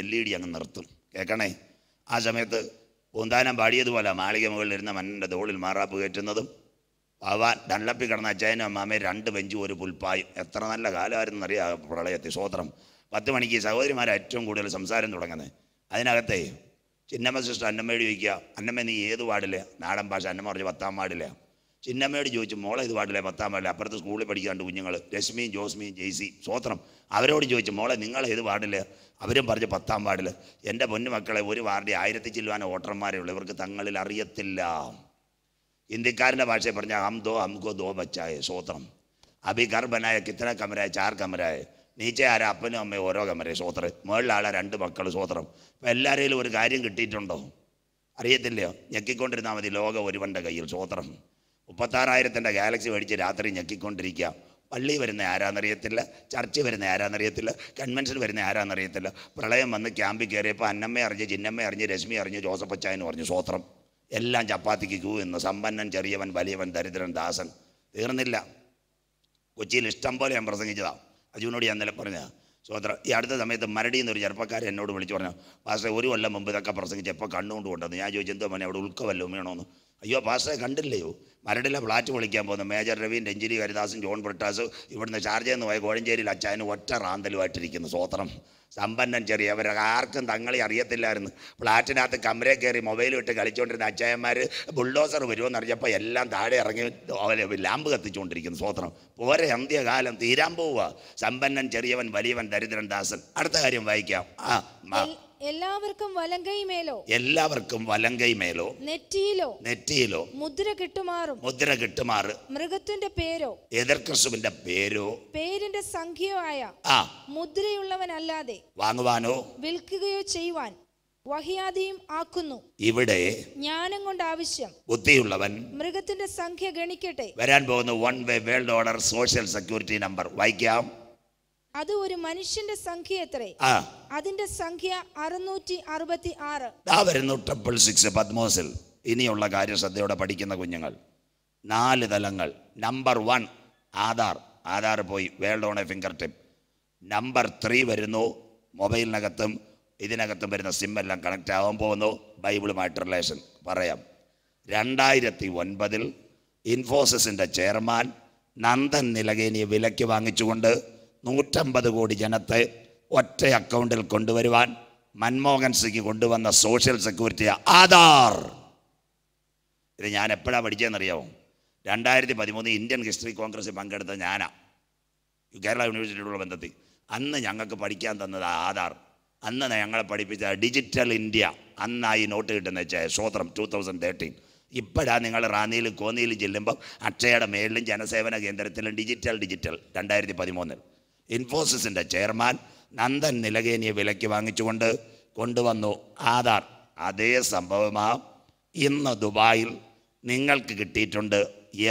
എൽ ഇ ഡി അങ്ങ് നിർത്തും കേൾക്കണേ ആ സമയത്ത് പൂന്താനം പാടിയതുപോലെ മാളിക മുകളിലിരുന്ന മന്നൻ്റെ തോളിൽ മാറാപ്പ് കയറ്റുന്നതും ഭവാൻ ഡൺലപ്പി കിടന്ന അച്ചായനും അമ്മാമയും രണ്ട് ബെഞ്ചും ഒരു പുൽപ്പായും എത്ര നല്ല കാലമായിരുന്നറിയാം പ്രളയത്തിൽ സ്വോത്രം പത്ത് മണിക്ക് സഹോദരിമാരെ ഏറ്റവും കൂടുതൽ സംസാരം തുടങ്ങുന്നത് അതിനകത്തെ ചിന്നമ്മ സിസ്റ്റർ അന്നമ്മയോട് ചോദിക്കുക അന്നമ്മ നീ ഏത് പാടില്ല നാടൻ ഭാഷ അന്നമ്മ പറഞ്ഞു പത്താം പാടില്ല ചിന്നമ്മയോട് ചോദിച്ചു മോളെ ഇത് പാടില്ല പത്താം പാടില്ല അപ്പുറത്ത് സ്കൂളിൽ പഠിക്കാണ്ട് കുഞ്ഞുങ്ങൾ രശ്മിയും ജോസ്മിയും ജെയ്സി സ്വത്രം അവരോട് ചോദിച്ചു മോളെ നിങ്ങൾ ഏത് പാടില്ല അവരും പറഞ്ഞു പത്താം പാടില്ല എൻ്റെ പൊന്നു മക്കളെ ഒരു വാർഡിൽ ആയിരത്തി ചില്ലുവാന വോട്ടർമാരേ ഉള്ളൂ ഇവർക്ക് തങ്ങളിൽ അറിയത്തില്ല ഹിന്ദിക്കാരൻ്റെ ഭാഷയിൽ പറഞ്ഞാൽ ഹം ദോ ഹംകോ ദോ ബച്ചായ സ്വത്രം അഭി ഗർഭനായ കിത്തന കമരായ ചാർ കമരായ നീച്ചയാരാ അപ്പനും അമ്മയും ഓരോ കമരെ സ്വോത്രം മുകളിലാളെ രണ്ട് മക്കൾ സ്വോത്രം അപ്പം എല്ലാവരെയും ഒരു കാര്യം കിട്ടിയിട്ടുണ്ടോ അറിയത്തില്ലയോ ഞെക്കിക്കൊണ്ടിരുന്നാൽ മതി ലോകം ഒരുവൻ്റെ കയ്യിൽ സ്വോത്രം മുപ്പത്താറായിരത്തിൻ്റെ ഗാലക്സി മേടിച്ച് രാത്രി ഞെക്കിക്കൊണ്ടിരിക്കുക പള്ളി വരുന്ന ആരാന്നറിയത്തില്ല ചർച്ച് വരുന്ന ആരാന്നറിയത്തില്ല കൺവെൻഷൻ വരുന്ന ആരാന്നറിയത്തില്ല പ്രളയം വന്ന് ക്യാമ്പിൽ കയറിയപ്പോൾ അന്നമ്മ അറിഞ്ഞ് ചിന്നമ്മ അറിഞ്ഞ് രശ്മി അറിഞ്ഞ് ജോസഫ് അച്ചായനും അറിഞ്ഞു സ്വോത്രം എല്ലാം ചപ്പാത്തിക്ക് ക്യൂ എന്ന് സമ്പന്നൻ ചെറിയവൻ വലിയവൻ ദരിദ്രൻ ദാസൻ തീർന്നില്ല കൊച്ചിയിൽ ഇഷ്ടം പോലെ ഞാൻ പ്രസംഗിച്ചതാണ് അജുവിനോട് ഞാൻ ഇന്നലെ പറഞ്ഞതാണ് സ്വതന്ത്ര ഈ അടുത്ത സമയത്ത് മരടി എന്നൊരു ചെറുപ്പക്കാരൻ എന്നോട് വിളിച്ചു പറഞ്ഞു പാസ്റ്റർ ഒരു കൊല്ലം മുമ്പ് ഇതൊക്കെ പ്രസംഗിച്ച് എപ്പോൾ കണ്ണുകൊണ്ട് കൊണ്ടുവന്നു ഞാൻ ചോദിച്ചു എന്തോ മനെ അവിടെ ഉൾക്കവല്ലോ വേണമെന്ന് അയ്യോ പാസ്റ്ററെ കണ്ടില്ലയോ മരടിലെ ഫ്ലാറ്റ് പൊളിക്കാൻ പോകുന്നു മേജർ രവീൻ രഞ്ജിനി ഹരിദാസൻ ജോൺ ബ്രിട്ടാസ് ഇവിടുന്ന് ഷാർജയിൽ നിന്ന് പോയ കോഴഞ്ചേരിയിൽ അച്ചായന് ഒറ്റ റാന്തലുമായിട്ടിരിക്കുന്നു സ്വോത്രം സമ്പന്നൻ ചെറിയ അവർ ആർക്കും തങ്ങളെ അറിയത്തില്ലായിരുന്നു ഫ്ലാറ്റിനകത്ത് കമരെ കയറി മൊബൈൽ ഇട്ട് കളിച്ചുകൊണ്ടിരുന്ന അച്ചായന്മാർ ബുൾഡോസർ വരുമെന്ന് അറിഞ്ഞപ്പോൾ എല്ലാം താഴെ ഇറങ്ങി ലാമ്പ് കത്തിച്ചുകൊണ്ടിരിക്കുന്നു സ്വോത്രം പോരെ അന്ത്യകാലം തീരാൻ പോവുക സമ്പന്നൻ ചെറിയവൻ വലിയവൻ ദരിദ്രൻ ദാസൻ അടുത്ത കാര്യം വായിക്കാം ആ എല്ലാവർക്കും മേലോ എല്ലാവർക്കും മേലോ നെറ്റിയിലോ നെറ്റിയിലോ മുദ്ര കിട്ടുമാറും മുദ്ര കിട്ടുമാറ് മൃഗത്തിന്റെ പേരോ എതിർ ക്രിസ്തുവിന്റെ പേരോ പേരിന്റെ സംഖ്യയോ ആയ ആ മുദ്രയുള്ളവനല്ലാതെ വാങ്ങുവാനോ വിൽക്കുകയോ ചെയ്യുവാൻ വഹിയാദിയും ആക്കുന്നു ഇവിടെ ജ്ഞാനം കൊണ്ട് ആവശ്യം ബുദ്ധിയുള്ളവൻ മൃഗത്തിന്റെ സംഖ്യ ഗണിക്കട്ടെ വരാൻ പോകുന്ന one way world order social security number വായിക്കാം അത് ഒരു മനുഷ്യന്റെ സംഖ്യ എത്രേ അതിന്റെ സംഖ്യ അറുന്നൂറ്റി അറുപത്തി ആറ് ആ വരുന്നു ട്രിപ്പിൾ സിക്സ് പത്മോസിൽ ഇനിയുള്ള ശ്രദ്ധയോടെ പഠിക്കുന്ന കുഞ്ഞുങ്ങൾ നാല് തലങ്ങൾ നമ്പർ വൺ ആധാർ ആധാർ പോയി world on a finger tip number three വരുന്നു മൊബൈലിനകത്തും ഇതിനകത്തും വരുന്ന സിമ്മെല്ലാം കണക്ട് ആവാൻ പോകുന്നു ബൈബിളുമായിട്ട് റിലേഷൻ പറയാം രണ്ടായിരത്തി ഒൻപതിൽ ഇൻഫോസിസിൻ്റെ ചെയർമാൻ നന്ദൻ നിലകേനിയെ വിലയ്ക്ക് വാങ്ങിച്ചുകൊണ്ട് നൂറ്റമ്പത് കോടി ജനത്തെ ഒറ്റ അക്കൗണ്ടിൽ കൊണ്ടുവരുവാൻ മൻമോഹൻ സിംഗ് കൊണ്ടുവന്ന സോഷ്യൽ സെക്യൂരിറ്റി ആധാർ ഇത് ഞാൻ എപ്പോഴാണ് പഠിച്ചതെന്നറിയാമോ രണ്ടായിരത്തി പതിമൂന്ന് ഇന്ത്യൻ ഹിസ്റ്ററി കോൺഗ്രസ്സിൽ പങ്കെടുത്ത ഞാനാ കേരള യൂണിവേഴ്സിറ്റിയോടുള്ള ബന്ധത്തിൽ അന്ന് ഞങ്ങൾക്ക് പഠിക്കാൻ തന്നത് ആധാർ അന്ന് ഞങ്ങളെ പഠിപ്പിച്ച ഡിജിറ്റൽ ഇന്ത്യ അന്നായി നോട്ട് കിട്ടുന്ന വെച്ചാൽ സ്വോത്രം ടു തൗസൻഡ് തേർട്ടീൻ ഇപ്പോഴാണ് നിങ്ങൾ റാന്നിയിലും കോന്നിയിലും ചെല്ലുമ്പോൾ അക്ഷയുടെ മേളിലും ജനസേവന കേന്ദ്രത്തിലും ഡിജിറ്റൽ ഡിജിറ്റൽ രണ്ടായിരത്തി പതിമൂന്നിൽ ഇൻഫോസിസിൻ്റെ ചെയർമാൻ നന്ദൻ നിലകേനിയെ വിലയ്ക്ക് വാങ്ങിച്ചുകൊണ്ട് കൊണ്ടുവന്നു ആധാർ അതേ സംഭവമാണ് ഇന്ന് ദുബായിൽ നിങ്ങൾക്ക് കിട്ടിയിട്ടുണ്ട്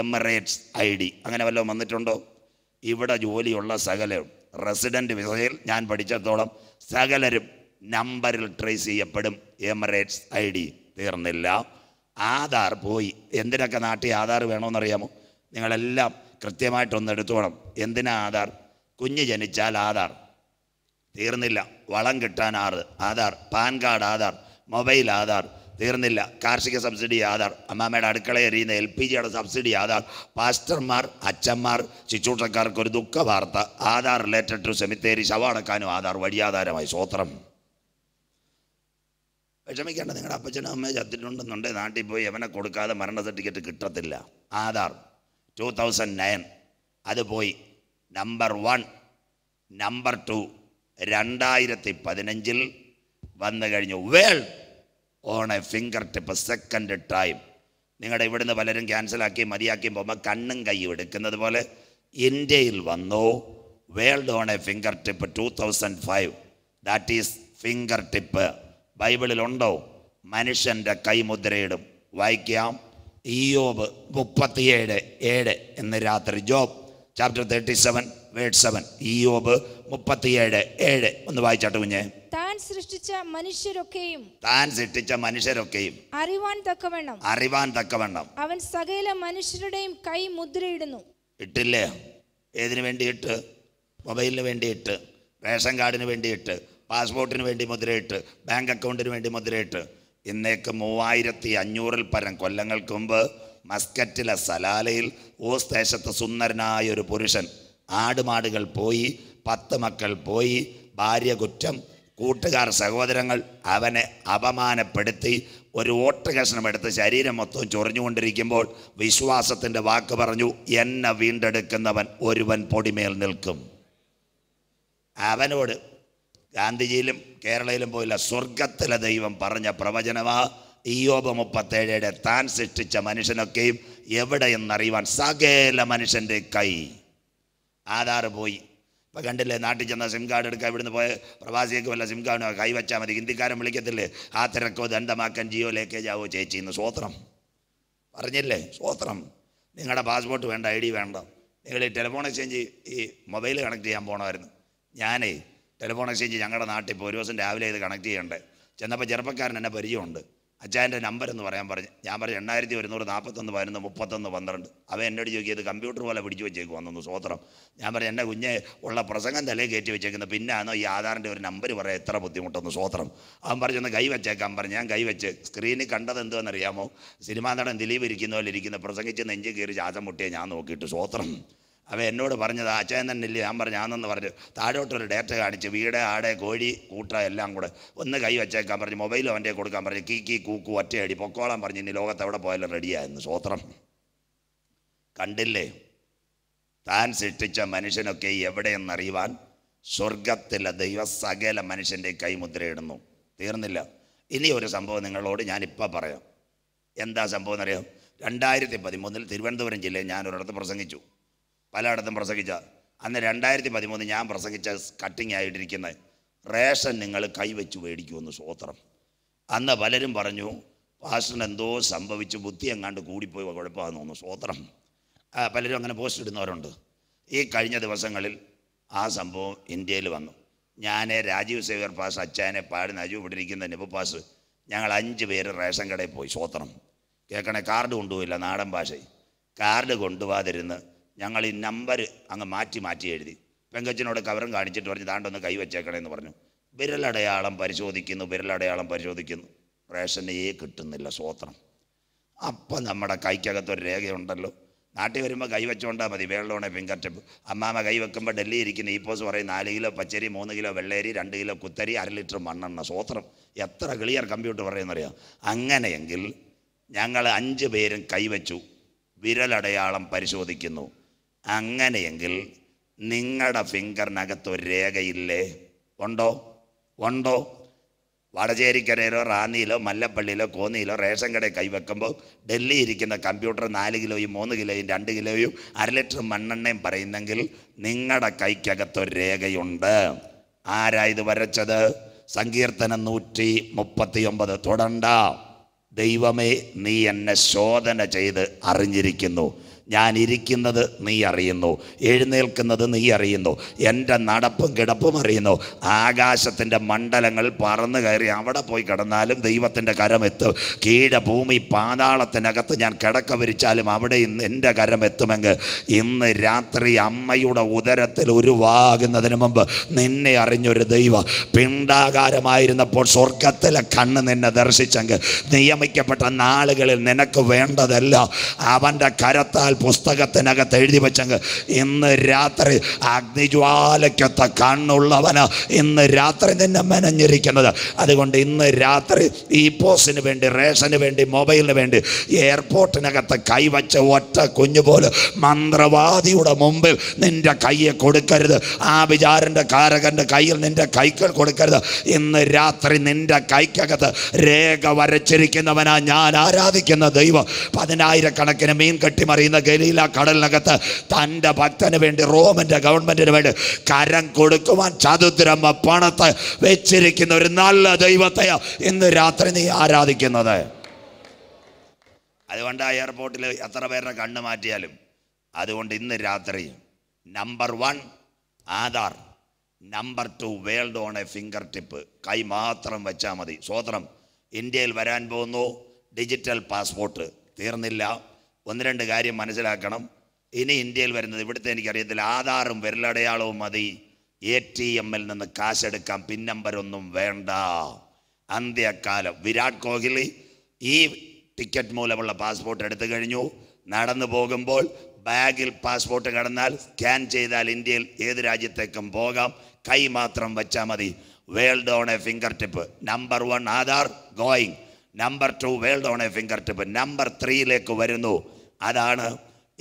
എമിറേറ്റ്സ് ഐ ഡി അങ്ങനെ വല്ലതും വന്നിട്ടുണ്ടോ ഇവിടെ ജോലിയുള്ള സകലരും റെസിഡൻറ്റ് വിസയിൽ ഞാൻ പഠിച്ചതോളം സകലരും നമ്പറിൽ ട്രേസ് ചെയ്യപ്പെടും എമിറേറ്റ്സ് ഐ ഡി തീർന്നില്ല ആധാർ പോയി എന്തിനൊക്കെ നാട്ടിൽ ആധാർ വേണമെന്നറിയാമോ നിങ്ങളെല്ലാം കൃത്യമായിട്ടൊന്ന് എടുത്തോണം എന്തിനാ ആധാർ കുഞ്ഞ് ജനിച്ചാൽ ആധാർ തീർന്നില്ല വളം കിട്ടാൻ ആറ് Aadhaar PAN card Aadhaar mobile Aadhaar തീർന്നില്ല കാർഷിക സബ്സിഡി ആധാർ അമ്മാമ്മയുടെ അടുക്കള എറിയുന്ന എൽ പി ജിയുടെ സബ്സിഡി ആധാർ പാസ്റ്റർമാർ അച്ഛന്മാർ ശിശൂഷക്കാർക്ക് ഒരു ദുഃഖ വാർത്ത ആധാർ റിലേറ്റഡ് ടു സെമിത്തേരി ശവടക്കാനും ആധാർ വഴിയാധാരമായി സ്വോത്രം വിഷമിക്കേണ്ട നിങ്ങളുടെ അപ്പച്ചനും അമ്മയും ചത്തിട്ടുണ്ടെന്നുണ്ടെങ്കിൽ നാട്ടിൽ പോയി എവനെ കൊടുക്കാതെ മരണ സർട്ടിഫിക്കറ്റ് കിട്ടത്തില്ല ആധാർ ടു തൗസൻഡ് നയൻ അത് പോയി നമ്പർ വൺ നമ്പർ ടു രണ്ടായിരത്തി പതിനഞ്ചിൽ വന്നു കഴിഞ്ഞു world on a finger tip second time നിങ്ങളുടെ ഇവിടുന്ന് പലരും ക്യാൻസലാക്കി മതിയാക്കി പോകുമ്പോൾ കണ്ണും കൈയും എടുക്കുന്നത് പോലെ ഇന്ത്യയിൽ വന്നു world on a finger tip two thousand five that is finger tip ബൈബിളിലുണ്ടോ മനുഷ്യൻ്റെ കൈമുദ്രയിടും വായിക്കാം ഈയോബ് മുപ്പത്തിയേഴ് ഏഴ് എന്ന് രാത്രി Job chapter thirty seven word seven ഇയോബ് മുപ്പത്തിയേഴ് ഏഴ് ഒന്ന് വായിച്ചാട്ട് കുഞ്ഞെ താൻ സൃഷ്ടിച്ച മനുഷ്യരൊക്കെയും താൻ സൃഷ്ടിച്ച മനുഷ്യരൊക്കെയും അറിവാൻ തക്കവണ്ണം അറിവാൻ തക്കവണ്ണം അവൻ സകല മനുഷ്യരുടെയും കൈ മുദ്രയിടുന്നു ഇട്ടില്ലേ ഏതിനു വേണ്ടിയിട്ട് മൊബൈലിന് വേണ്ടിയിട്ട് റേഷൻ കാർഡിന് വേണ്ടിയിട്ട് പാസ്പോർട്ടിന് വേണ്ടി മുദ്രയിട്ട് ബാങ്ക് അക്കൗണ്ടിന് വേണ്ടി മുദ്രയിട്ട് ഇന്നേക്ക് മൂവായിരത്തി അഞ്ഞൂറിൽ പരം കൊല്ലങ്ങൾക്ക് മുമ്പ് മസ്കറ്റിലെ സലാലയിൽ ഓസ് ദേശത്തെ സുന്ദരനായ ഒരു പുരുഷൻ ആടുമാടുകൾ പോയി പത്ത് മക്കൾ പോയി ഭാര്യ കുറ്റം കൂട്ടുകാർ സഹോദരങ്ങൾ അവനെ അപമാനപ്പെടുത്തി ഒരു ഓട്ട് കഷ്ണം എടുത്ത് ശരീരം മൊത്തം ചൊറിഞ്ഞുകൊണ്ടിരിക്കുമ്പോൾ വിശ്വാസത്തിൻ്റെ വാക്ക് പറഞ്ഞു എന്നെ വീണ്ടെടുക്കുന്നവൻ ഒരുവൻ പൊടിമേൽ നിൽക്കും അവനോട് ഗാന്ധിജിയിലും കേരളയിലും പോയില്ല സ്വർഗത്തിലെ ദൈവം പറഞ്ഞ പ്രവചനമാണ് ഈയോബ് മുപ്പത്തേഴയുടെ താൻ സൃഷ്ടിച്ച മനുഷ്യനൊക്കെയും എവിടെയെന്നറിയുവാൻ സകല മനുഷ്യൻ്റെ കൈ ആധാർ പോയി ഇപ്പം കണ്ടില്ലേ നാട്ടിൽ ചെന്ന സിം കാർഡ് എടുക്കാൻ ഇവിടുന്ന് പോയ പ്രവാസിയൊക്കെ വല്ല സിം കാർഡ് കൈവച്ചാൽ മതി ഹിന്ദിക്കാരൻ വിളിക്കത്തില്ലേ ആ തിരക്കോ ദണ്ഡമാക്കാൻ ജിയോ ആവോ ചേച്ചി എന്ന് സ്വോത്രം പറഞ്ഞില്ലേ സ്വോത്രം നിങ്ങളുടെ പാസ്പോർട്ട് വേണ്ട ഐ ഡി വേണ്ട നിങ്ങൾ ഈ ടെലിഫോൺ എക്സ്ചേഞ്ച് ഈ മൊബൈൽ കണക്ട് ചെയ്യാൻ പോകണമായിരുന്നു ഞാനേ ടെലിഫോൺ എക്സ്ചേഞ്ച് ഞങ്ങളുടെ നാട്ടിൽ ഇപ്പോൾ ഒരു ദിവസം രാവിലെ ഇത് കണക്ട് ചെയ്യണ്ടേ ചെന്നപ്പോൾ ചെറുപ്പക്കാരൻ എന്നെ പരിചയമുണ്ട് അച്ഛൻ്റെ നമ്പർ എന്ന് പറയാൻ പറഞ്ഞു ഞാൻ പറഞ്ഞു എണ്ണായിരത്തി ഒരുന്നൂറ് നാൽപ്പത്തൊന്ന് പതിനൊന്ന് മുപ്പത്തൊന്ന് പന്ത്രണ്ട് അവൻ എന്നോട് ചോദിക്കിയത് കമ്പ്യൂട്ടർ പോലെ പിടിച്ചു വെച്ചേക്കും വന്നു സ്വോത്രം ഞാൻ പറഞ്ഞു എൻ്റെ കുഞ്ഞെ ഉള്ള പ്രസംഗം തലേ കയറ്റി വെച്ചേക്കുന്നത് പിന്നാണോ ഈ ആധാറിൻ്റെ ഒരു നമ്പർ പറയാം എത്ര ബുദ്ധിമുട്ടൊന്ന് സ്വോത്രം അവൻ പറഞ്ഞൊന്ന് കൈ വെച്ചേക്കാൻ പറഞ്ഞു ഞാൻ കൈ വെച്ച് സ്ക്രീനിൽ കണ്ടത് അറിയാമോ സിനിമാ നടൻ ദിലീപ് ഇരിക്കുന്ന പോലെ ഇരിക്കുന്ന പ്രസംഗിച്ച് നെഞ്ച് കയറി ചാതം മുട്ടിയെ ഞാൻ നോക്കിയിട്ട് സ്വോത്രം അവ എന്നോട് പറഞ്ഞത് അച്ഛൻ തന്നെ ഇല്ലേ ഞാൻ പറഞ്ഞു ആണെന്ന് പറഞ്ഞു താഴോട്ടൊരു ഡേറ്റ കാണിച്ച് വീട് ആടെ കോഴി കൂട്ട എല്ലാം കൂടെ ഒന്ന് കൈ വെച്ചേക്കാൻ പറഞ്ഞു മൊബൈൽ അവൻ്റെ കൊടുക്കാൻ പറഞ്ഞു കീ കീ കൂക്കു ഒറ്റയടി പൊക്കോളം പറഞ്ഞു ഇനി ലോകത്ത് എവിടെ പോയാലും റെഡിയായിരുന്നു സ്വോത്രം കണ്ടില്ലേ താൻ സൃഷ്ടിച്ച മനുഷ്യനൊക്കെ എവിടെയെന്നറിയുവാൻ സ്വർഗത്തിലെ ദൈവ സകല മനുഷ്യൻ്റെ കൈമുദ്രയിടുന്നു തീർന്നില്ല ഇനി ഒരു സംഭവം നിങ്ങളോട് ഞാനിപ്പോൾ പറയാം എന്താ സംഭവം എന്നറിയാം രണ്ടായിരത്തി പതിമൂന്നിൽ തിരുവനന്തപുരം ജില്ലയിൽ ഞാനൊരിടത്ത് പ്രസംഗിച്ചു പലയിടത്തും പ്രസംഗിച്ച അന്ന് രണ്ടായിരത്തി പതിമൂന്ന് ഞാൻ പ്രസംഗിച്ച കട്ടിങ് ആയിട്ടിരിക്കുന്നത് റേഷൻ നിങ്ങൾ മേടിക്കൂ മേടിക്കുമെന്ന് സ്വോത്രം അന്ന് പലരും പറഞ്ഞു പാസ്റ്ററിന് എന്തോ സംഭവിച്ചു ബുദ്ധി എങ്ങാണ്ട് കൂടിപ്പോയി കുഴപ്പമാണെന്ന് തോന്നുന്നു സ്വോത്രം പലരും അങ്ങനെ പോസ്റ്റ് ഇടുന്നവരുണ്ട് ഈ കഴിഞ്ഞ ദിവസങ്ങളിൽ ആ സംഭവം ഇന്ത്യയിൽ വന്നു ഞാൻ രാജീവ് സേവർ പാസ് അച്ചാനെ പാടി അജു ഇവിടെ ഇരിക്കുന്ന നിപ പാസ് ഞങ്ങൾ അഞ്ച് പേര് റേഷൻ കടയിൽ പോയി സ്വോത്രം കേൾക്കണേ കാർഡ് കൊണ്ടുപോയില്ല നാടൻ ഭാഷ കാർഡ് കൊണ്ടുപോകാതിരുന്ന് ഞങ്ങൾ ഈ നമ്പർ അങ്ങ് മാറ്റി മാറ്റി എഴുതി പെങ്കച്ചനോട് കവറും കാണിച്ചിട്ട് പറഞ്ഞു താണ്ടൊന്ന് കൈവച്ചേക്കണേന്ന് പറഞ്ഞു വിരലടയാളം പരിശോധിക്കുന്നു വിരലടയാളം പരിശോധിക്കുന്നു റേഷനേ കിട്ടുന്നില്ല സ്വോത്രം അപ്പം നമ്മുടെ കൈക്കകത്തൊരു രേഖയുണ്ടല്ലോ നാട്ടിൽ വരുമ്പോൾ കൈവച്ചോണ്ടാൽ മതി വേളോണെ ഫിംഗർ ടിപ്പ് അമ്മാമ കൈവെക്കുമ്പോൾ ഡൽഹി ഇരിക്കുന്ന ഈ പോസ് പറയും നാല് കിലോ പച്ചരി മൂന്ന് കിലോ വെള്ളേരി രണ്ട് കിലോ കുത്തരി അര ലിറ്റർ മണ്ണെണ്ണ സ്വോത്രം എത്ര ക്ലിയർ കമ്പ്യൂട്ടർ പറയുന്നറിയാം അങ്ങനെയെങ്കിൽ ഞങ്ങൾ അഞ്ച് പേരും കൈവച്ചു വിരലടയാളം പരിശോധിക്കുന്നു അങ്ങനെയെങ്കിൽ നിങ്ങളുടെ ഫിംഗറിനകത്ത് ഒരു രേഖയില്ലേ ഉണ്ടോ ഉണ്ടോ വടചേരിക്കരയിലോ റാന്നിയിലോ മല്ലപ്പള്ളിയിലോ കോന്നിയിലോ റേഷൻ കടയിൽ കൈവെക്കുമ്പോൾ ഡൽഹി ഇരിക്കുന്ന കമ്പ്യൂട്ടർ നാല് കിലോയും മൂന്ന് കിലോയും രണ്ട് കിലോയും അര ലിറ്റർ മണ്ണെണ്ണയും പറയുന്നെങ്കിൽ നിങ്ങളുടെ ഒരു രേഖയുണ്ട് ആരാ ഇത് വരച്ചത് സങ്കീർത്തനം നൂറ്റി മുപ്പത്തിയൊമ്പത് തുടണ്ട ദൈവമേ നീ എന്നെ ശോധന ചെയ്ത് അറിഞ്ഞിരിക്കുന്നു ഞാൻ ഇരിക്കുന്നത് നീ അറിയുന്നു എഴുന്നേൽക്കുന്നത് നീ അറിയുന്നു എൻ്റെ നടപ്പും കിടപ്പും അറിയുന്നു ആകാശത്തിൻ്റെ മണ്ഡലങ്ങൾ പറന്ന് കയറി അവിടെ പോയി കിടന്നാലും ദൈവത്തിൻ്റെ കരമെത്തും കീഴഭൂമി പാതാളത്തിനകത്ത് ഞാൻ കിടക്ക വിരിച്ചാലും അവിടെ ഇന്ന് എൻ്റെ കരമെത്തുമെങ്കിൽ ഇന്ന് രാത്രി അമ്മയുടെ ഉദരത്തിൽ ഉരുവാകുന്നതിന് മുമ്പ് നിന്നെ അറിഞ്ഞൊരു ദൈവം പിണ്ടാകാരമായിരുന്നപ്പോൾ സ്വർഗത്തിലെ കണ്ണ് നിന്നെ ദർശിച്ചെങ്കിൽ നിയമിക്കപ്പെട്ട നാളുകളിൽ നിനക്ക് വേണ്ടതല്ല അവൻ്റെ കരത്താൽ പുസ്തകത്തിനകത്ത് എഴുതി വെച്ചെങ്കിൽ ഇന്ന് രാത്രി അഗ്നിജ്വാലയ്ക്കൊത്ത കണ്ണുള്ളവന് ഇന്ന് രാത്രി നിന്നെ മെനഞ്ഞിരിക്കുന്നത് അതുകൊണ്ട് ഇന്ന് രാത്രി ഈ പോസിന് വേണ്ടി റേഷന് വേണ്ടി മൊബൈലിന് വേണ്ടി എയർപോർട്ടിനകത്ത് കൈവച്ച ഒറ്റ കുഞ്ഞുപോലെ മന്ത്രവാദിയുടെ മുമ്പിൽ നിൻ്റെ കയ്യെ കൊടുക്കരുത് ആ വിചാരൻ്റെ കാരകൻ്റെ കയ്യിൽ നിൻ്റെ കൈകൾ കൊടുക്കരുത് ഇന്ന് രാത്രി നിൻ്റെ കൈക്കകത്ത് രേഖ വരച്ചിരിക്കുന്നവനാ ഞാൻ ആരാധിക്കുന്ന ദൈവം പതിനായിരക്കണക്കിന് മീൻ കെട്ടിമറിയുന്ന ഗലീല കടലിനകത്ത് തൻ്റെ ഭക്തന് വേണ്ടി റോമൻ്റെ ഗവൺമെൻറ്റിന് വേണ്ടി കരം കൊടുക്കുവാൻ ചതുദ്രമ പണത്ത് വെച്ചിരിക്കുന്ന ഒരു നല്ല ദൈവത്തെ ഇന്ന് രാത്രി നീ ആരാധിക്കുന്നത് അതുകൊണ്ട് ആ എയർപോർട്ടിൽ എത്ര പേരുടെ കണ്ണ് മാറ്റിയാലും അതുകൊണ്ട് ഇന്ന് രാത്രി number one Aadhaar number two world on a finger tip കൈ മാത്രം വെച്ചാൽ മതി സ്വോത്രം ഇന്ത്യയിൽ വരാൻ പോകുന്നു ഡിജിറ്റൽ പാസ്പോർട്ട് തീർന്നില്ല ഒന്ന് രണ്ട് കാര്യം മനസ്സിലാക്കണം ഇനി ഇന്ത്യയിൽ വരുന്നത് ഇവിടുത്തെ എനിക്കറിയത്തില്ല ആധാറും വിരലടയാളവും മതി എ ടി എമ്മിൽ നിന്ന് കാശെടുക്കാം പിൻ നമ്പർ ഒന്നും വേണ്ട അന്ത്യകാലം വിരാട് കോഹ്ലി ഈ ടിക്കറ്റ് മൂലമുള്ള പാസ്പോർട്ട് എടുത്തു കഴിഞ്ഞു നടന്നു പോകുമ്പോൾ ബാഗിൽ പാസ്പോർട്ട് കടന്നാൽ സ്കാൻ ചെയ്താൽ ഇന്ത്യയിൽ ഏത് രാജ്യത്തേക്കും പോകാം കൈ മാത്രം വെച്ചാൽ മതി world on a finger tip number one Aadhaar going number two world on a finger tip number ത്രീയിലേക്ക് വരുന്നു അതാണ്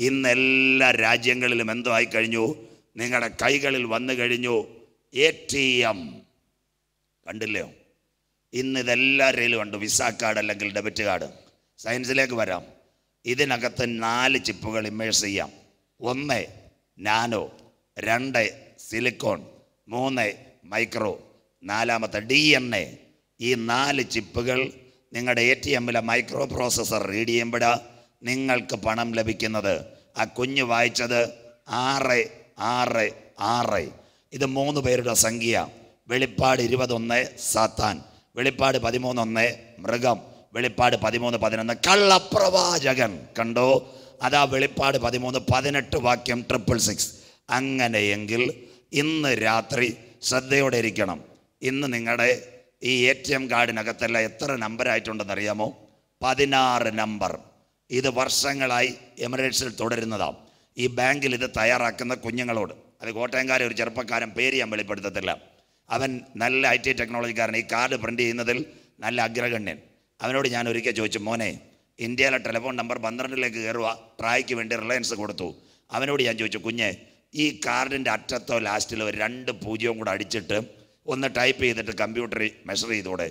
ഇന്ന് എല്ലാ രാജ്യങ്ങളിലും എന്തോ ആയിക്കഴിഞ്ഞു നിങ്ങളുടെ കൈകളിൽ വന്നു കഴിഞ്ഞു എ ടി എം കണ്ടില്ലയോ ഇന്ന് ഇതെല്ലാവരുടെയിലും ഉണ്ട് വിസ കാർഡ് അല്ലെങ്കിൽ ഡെബിറ്റ് കാർഡ് സയൻസിലേക്ക് വരാം ഇതിനകത്ത് നാല് ചിപ്പുകൾ ഇമേഴ്സ് ചെയ്യാം ഒന്ന് നാനോ രണ്ട് സിലിക്കോൺ മൂന്ന് മൈക്രോ നാലാമത്തെ ഡി എൻ എ ഈ നാല് ചിപ്പുകൾ നിങ്ങളുടെ എ ടി എമ്മിലെ മൈക്രോ പ്രോസസ്സർ റീഡ് ചെയ്യുമ്പോഴാണ് നിങ്ങൾക്ക് പണം ലഭിക്കുന്നത് ആ കുഞ്ഞ് വായിച്ചത് ആറ് ആറ് ആറ് ഇത് മൂന്ന് പേരുടെ സംഖ്യ വെളിപ്പാട് ഇരുപതൊന്ന് സാത്താൻ വെളിപ്പാട് പതിമൂന്നൊന്ന് മൃഗം വെളിപ്പാട് പതിമൂന്ന് പതിനൊന്ന് കള്ളപ്രവാചകൻ കണ്ടോ അതാ വെളിപ്പാട് പതിമൂന്ന് പതിനെട്ട് വാക്യം ട്രിപ്പിൾ സിക്സ് അങ്ങനെയെങ്കിൽ ഇന്ന് രാത്രി ശ്രദ്ധയോടെ ഇരിക്കണം ഇന്ന് നിങ്ങളുടെ ഈ എ ടി എം കാർഡിനകത്തെല്ലാം എത്ര നമ്പറായിട്ടുണ്ടെന്ന് അറിയാമോ പതിനാറ് നമ്പർ ഇത് വർഷങ്ങളായി എമിറേറ്റ്സിൽ തുടരുന്നതാണ് ഈ ബാങ്കിൽ ഇത് തയ്യാറാക്കുന്ന കുഞ്ഞുങ്ങളോട് അത് കോട്ടയംകാരൻ ഒരു ചെറുപ്പക്കാരൻ പേര് ഞാൻ വെളിപ്പെടുത്തത്തില്ല അവൻ നല്ല ഐ ടി ടെക്നോളജിക്കാരൻ ഈ കാർഡ് പ്രിൻ്റ് ചെയ്യുന്നതിൽ നല്ല അഗ്രഗണ്യൻ അവനോട് ഞാൻ ഒരിക്കൽ ചോദിച്ചു മോനെ ഇന്ത്യയിലെ ടെലിഫോൺ നമ്പർ പന്ത്രണ്ടിലേക്ക് കയറുക ട്രായ്ക്ക് വേണ്ടി റിലയൻസ് കൊടുത്തു അവനോട് ഞാൻ ചോദിച്ചു കുഞ്ഞെ ഈ കാർഡിൻ്റെ അറ്റത്തോ ലാസ്റ്റിലോ രണ്ട് പൂജ്യവും കൂടെ അടിച്ചിട്ട് ഒന്ന് ടൈപ്പ് ചെയ്തിട്ട് കമ്പ്യൂട്ടറിൽ മെഷർ ചെയ്തൂടെ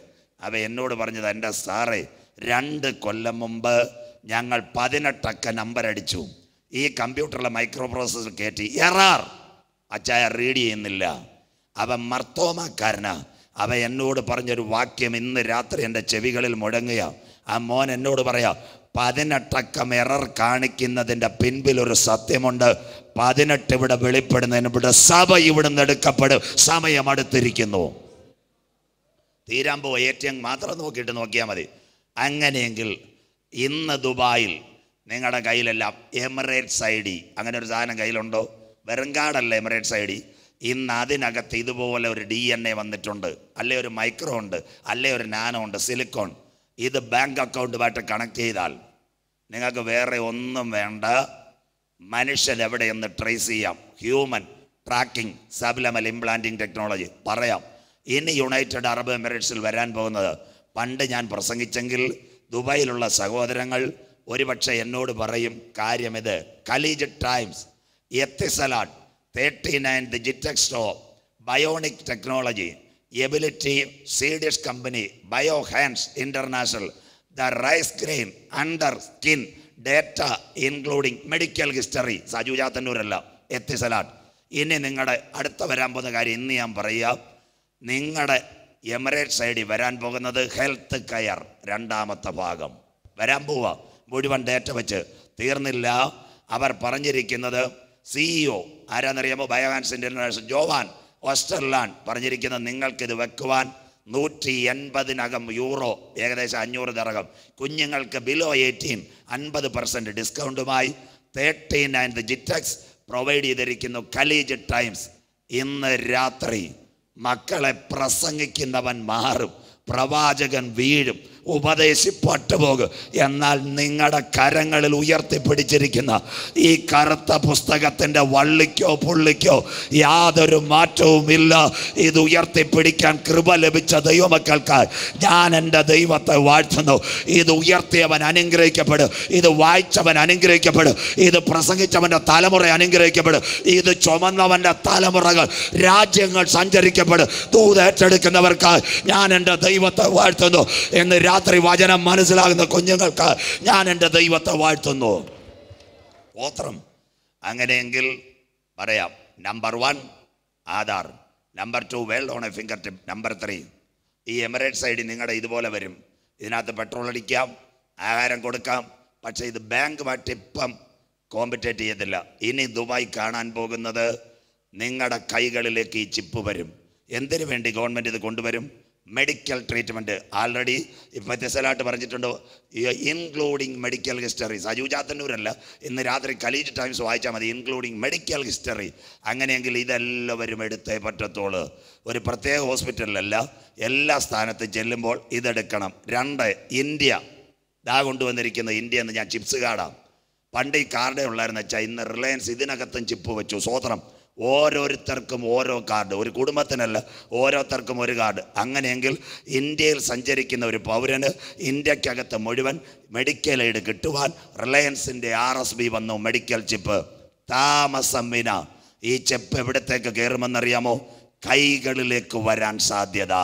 അവ എന്നോട് പറഞ്ഞത് എൻ്റെ സാറേ രണ്ട് കൊല്ലം മുമ്പ് ഞങ്ങൾ പതിനെട്ടക്ക നമ്പർ അടിച്ചു ഈ കമ്പ്യൂട്ടറിലെ മൈക്രോ പ്രോസസ്സർ കയറ്റി എറാർ അച്ചായ റീഡ് ചെയ്യുന്നില്ല അവൻ മർത്തോമാക്കാരന അവ എന്നോട് പറഞ്ഞൊരു വാക്യം ഇന്ന് രാത്രി എൻ്റെ ചെവികളിൽ മുടങ്ങുക ആ മോൻ എന്നോട് പറയാം പതിനെട്ടക്കം എറർ കാണിക്കുന്നതിൻ്റെ പിൻപിൽ ഒരു സത്യമുണ്ട് പതിനെട്ട് ഇവിടെ വെളിപ്പെടുന്നതിന് ഇവിടെ സഭ നിന്ന് എടുക്കപ്പെടും സമയം അടുത്തിരിക്കുന്നു തീരാൻ പോവുക എ ടി എം മാത്രം നോക്കിയിട്ട് നോക്കിയാൽ മതി അങ്ങനെയെങ്കിൽ ഇന്ന് ദുബായിൽ നിങ്ങളുടെ കയ്യിലെല്ലാം എമിറേറ്റ്സ് ഐ ഡി അങ്ങനെ ഒരു സാധനം കയ്യിലുണ്ടോ വെറും കാടല്ല എമിറേറ്റ്സ് ഐ ഡി ഇന്ന് അതിനകത്ത് ഇതുപോലെ ഒരു ഡി എൻ എ വന്നിട്ടുണ്ട് അല്ലെ ഒരു മൈക്രോ ഉണ്ട് അല്ലെ ഒരു നാനോ ഉണ്ട് സിലിക്കോൺ ഇത് ബാങ്ക് അക്കൗണ്ടുമായിട്ട് കണക്ട് ചെയ്താൽ നിങ്ങൾക്ക് വേറെ ഒന്നും വേണ്ട മനുഷ്യൻ എവിടെയെന്ന് ട്രേസ് ചെയ്യാം human tracking subdermal implanting technology പറയാം ഇനി യുണൈറ്റഡ് അറബ് എമിറേറ്റ്സിൽ വരാൻ പോകുന്നത് പണ്ട് ഞാൻ പ്രസംഗിച്ചെങ്കിൽ ദുബായിലുള്ള സഹോദരങ്ങൾ ഒരുപക്ഷെ എന്നോട് പറയും കാര്യം ഇത് Khaleej Times Etisalat thirty nine ഡിജിറ്റക് സ്റ്റോ bionic technology ability Swedish company Biohax international the rice grain under skin data including medical history Saju ചാത്തന്നൂരല്ല എത്തിസലാഡ് ഇനി നിങ്ങളുടെ അടുത്ത വരാൻ പോകുന്ന കാര്യം ഇന്ന് ഞാൻ പറയുക നിങ്ങളുടെ എമിറേറ്റ് സൈഡിൽ വരാൻ പോകുന്നത് ഹെൽത്ത് കെയർ രണ്ടാമത്തെ ഭാഗം വരാൻ പോവാ മുഴുവൻ ഡേറ്റ വെച്ച് തീർന്നില്ല അവർ പറഞ്ഞിരിക്കുന്നത് സിഇഒ ആരാന്നറിയുമ്പോൾ ബയോഹാൻസ് ഇൻ്റർനാഷണൽ ജോവാൻ വെസ്റ്റർലാൻഡ് പറഞ്ഞിരിക്കുന്നത് നിങ്ങൾക്കിത് വെക്കുവാൻ നൂറ്റി എൺപതിനകം യൂറോ ഏകദേശം അഞ്ഞൂറ് തിറകം കുഞ്ഞുങ്ങൾക്ക് ബിലോ എയ്റ്റീൻ അൻപത് പെർസെൻറ്റ് ഡിസ്കൗണ്ടുമായി തേർട്ടീൻ ആൻഡ് ജിറ്റക്സ് പ്രൊവൈഡ് ചെയ്തിരിക്കുന്നു കലീജ് ടൈംസ് ഇന്ന് രാത്രി മക്കളെ പ്രസംഗിക്കുന്നവൻ മാറും പ്രവാചകൻ വീഴും ഉപദേശിപ്പെട്ടു പോകും എന്നാൽ നിങ്ങളുടെ കരങ്ങളിൽ ഉയർത്തിപ്പിടിച്ചിരിക്കുന്ന ഈ കറുത്ത പുസ്തകത്തിൻ്റെ വള്ളിക്കോ പുള്ളിക്കോ യാതൊരു മാറ്റവുമില്ല ഇത് ഉയർത്തിപ്പിടിക്കാൻ കൃപ ലഭിച്ച ദൈവമക്കൾക്ക് ഞാൻ എൻ്റെ ദൈവത്തെ വാഴ്ത്തുന്നു ഇത് ഉയർത്തിയവൻ അനുഗ്രഹിക്കപ്പെടും ഇത് വായിച്ചവൻ അനുഗ്രഹിക്കപ്പെടും ഇത് പ്രസംഗിച്ചവൻ്റെ തലമുറ അനുഗ്രഹിക്കപ്പെടും ഇത് ചുമന്നവൻ്റെ തലമുറകൾ രാജ്യങ്ങൾ സഞ്ചരിക്കപ്പെടും തൂത് ഏറ്റെടുക്കുന്നവർക്ക് ഞാൻ എൻ്റെ ദൈവത്തെ വാഴ്ത്തുന്നു എന്ന് രാത്രി വചനം മനസ്സിലാകുന്ന കുഞ്ഞുങ്ങൾക്ക് ഞാൻ എൻ്റെ ദൈവത്തെ വാഴ്ത്തുന്നു ഗോത്രം അങ്ങനെയെങ്കിൽ പറയാം number one Aadhaar number two world on finger tip number three ഈ എമിറേറ്റ് സൈഡിൽ നിങ്ങളുടെ ഇതുപോലെ വരും ഇതിനകത്ത് പെട്രോൾ അടിക്കാം ആഹാരം കൊടുക്കാം പക്ഷേ ഇത് ബാങ്കുമായിട്ട് ഇപ്പം കോമ്പറ്റേറ്റ് ചെയ്യത്തില്ല ഇനി ദുബായ് കാണാൻ പോകുന്നത് നിങ്ങളുടെ കൈകളിലേക്ക് ഈ ചിപ്പ് വരും എന്തിനു വേണ്ടി ഗവൺമെൻറ് ഇത് കൊണ്ടുവരും മെഡിക്കൽ ട്രീറ്റ്മെൻറ്റ് ആൾറെഡി ഇപ്പം വ്യത്യസ്തമായിട്ട് പറഞ്ഞിട്ടുണ്ട് ഇൻക്ലൂഡിങ് മെഡിക്കൽ ഹിസ്റ്ററി അജു ചാത്തന്നൂരല്ല ഇന്ന് രാത്രി കലീജ് ടൈംസ് വായിച്ചാൽ മതി ഇൻക്ലൂഡിങ് മെഡിക്കൽ ഹിസ്റ്ററി അങ്ങനെയെങ്കിൽ ഇതെല്ലാവരും എടുത്തേ പറ്റത്തുള്ളൂ ഒരു പ്രത്യേക ഹോസ്പിറ്റലിലല്ല എല്ലാ സ്ഥാനത്ത് ചെല്ലുമ്പോൾ ഇതെടുക്കണം രണ്ട് ഇന്ത്യ ദാ കൊണ്ടുവന്നിരിക്കുന്ന ഇന്ത്യ എന്ന് ഞാൻ ചിപ്സ് കാർഡാണ് പണ്ട് ഈ കാർഡേ ഉള്ളായിരുന്നു വെച്ചാൽ ഇന്ന് റിലയൻസ് ഇതിനകത്തും ചിപ്പ് വെച്ചു സ്വോത്രം ഓരോരുത്തർക്കും ഓരോ കാർഡ് ഒരു കുടുംബത്തിനല്ല ഓരോരുത്തർക്കും ഒരു കാർഡ് അങ്ങനെയെങ്കിൽ ഇന്ത്യയിൽ സഞ്ചരിക്കുന്ന ഒരു പൗരന് ഇന്ത്യക്കകത്ത് മുഴുവൻ മെഡിക്കൽ എയ്ഡ് കിട്ടുവാൻ റിലയൻസിൻ്റെ ആർ എസ് ബി വന്നു മെഡിക്കൽ ചിപ്പ് താമസം വിന ഈ ചെപ്പ് എവിടത്തേക്ക് കയറുമെന്നറിയാമോ കൈകളിലേക്ക് വരാൻ സാധ്യത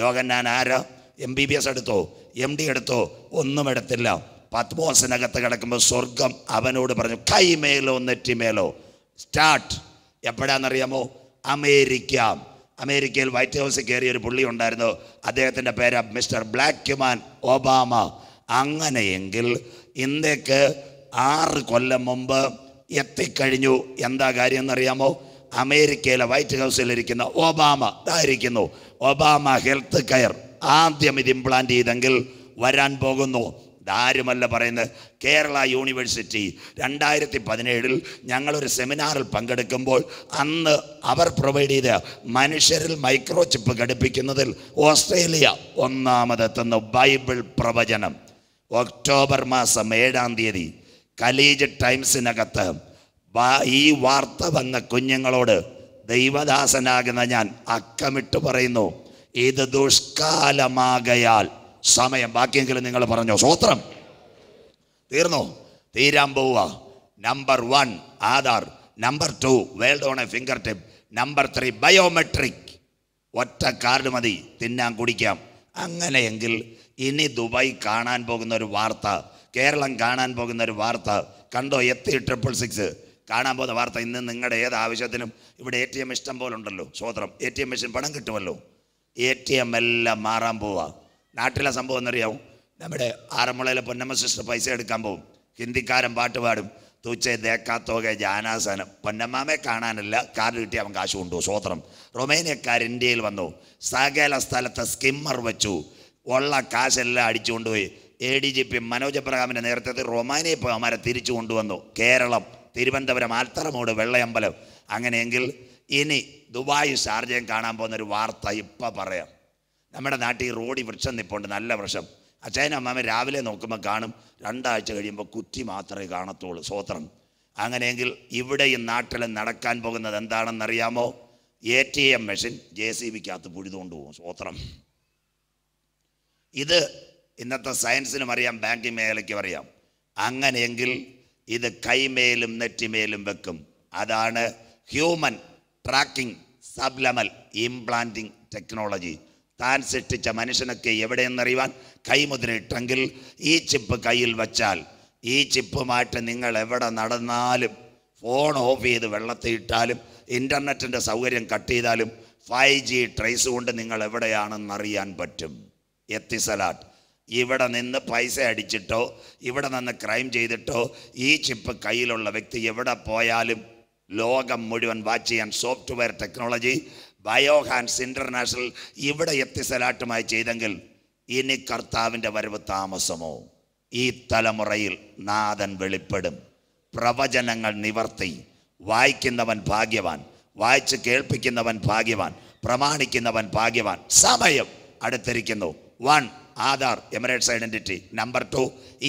യോഗന്നാൻ ആരാ എം ബി ബി എസ് എടുത്തോ എം ഡി എടുത്തോ ഒന്നും എടുത്തില്ല പത്മോസിനകത്ത് കിടക്കുമ്പോൾ സ്വർഗം അവനോട് പറഞ്ഞു കൈമേലോ നെറ്റിമേലോ സ്റ്റാർട്ട് എപ്പോഴാണെന്നറിയാമോ അമേരിക്ക അമേരിക്കയിൽ വൈറ്റ് ഹൗസിൽ കയറിയ ഒരു പുള്ളി ഉണ്ടായിരുന്നു അദ്ദേഹത്തിൻ്റെ പേര് മിസ്റ്റർ ബ്ലാക്ക്മാൻ ഒബാമ അങ്ങനെയെങ്കിൽ ഇന്ത്യക്ക് ആറ് കൊല്ലം മുമ്പ് എത്തിക്കഴിഞ്ഞു എന്താ കാര്യം എന്നറിയാമോ അമേരിക്കയിലെ വൈറ്റ് ഹൗസിലിരിക്കുന്ന ഒബാമ ഇതായിരിക്കുന്നു ഒബാമ ഹെൽത്ത് കെയർ ആദ്യം ഇത് ഇംപ്ലാന്റ് ചെയ്തെങ്കിൽ വരാൻ പോകുന്നു ഇതാരുമല്ല പറയുന്നത് കേരള യൂണിവേഴ്സിറ്റി രണ്ടായിരത്തി പതിനേഴിൽ ഞങ്ങളൊരു സെമിനാറിൽ പങ്കെടുക്കുമ്പോൾ അന്ന് അവർ പ്രൊവൈഡ് ചെയ്ത മനുഷ്യരിൽ മൈക്രോ ചിപ്പ് ഘടിപ്പിക്കുന്നതിൽ ഓസ്ട്രേലിയ ഒന്നാമതെത്തുന്നു ബൈബിൾ പ്രവചനം ഒക്ടോബർ മാസം ഏഴാം തീയതി കലീജ് ടൈംസിനകത്ത് ഈ വാർത്ത വന്ന കുഞ്ഞുങ്ങളോട് ദൈവദാസനാകുന്ന ഞാൻ അക്കമിട്ട് പറയുന്നു ഇത് ദുഷ്കാലമാകയാൽ സമയം ബാക്കിയെങ്കിലും നിങ്ങൾ പറഞ്ഞോ സ്വോത്രം തീർന്നോ തീരാൻ പോവുക number one Aadhaar number two world on a finger tip number three biometric ഒറ്റ കാർഡ് മതി തിന്നാൻ കുടിക്കാം അങ്ങനെയെങ്കിൽ ഇനി ദുബായ് കാണാൻ പോകുന്ന ഒരു വാർത്ത കേരളം കാണാൻ പോകുന്ന ഒരു വാർത്ത കണ്ടോ എത്തി ട്രിപ്പിൾ സിക്സ് കാണാൻ പോകുന്ന വാർത്ത ഇന്ന് നിങ്ങളുടെ ഏത് ആവശ്യത്തിനും ഇവിടെ എ ടി എം ഇഷ്ടം പോലെ ഉണ്ടല്ലോ സ്വോത്രം എ ടി എം മെഷീൻ പണം കിട്ടുമല്ലോ എ ടി എം എല്ലാം മാറാൻ പോവാ നാട്ടിലെ സംഭവം എന്നറിയാവും നമ്മുടെ ആറന്മുളയിലെ പൊന്നമ്മ സിസ്റ്റർ പൈസ എടുക്കാൻ പോകും ഹിന്ദിക്കാരൻ പാട്ട് പാടും തൂച്ച തേക്കാത്തോക ജാനാസനം പൊന്നമ്മാമയെ കാണാനല്ല കാർഡ് കിട്ടി അവൻ കാശ് കൊണ്ടുപോകും സ്വോത്രം റൊമേനിയക്കാർ ഇന്ത്യയിൽ വന്നു സകല സ്ഥലത്തെ സ്കിമ്മർ വെച്ചു ഉള്ള കാശെല്ലാം അടിച്ചു കൊണ്ടുപോയി A D G P Manoj എബ്രഹാമിൻ്റെ നേതൃത്വത്തിൽ റൊമാനിയ പോകാമാരെ തിരിച്ചു കൊണ്ടുവന്നു കേരളം തിരുവനന്തപുരം ആൽത്തറമോട് വെള്ളയമ്പലം അങ്ങനെയെങ്കിൽ ഇനി ദുബായ് ഷാർജയും കാണാൻ പോകുന്നൊരു വാർത്ത ഇപ്പം പറയാം നമ്മുടെ നാട്ടിൽ ഈ റോഡിൽ വൃക്ഷം നിപ്പുണ്ട് നല്ല വൃക്ഷം അച്ഛനും അമ്മാമ രാവിലെ നോക്കുമ്പോൾ കാണും രണ്ടാഴ്ച കഴിയുമ്പോൾ കുറ്റി മാത്രമേ കാണത്തുള്ളൂ സ്വോത്രം അങ്ങനെയെങ്കിൽ ഇവിടെ ഈ നാട്ടിൽ നടക്കാൻ പോകുന്നത് എന്താണെന്നറിയാമോ A T M machine J C ബിക്കകത്ത് പുഴുതുകൊണ്ട് പോകും സ്വോത്രം ഇത് ഇന്നത്തെ സയൻസിനും അറിയാം ബാങ്കിങ് മേഖലയ്ക്കും അറിയാം അങ്ങനെയെങ്കിൽ ഇത് കൈമേലും നെറ്റിമേലും വെക്കും അതാണ് human tracking subdermal implanting technology താൻ സൃഷ്ടിച്ച മനുഷ്യനൊക്കെ എവിടെയെന്നറിയുവാൻ കൈമുദ്രയിട്ടെങ്കിൽ ഈ ചിപ്പ് കയ്യിൽ വച്ചാൽ ഈ ചിപ്പുമായിട്ട് നിങ്ങൾ എവിടെ നടന്നാലും ഫോൺ ഓഫ് ചെയ്ത് ഇട്ടാലും ഇൻ്റർനെറ്റിൻ്റെ സൗകര്യം കട്ട് ചെയ്താലും ഫൈവ് ജി ട്രേസ് കൊണ്ട് നിങ്ങൾ എവിടെയാണെന്ന് അറിയാൻ പറ്റും എത്തിസലാട്ട് ഇവിടെ നിന്ന് പൈസ അടിച്ചിട്ടോ ഇവിടെ നിന്ന് ക്രൈം ചെയ്തിട്ടോ ഈ ചിപ്പ് കയ്യിലുള്ള വ്യക്തി എവിടെ പോയാലും ലോകം മുഴുവൻ വാച്ച് ചെയ്യാൻ സോഫ്റ്റ്വെയർ ടെക്നോളജി ബയോഹാൻസ് ഇൻ്റർനാഷണൽ ഇവിടെ എത്തിസലാട്ടുമായി ചെയ്തെങ്കിൽ ഇനി കർത്താവിൻ്റെ വരവ് താമസമോ ഈ തലമുറയിൽ നാഥൻ വെളിപ്പെടും പ്രവചനങ്ങൾ നിവർത്തി വായിക്കുന്നവൻ ഭാഗ്യവാൻ വായിച്ച് കേൾപ്പിക്കുന്നവൻ ഭാഗ്യവാൻ പ്രമാണിക്കുന്നവൻ ഭാഗ്യവാൻ സമയം അടുത്തിരിക്കുന്നു one Aadhaar Emirates identity number two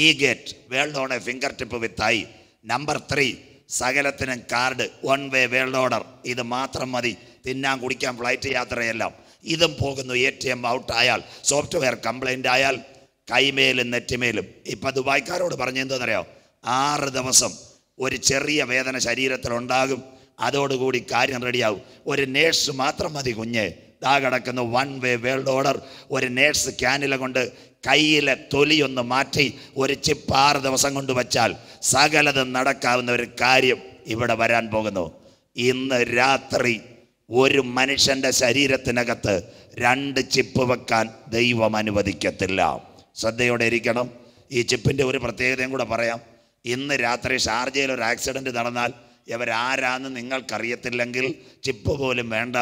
E gate world on a finger tip with I number three സകലത്തിനും card one way world order ഇത് മാത്രം മതി തിന്നാൻ കുടിക്കാൻ ഫ്ലൈറ്റ് യാത്രയെല്ലാം ഇതും പോകുന്നു എ ടി എം ഔട്ടായാൽ സോഫ്റ്റ്വെയർ കംപ്ലൈൻ്റ് ആയാൽ കൈമേലും നെറ്റിമേലും ഇപ്പം ദുബായ്ക്കാരോട് പറഞ്ഞെന്തെന്നറിയോ ആറ് ദിവസം ഒരു ചെറിയ വേദന ശരീരത്തിലുണ്ടാകും അതോടുകൂടി കാര്യം റെഡിയാവും ഒരു നേഴ്സ് മാത്രം മതി കുഞ്ഞ് ദാ കിടക്കുന്ന വൺ വേ വേൾഡ് ഓർഡർ ഒരു നേഴ്സ് ക്യാനില കൊണ്ട് കയ്യിലെ തൊലിയൊന്ന് മാറ്റി ഒരു ചിപ്പ് ആറ് ദിവസം കൊണ്ട് വച്ചാൽ സകലതും നടക്കാവുന്ന ഒരു കാര്യം ഇവിടെ വരാൻ പോകുന്നു ഇന്ന് രാത്രി ഒരു മനുഷ്യൻ്റെ ശരീരത്തിനകത്ത് രണ്ട് ചിപ്പ് വെക്കാൻ ദൈവം അനുവദിക്കത്തില്ല ശ്രദ്ധയോടെ ഇരിക്കണം ഈ ചിപ്പിൻ്റെ ഒരു പ്രത്യേകതയും കൂടെ പറയാം ഇന്ന് രാത്രി ഷാർജയിൽ ഒരു ആക്സിഡൻറ്റ് നടന്നാൽ ഇവരാരാന്ന് നിങ്ങൾക്കറിയത്തില്ലെങ്കിൽ ചിപ്പ് പോലും വേണ്ട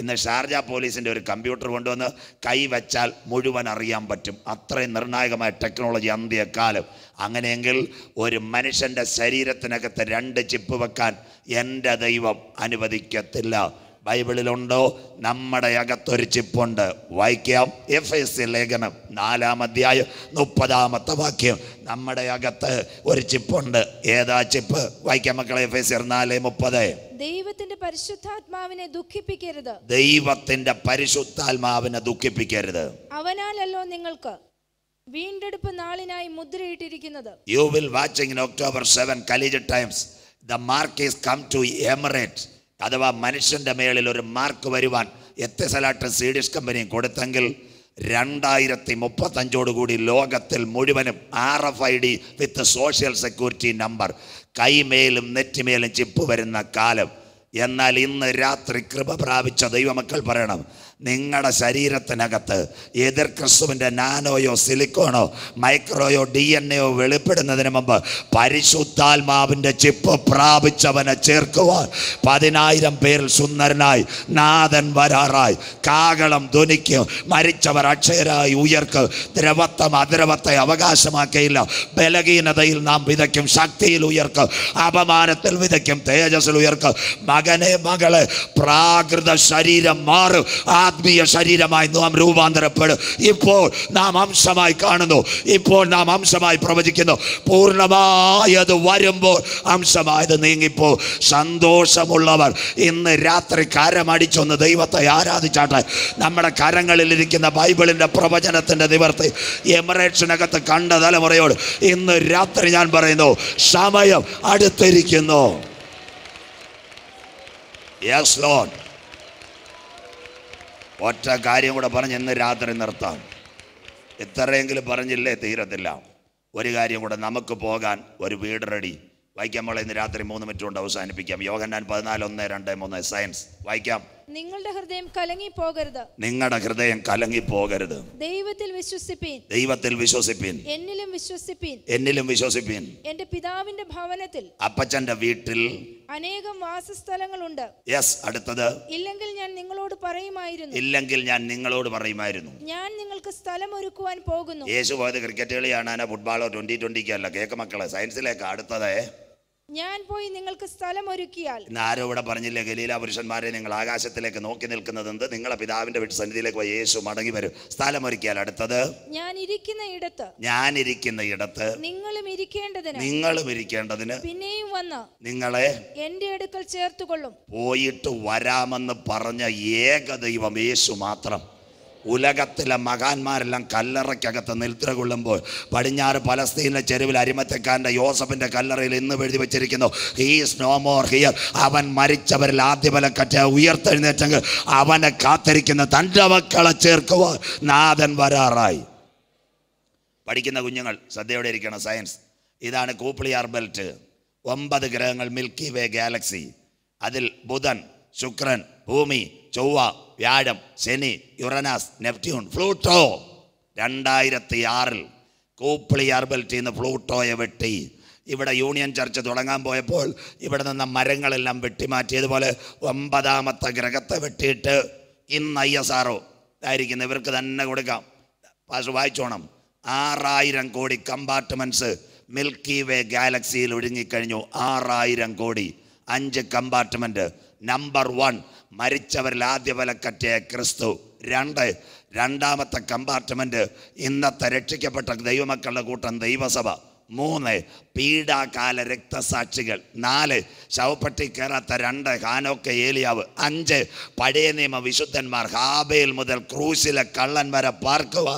ഇന്ന് ഷാർജ പോലീസിൻ്റെ ഒരു കമ്പ്യൂട്ടർ കൊണ്ടുവന്ന് കൈവച്ചാൽ മുഴുവൻ അറിയാൻ പറ്റും അത്രയും നിർണായകമായ ടെക്നോളജി അന്ത്യക്കാലം അങ്ങനെയെങ്കിൽ ഒരു മനുഷ്യൻ്റെ ശരീരത്തിനകത്ത് രണ്ട് ചിപ്പ് വെക്കാൻ എൻ്റെ ദൈവം അനുവദിക്കത്തില്ല ബൈബിളിലുണ്ടോ നമ്മുടെ അകത്തൊരു ചിപ്പുണ്ട് വായിക്കാം എഫ് എസ് സി ലേഖനം നാലാം അധ്യായം മുപ്പതാമത്തെ വാക്യം നമ്മുടെ അകത്ത് ഒരു ചിപ്പുണ്ട് ഏതാ ചിപ്പ് വായിക്കാം മക്കളെ എഫ് എസ് നാല് മുപ്പത് ദൈവത്തിന്റെ പരിശുദ്ധാത്മാവിനെ ദുഃഖിപ്പിക്കരുത് ദൈവത്തിന്റെ പരിശുദ്ധാത്മാവിനെ ദുഃഖിപ്പിക്കരുത് അവനാലല്ലോ നിങ്ങൾക്ക് വീണ്ടെടുപ്പ് നാളിനായി മുദ്രയിട്ടിരിക്കുന്നത് you will watching in October seven Khaleej Times the mark is come to emirate അഥവാ മനുഷ്യൻ്റെ മേളിൽ ഒരു മാർക്ക് വരുവാൻ എത്തസലാട്ട് സ്വീഡിഷ് കമ്പനിയും കൊടുത്തെങ്കിൽ രണ്ടായിരത്തി കൂടി ലോകത്തിൽ മുഴുവനും R F I D with social security number കൈമേലും നെറ്റിമേലും ചിപ്പ് വരുന്ന കാലം എന്നാൽ ഇന്ന് രാത്രി കൃപ പ്രാപിച്ച ദൈവമക്കൾ പറയണം നിങ്ങളുടെ ശരീരത്തിനകത്ത് എതിർ ക്രിസ്തുവിൻ്റെ നാനോയോ സിലിക്കോണോ മൈക്രോയോ ഡി എൻ എയോ വെളിപ്പെടുന്നതിന് മുമ്പ് പരിശുദ്ധാത്മാവിൻ്റെ ചിപ്പ് പ്രാപിച്ചവനെ ചേർക്കുവാൻ പതിനായിരം പേരിൽ സുന്ദരനായി നാഥൻ വരാറായി കാകളം ധ്വനിക്കും മരിച്ചവർ അക്ഷയരായി ഉയർക്ക് ദ്രവത്വം അദ്രവത്തെ അവകാശമാക്കിയില്ല ബലഹീനതയിൽ നാം വിതയ്ക്കും ശക്തിയിൽ ഉയർക്ക് അപമാനത്തിൽ വിതയ്ക്കും തേജസ്സിൽ ഉയർക്ക് മകനെ മകളെ പ്രാകൃത ശരീരം മാറും ആ ആത്മീയ ശരീരമായി നാം രൂപാന്തരപ്പെടും ഇപ്പോൾ നാം അംശമായി കാണുന്നു ഇപ്പോൾ നാം അംശമായി പ്രവചിക്കുന്നു പൂർണ്ണമായത് വരുമ്പോൾ അംശമായത് നീങ്ങിപ്പോ സന്തോഷമുള്ളവർ ഇന്ന് രാത്രി കരമടിച്ചൊന്ന് ദൈവത്തെ ആരാധിച്ചാട്ടെ നമ്മുടെ കരങ്ങളിലിരിക്കുന്ന ബൈബിളിൻ്റെ പ്രവചനത്തിൻ്റെ നിവർത്തി എമിറേറ്റ്സിനകത്ത് കണ്ട തലമുറയോട് ഇന്ന് രാത്രി ഞാൻ പറയുന്നു സമയം അടുത്തിരിക്കുന്നു യെസ് Lord. ഒറ്റ കാര്യം കൂടെ പറഞ്ഞ് ഇന്ന് രാത്രി നിർത്താം ഇത്രയെങ്കിലും പറഞ്ഞില്ലേ തീരത്തില്ല ഒരു കാര്യം കൂടെ നമുക്ക് പോകാൻ ഒരു വീട് റെഡി വായിക്കാം മോളെ ഇന്ന് രാത്രി മൂന്ന് മിനിറ്റ് കൊണ്ട് അവസാനിപ്പിക്കാം ഞാൻ പതിനാല് ഒന്ന് രണ്ട് മൂന്ന് സയൻസ് വായിക്കാം നിങ്ങളുടെ ഹൃദയം കലങ്ങി പോകരുത് നിങ്ങളുടെ ഹൃദയം കലങ്ങി പോകരുത് ദൈവത്തിൽ വിശ്വസിപ്പീൻ ദൈവത്തിൽ വിശ്വസിപ്പീൻ എന്നിലും വിശ്വസിപ്പീൻ എന്നിലും വിശ്വസിപ്പീൻ എന്റെ പിതാവിന്റെ ഭവനത്തിൽ അപ്പച്ചന്റെ വീട്ടിൽ അനേകം വാസസ്ഥലങ്ങളുണ്ട് യെസ് അടുത്തത് ഇല്ലെങ്കിൽ ഞാൻ നിങ്ങളോട് പറയുമായിരുന്നു ഇല്ലെങ്കിൽ ഞാൻ നിങ്ങളോട് പറയുമായിരുന്നു ഞാൻ നിങ്ങൾക്ക് സ്ഥലം ഒരുക്കുവാൻ പോകുന്നു യേശു പോയത് ക്രിക്കറ്റ് കളിയാണ് ഫുട്ബോളോ ട്വന്റി ട്വന്റിക്കല്ല കേക്ക് മക്കളെ സയൻസിലേക്ക് അടുത്തതേ ഞാൻ പോയി നിങ്ങൾക്ക് സ്ഥലം ഒരുക്കിയാൽ ആരോ ഇവിടെ പറഞ്ഞില്ലേ ഗലീല പുരുഷന്മാരെ നിങ്ങൾ ആകാശത്തിലേക്ക് നോക്കി നിൽക്കുന്നത് എന്ത് നിങ്ങളെ പിതാവിന്റെ വീട്ടിൽ സന്നിധിയിലേക്ക് പോയി യേശു മടങ്ങി വരും സ്ഥലം ഒരുക്കിയാൽ അടുത്തത് ഞാൻ ഇരിക്കുന്ന ഇടത്ത് ഞാൻ ഇരിക്കുന്ന ഇടത്ത് നിങ്ങളും ഇരിക്കേണ്ടതിന് നിങ്ങളും ഇരിക്കേണ്ടതിന് പിന്നെയും വന്ന് നിങ്ങളെ എന്റെ അടുക്കൽ ചേർത്തുകൊള്ളും പോയിട്ട് വരാമെന്ന് പറഞ്ഞ ഏക ദൈവം യേശു മാത്രം ഉലകത്തിലെ മകാന്മാരെല്ലാം കല്ലറയ്ക്കകത്ത് നിൽത്തിര കൊള്ളുമ്പോൾ പടിഞ്ഞാറ് പലസ്തീനിലെ ചെരുവിൽ അരിമത്തക്കാരൻ്റെ യോസഫിൻ്റെ കല്ലറയിൽ ഇന്ന് എഴുതി വെച്ചിരിക്കുന്നു ഹീസ് നോ മോർ ഹിയർ അവൻ മരിച്ചവരിൽ ആദ്യ കറ്റ ഉയർത്തെഴുന്നേറ്റെങ്കിൽ അവനെ കാത്തിരിക്കുന്ന തൻ്റെ മക്കളെ ചേർക്കുവാൻ നാഥൻ വരാറായി പഠിക്കുന്ന കുഞ്ഞുങ്ങൾ ശ്രദ്ധയോടെ ഇരിക്കണം സയൻസ് ഇതാണ് കൂപ്പിളിയാർ ബെൽറ്റ് ഒമ്പത് ഗ്രഹങ്ങൾ മിൽക്കി വേ ഗാലക്സി അതിൽ ബുധൻ ശുക്രൻ ഭൂമി ചൊവ്വ വ്യാഴം ശനി യുറനാസ് നെപ്റ്റ്യൂൺ ഫ്ലൂട്ടോ രണ്ടായിരത്തി ആറിൽ കൂപ്പിളി അർബൽറ്റിൽ നിന്ന് ഫ്ലൂട്ടോയെ വെട്ടി ഇവിടെ യൂണിയൻ ചർച്ച് തുടങ്ങാൻ പോയപ്പോൾ ഇവിടെ നിന്ന് മരങ്ങളെല്ലാം വെട്ടിമാറ്റിയതുപോലെ ഒമ്പതാമത്തെ ഗ്രഹത്തെ വെട്ടിയിട്ട് ഇന്ന് ഐ എസ് ആർഒ ഇതായിരിക്കുന്ന ഇവർക്ക് തന്നെ കൊടുക്കാം പാസ് വായിച്ചോണം ആറായിരം കോടി കമ്പാർട്ട്മെൻറ്റ്സ് മിൽക്കി വേ ഗാലക്സിയിൽ ഒഴുങ്ങിക്കഴിഞ്ഞു ആറായിരം കോടി അഞ്ച് കമ്പാർട്ട്മെൻറ്റ് നമ്പർ വൺ മരിച്ചവരിൽ ആദ്യ വിലക്കറ്റിയ ക്രിസ്തു രണ്ട് രണ്ടാമത്തെ കമ്പാർട്ട്മെൻറ്റ് ഇന്നത്തെ രക്ഷിക്കപ്പെട്ട ദൈവമക്കളുടെ കൂട്ടം ദൈവസഭ മൂന്ന് പീഡാകാല രക്തസാക്ഷികൾ നാല് ശവപ്പെട്ടി കയറാത്ത രണ്ട് ഹാനോക്ക ഏലിയാവ് അഞ്ച് പഴയ നിയമ വിശുദ്ധന്മാർ ഹാബയിൽ മുതൽ ക്രൂശിലെ കള്ളൻ വരെ പാർക്കുക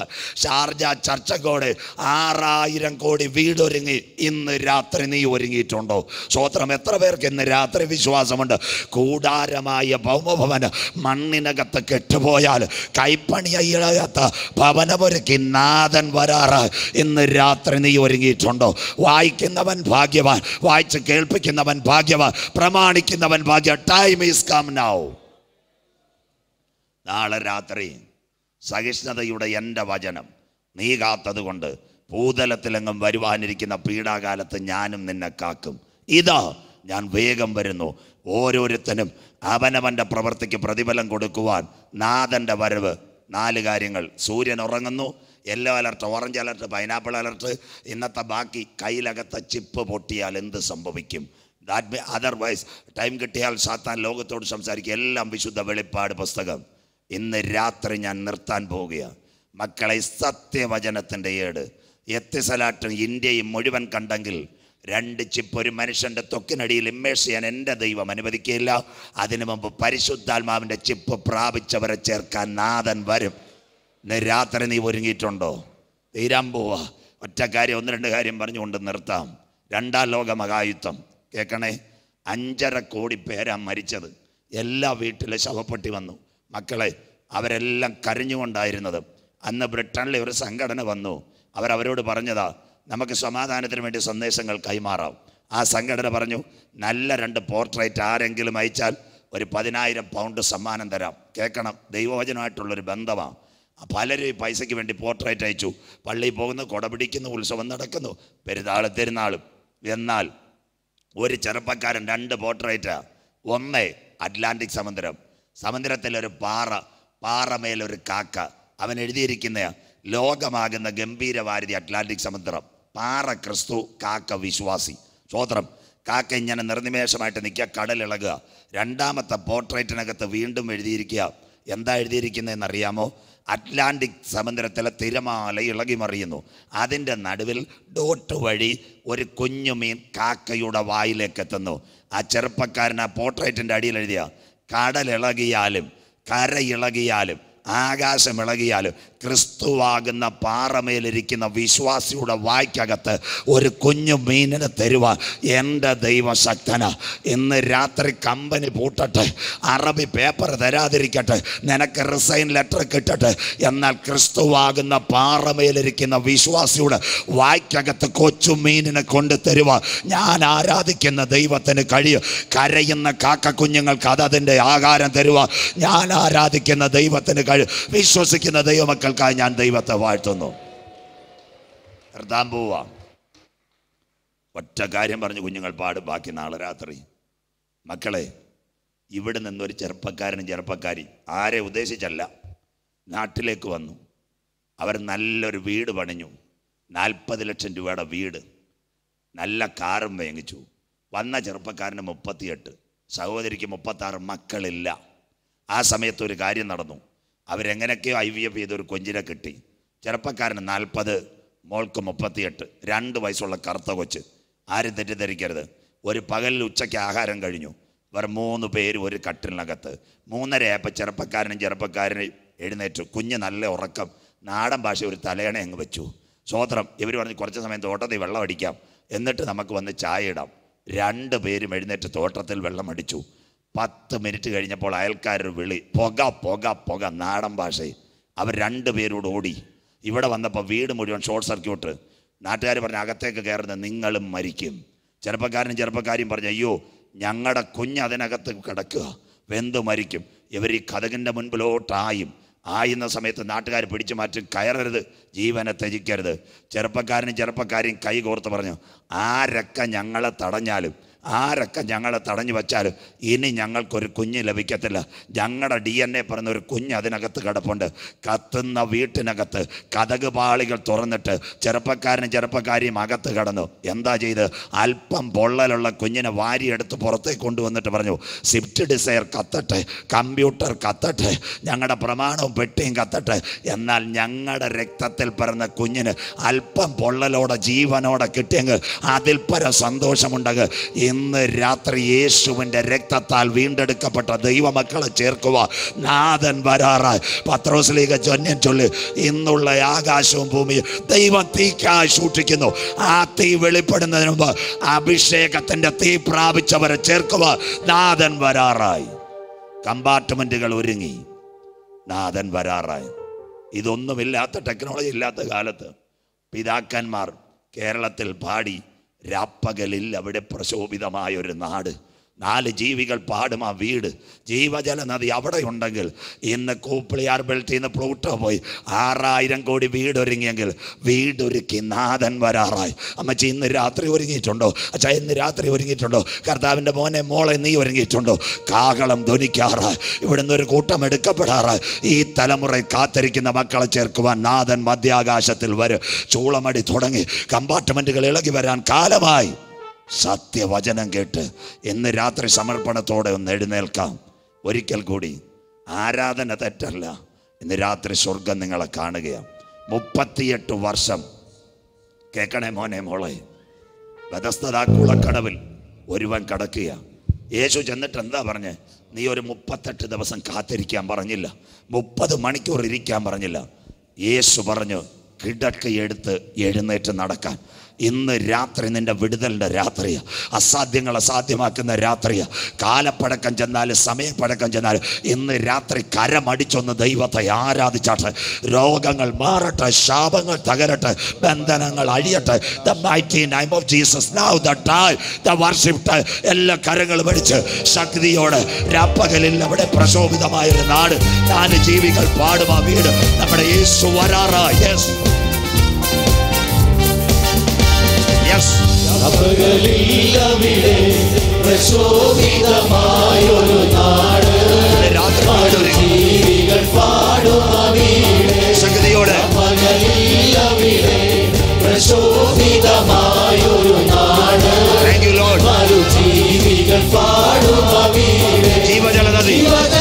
ഷാർജ ചർച്ചകോട് ആറായിരം കോടി വീടൊരുങ്ങി ഇന്ന് രാത്രി നീ ഒരുങ്ങിയിട്ടുണ്ടോ സ്വോത്രം എത്ര പേർക്ക് ഇന്ന് രാത്രി വിശ്വാസമുണ്ട് കൂടാരമായ ഭൗമഭവന് മണ്ണിനകത്ത് കെട്ടുപോയാൽ കൈപ്പണി കൈപ്പണിയാത്ത ഭവനമൊരുക്കി നാഥൻ വരാറ് ഇന്ന് രാത്രി നീ ഒരുങ്ങിയിട്ടുണ്ടോ വായിക്ക വായിക്കുന്നവൻ ഭാഗ്യവാൻ വായിച്ച് കേൾപ്പിക്കുന്നവൻ ഭാഗ്യവാൻ പ്രമാണിക്കുന്നവൻ ഭാഗ്യ ടൈം ഈസ് കം നൗ നാളെ രാത്രി സഹിഷ്ണുതയുടെ എൻ്റെ വചനം നീ കൊണ്ട് ഭൂതലത്തിലെങ്ങും വരുവാനിരിക്കുന്ന പീഡാകാലത്ത് ഞാനും നിന്നെ കാക്കും ഇതാ ഞാൻ വേഗം വരുന്നു ഓരോരുത്തനും അവനവൻ്റെ പ്രവൃത്തിക്ക് പ്രതിഫലം കൊടുക്കുവാൻ നാഥൻ്റെ വരവ് നാല് കാര്യങ്ങൾ സൂര്യൻ ഉറങ്ങുന്നു yellow alert orange alert pineapple alert ഇന്നത്തെ ബാക്കി കയ്യിലകത്ത ചിപ്പ് പൊട്ടിയാൽ എന്ത് സംഭവിക്കും ദാറ്റ് മീ അതർവൈസ് ടൈം കിട്ടിയാൽ സാത്താൻ ലോകത്തോട് സംസാരിക്കുക എല്ലാം വിശുദ്ധ വെളിപ്പാട് പുസ്തകം ഇന്ന് രാത്രി ഞാൻ നിർത്താൻ പോവുകയാണ് മക്കളെ സത്യവചനത്തിൻ്റെ ഏട് എത്തിസലാട്ടും ഇന്ത്യയും മുഴുവൻ കണ്ടെങ്കിൽ രണ്ട് ചിപ്പ് ഒരു മനുഷ്യൻ്റെ തൊക്കിനടിയിൽ ഇമ്മേഴ്സ് ചെയ്യാൻ എൻ്റെ ദൈവം അനുവദിക്കുകയില്ല അതിനു മുമ്പ് പരിശുദ്ധാത്മാവിൻ്റെ ചിപ്പ് പ്രാപിച്ചവരെ ചേർക്കാൻ നാഥൻ വരും രാത്രി നീ ഒരുങ്ങിയിട്ടുണ്ടോ തീരാൻ പോവാ ഒറ്റ കാര്യം ഒന്ന് രണ്ട് കാര്യം പറഞ്ഞുകൊണ്ട് നിർത്താം രണ്ടാം ലോക മഹായുദ്ധം കേൾക്കണേ അഞ്ചര കോടി പേരാ മരിച്ചത് എല്ലാ വീട്ടിലെ ശവപ്പെട്ടി വന്നു മക്കളെ അവരെല്ലാം കരഞ്ഞുകൊണ്ടായിരുന്നത് അന്ന് ബ്രിട്ടനിലെ ഒരു സംഘടന വന്നു അവരവരോട് പറഞ്ഞതാ നമുക്ക് സമാധാനത്തിന് വേണ്ടി സന്ദേശങ്ങൾ കൈമാറാം ആ സംഘടന പറഞ്ഞു നല്ല രണ്ട് പോർട്രേറ്റ് ആരെങ്കിലും അയച്ചാൽ ഒരു പതിനായിരം പൗണ്ട് സമ്മാനം തരാം കേൾക്കണം ദൈവവചനമായിട്ടുള്ളൊരു ബന്ധമാണ് പലരും പൈസയ്ക്ക് വേണ്ടി പോർട്രേറ്റ് അയച്ചു പള്ളിയിൽ പോകുന്നു കൊടപിടിക്കുന്നു ഉത്സവം നടക്കുന്നു പെരുന്നാൾ തിരുനാളും എന്നാൽ ഒരു ചെറുപ്പക്കാരൻ രണ്ട് പോർട്രേറ്റ് ഒന്ന് അറ്റ്ലാന്റിക് സമുദ്രം സമുദ്രത്തിലൊരു പാറ മേലൊരു കാക്ക അവൻ എഴുതിയിരിക്കുന്ന ലോകമാകുന്ന ഗംഭീരവാരതി അറ്റ്ലാന്റിക് സമുദ്രം പാറ ക്രിസ്തു കാക്ക വിശ്വാസി സ്വോത്രം കാക്ക ഇങ്ങനെ നിർനിമേഷമായിട്ട് നിൽക്കുക കടലിളകുക രണ്ടാമത്തെ പോർട്രേറ്റിനകത്ത് വീണ്ടും എഴുതിയിരിക്കുക എന്താ അറിയാമോ അറ്റ്ലാന്റിക് സമുദ്രത്തിലെ തിരമാല ഇളകിമറിയുന്നു അതിൻ്റെ നടുവിൽ ഡോട്ട് വഴി ഒരു കുഞ്ഞുമീൻ കാക്കയുടെ വായിലേക്ക് എത്തുന്നു ആ ചെറുപ്പക്കാരൻ ആ പോർട്രേറ്റിൻ്റെ അടിയിൽ എഴുതിയ കടലിളകിയാലും കര ഇളകിയാലും ആകാശം ഇളകിയാലും ക്രിസ്തുവാകുന്ന പാറമേലിരിക്കുന്ന വിശ്വാസിയുടെ വായ്ക്കകത്ത് ഒരു കുഞ്ഞു മീനിനെ തരുവ എൻ്റെ ദൈവശക്തന ഇന്ന് രാത്രി കമ്പനി പൂട്ടട്ടെ അറബി പേപ്പർ തരാതിരിക്കട്ടെ നിനക്ക് റിസൈൻ ലെറ്റർ കിട്ടട്ടെ എന്നാൽ ക്രിസ്തുവാകുന്ന പാറമേലിരിക്കുന്ന വിശ്വാസിയുടെ വായ്ക്കകത്ത് കൊച്ചു മീനിനെ കൊണ്ട് തരുവ ഞാൻ ആരാധിക്കുന്ന ദൈവത്തിന് കഴിയും കരയുന്ന കാക്ക കുഞ്ഞുങ്ങൾക്ക് അതതിൻ്റെ ആകാരം തരുവ ഞാൻ ആരാധിക്കുന്ന ദൈവത്തിന് കഴിയും വിശ്വസിക്കുന്ന ദൈവമൊക്കെ മക്കൾക്കായി ഞാൻ ദൈവത്തെ വാഴ്ത്തുന്നു നിർത്താൻ പോവാ ഒറ്റ കാര്യം പറഞ്ഞു കുഞ്ഞുങ്ങൾ പാടും ബാക്കി നാളെ രാത്രി മക്കളെ ഇവിടെ നിന്നൊരു ചെറുപ്പക്കാരനും ചെറുപ്പക്കാരി ആരെ ഉദ്ദേശിച്ചല്ല നാട്ടിലേക്ക് വന്നു അവർ നല്ലൊരു വീട് പണിഞ്ഞു നാൽപ്പത് ലക്ഷം രൂപയുടെ വീട് നല്ല കാറും വേങ്ങിച്ചു വന്ന ചെറുപ്പക്കാരന് മുപ്പത്തിയെട്ട് സഹോദരിക്ക് മുപ്പത്താറ് മക്കളില്ല ആ സമയത്ത് ഒരു കാര്യം നടന്നു അവരെങ്ങനെയൊക്കെയോ ഐ വി എഫ് ചെയ്തൊരു കൊഞ്ചിനെ കിട്ടി ചെറുപ്പക്കാരന് നാൽപ്പത് മോൾക്ക് മുപ്പത്തിയെട്ട് രണ്ട് വയസ്സുള്ള കറുത്ത കൊച്ച് ആരും തെറ്റിദ്ധരിക്കരുത് ഒരു പകലിൽ ഉച്ചയ്ക്ക് ആഹാരം കഴിഞ്ഞു ഇവർ മൂന്ന് പേര് ഒരു കട്ടിലിനകത്ത് മൂന്നരയായപ്പോൾ ചെറുപ്പക്കാരനും ചെറുപ്പക്കാരനും എഴുന്നേറ്റു കുഞ്ഞ് നല്ല ഉറക്കം നാടൻ ഭാഷ ഒരു തലയണ അങ്ങ് വെച്ചു സ്വോത്രം ഇവർ പറഞ്ഞ് കുറച്ച് സമയം തോട്ടത്തിൽ വെള്ളം അടിക്കാം എന്നിട്ട് നമുക്ക് വന്ന് ചായ ഇടാം രണ്ട് പേരും എഴുന്നേറ്റ് തോട്ടത്തിൽ വെള്ളം അടിച്ചു പത്ത് മിനിറ്റ് കഴിഞ്ഞപ്പോൾ അയൽക്കാരൊരു വിളി പുക പുക പുക നാടൻ ഭാഷയിൽ അവർ രണ്ട് പേരോട് ഓടി ഇവിടെ വന്നപ്പോൾ വീട് മുഴുവൻ ഷോർട്ട് സർക്യൂട്ട് നാട്ടുകാർ പറഞ്ഞ അകത്തേക്ക് കയറുന്ന നിങ്ങളും മരിക്കും ചെറുപ്പക്കാരനും ചെറുപ്പക്കാരും പറഞ്ഞു അയ്യോ ഞങ്ങളുടെ കുഞ്ഞ് അതിനകത്ത് കിടക്കുക വെന്ത് മരിക്കും ഇവർ ഈ കഥകിൻ്റെ മുൻപിലോട്ടായും ആയുന്ന സമയത്ത് നാട്ടുകാർ പിടിച്ചു മാറ്റി കയറരുത് ജീവനെ ത്യജിക്കരുത് ചെറുപ്പക്കാരനും ചെറുപ്പക്കാരെയും കൈ കോർത്ത് പറഞ്ഞു ആരൊക്കെ ഞങ്ങളെ തടഞ്ഞാലും ആരൊക്കെ ഞങ്ങളെ തടഞ്ഞു വച്ചാലും ഇനി ഞങ്ങൾക്കൊരു കുഞ്ഞ് ലഭിക്കത്തില്ല ഞങ്ങളുടെ ഡി എൻ എ പറഞ്ഞ ഒരു കുഞ്ഞ് അതിനകത്ത് കിടപ്പുണ്ട് കത്തുന്ന വീട്ടിനകത്ത് കഥക് പാളികൾ തുറന്നിട്ട് ചെറുപ്പക്കാരനും ചെറുപ്പക്കാരിയും അകത്ത് കടന്നു എന്താ ചെയ്ത് അല്പം പൊള്ളലുള്ള കുഞ്ഞിനെ വാരിയെടുത്ത് പുറത്തേക്ക് കൊണ്ടുവന്നിട്ട് പറഞ്ഞു സ്വിഫ്റ്റ് ഡിസയർ കത്തട്ടെ കമ്പ്യൂട്ടർ കത്തട്ടെ ഞങ്ങളുടെ പ്രമാണവും പെട്ടിയും കത്തട്ടെ എന്നാൽ ഞങ്ങളുടെ രക്തത്തിൽ പിറന്ന കുഞ്ഞിന് അല്പം പൊള്ളലോടെ ജീവനോടെ കിട്ടിയെങ്കിൽ അതിൽ പരം സന്തോഷമുണ്ടെങ്കിൽ ഇന്ന് രാത്രി യേശുവിൻ്റെ രക്തത്താൽ വീണ്ടെടുക്കപ്പെട്ട ദൈവമക്കളെ ചേർക്കുക നാഥൻ വരാറായി പത്രോസ്ലീഗ ചൊന്നൻ ചൊല്ലി ഇന്നുള്ള ആകാശവും ഭൂമിയും ദൈവം തീക്കായി സൂക്ഷിക്കുന്നു ആ തീ വെളിപ്പെടുന്നതിന് മുമ്പ് അഭിഷേകത്തിൻ്റെ തീ പ്രാപിച്ചവരെ ചേർക്കുക നാഥൻ വരാറായി കമ്പാർട്ട്മെൻറ്റുകൾ ഒരുങ്ങി നാഥൻ വരാറായി ഇതൊന്നുമില്ലാത്ത ടെക്നോളജി ഇല്ലാത്ത കാലത്ത് പിതാക്കന്മാർ കേരളത്തിൽ പാടി രാപ്പകലിൽ അവിടെ പ്രശോഭിതമായൊരു നാട് നാല് ജീവികൾ പാടും ആ വീട് ജീവജല നദി അവിടെ ഉണ്ടെങ്കിൽ ഇന്ന് കൂപ്പിളിയാർ ബെൽറ്റിൽ നിന്ന് പ്ലൂട്ടോ പോയി ആറായിരം കോടി വീടൊരുങ്ങിയെങ്കിൽ വീടൊരുക്കി നാഥൻ വരാറായി അമ്മച്ചി ഇന്ന് രാത്രി ഒരുങ്ങിയിട്ടുണ്ടോ അച്ഛാ ഇന്ന് രാത്രി ഒരുങ്ങിയിട്ടുണ്ടോ കർത്താവിൻ്റെ മോനെ മോളെ നീ ഒരുങ്ങിയിട്ടുണ്ടോ കാകളം ധ്വനിക്കാറായി ഇവിടുന്ന് ഒരു കൂട്ടം എടുക്കപ്പെടാറായി ഈ തലമുറ കാത്തിരിക്കുന്ന മക്കളെ ചേർക്കുവാൻ നാഥൻ മധ്യാകാശത്തിൽ വരും ചൂളമടി തുടങ്ങി കമ്പാർട്ട്മെൻറ്റുകൾ ഇളകി വരാൻ കാലമായി സത്യവചനം കേട്ട് ഇന്ന് രാത്രി സമർപ്പണത്തോടെ ഒന്ന് എഴുന്നേൽക്കാം ഒരിക്കൽ കൂടി ആരാധന തെറ്റല്ല ഇന്ന് രാത്രി സ്വർഗം നിങ്ങളെ കാണുകയാണ് മുപ്പത്തിയെട്ട് വർഷം കേൾക്കണേ മോനെ മോളെ ബദസ്തതാക്കുളക്കടവിൽ ഒരുവൻ കടക്കുക യേശു ചെന്നിട്ട് എന്താ പറഞ്ഞ് നീ ഒരു മുപ്പത്തെട്ട് ദിവസം കാത്തിരിക്കാൻ പറഞ്ഞില്ല മുപ്പത് മണിക്കൂർ ഇരിക്കാൻ പറഞ്ഞില്ല യേശു പറഞ്ഞു കിടക്കയെടുത്ത് എഴുന്നേറ്റ് നടക്കാൻ ഇന്ന് രാത്രി നിൻ്റെ വിടുതലിൻ്റെ രാത്രിയാണ് അസാധ്യങ്ങൾ അസാധ്യമാക്കുന്ന രാത്രിയാണ് കാലപ്പടക്കം ചെന്നാലും സമയപ്പടക്കം ചെന്നാലും ഇന്ന് രാത്രി കരമടിച്ചൊന്ന് ദൈവത്തെ ആരാധിച്ചാട്ടെ രോഗങ്ങൾ മാറട്ടെ ശാപങ്ങൾ തകരട്ടെ ബന്ധനങ്ങൾ അഴിയട്ടെ the mighty name of Jesus now the time the worship എല്ലാ കരങ്ങളും പഠിച്ച് ശക്തിയോടെ രാപ്പകലിൽ അവിടെ പ്രശോഭിതമായൊരു നാട് നാല് ജീവികൾ പാടുമാ വീട് നമ്മുടെ യേശു വരാറാ യെസ് പകലിൽ ജീവികൾ പാടും പാടും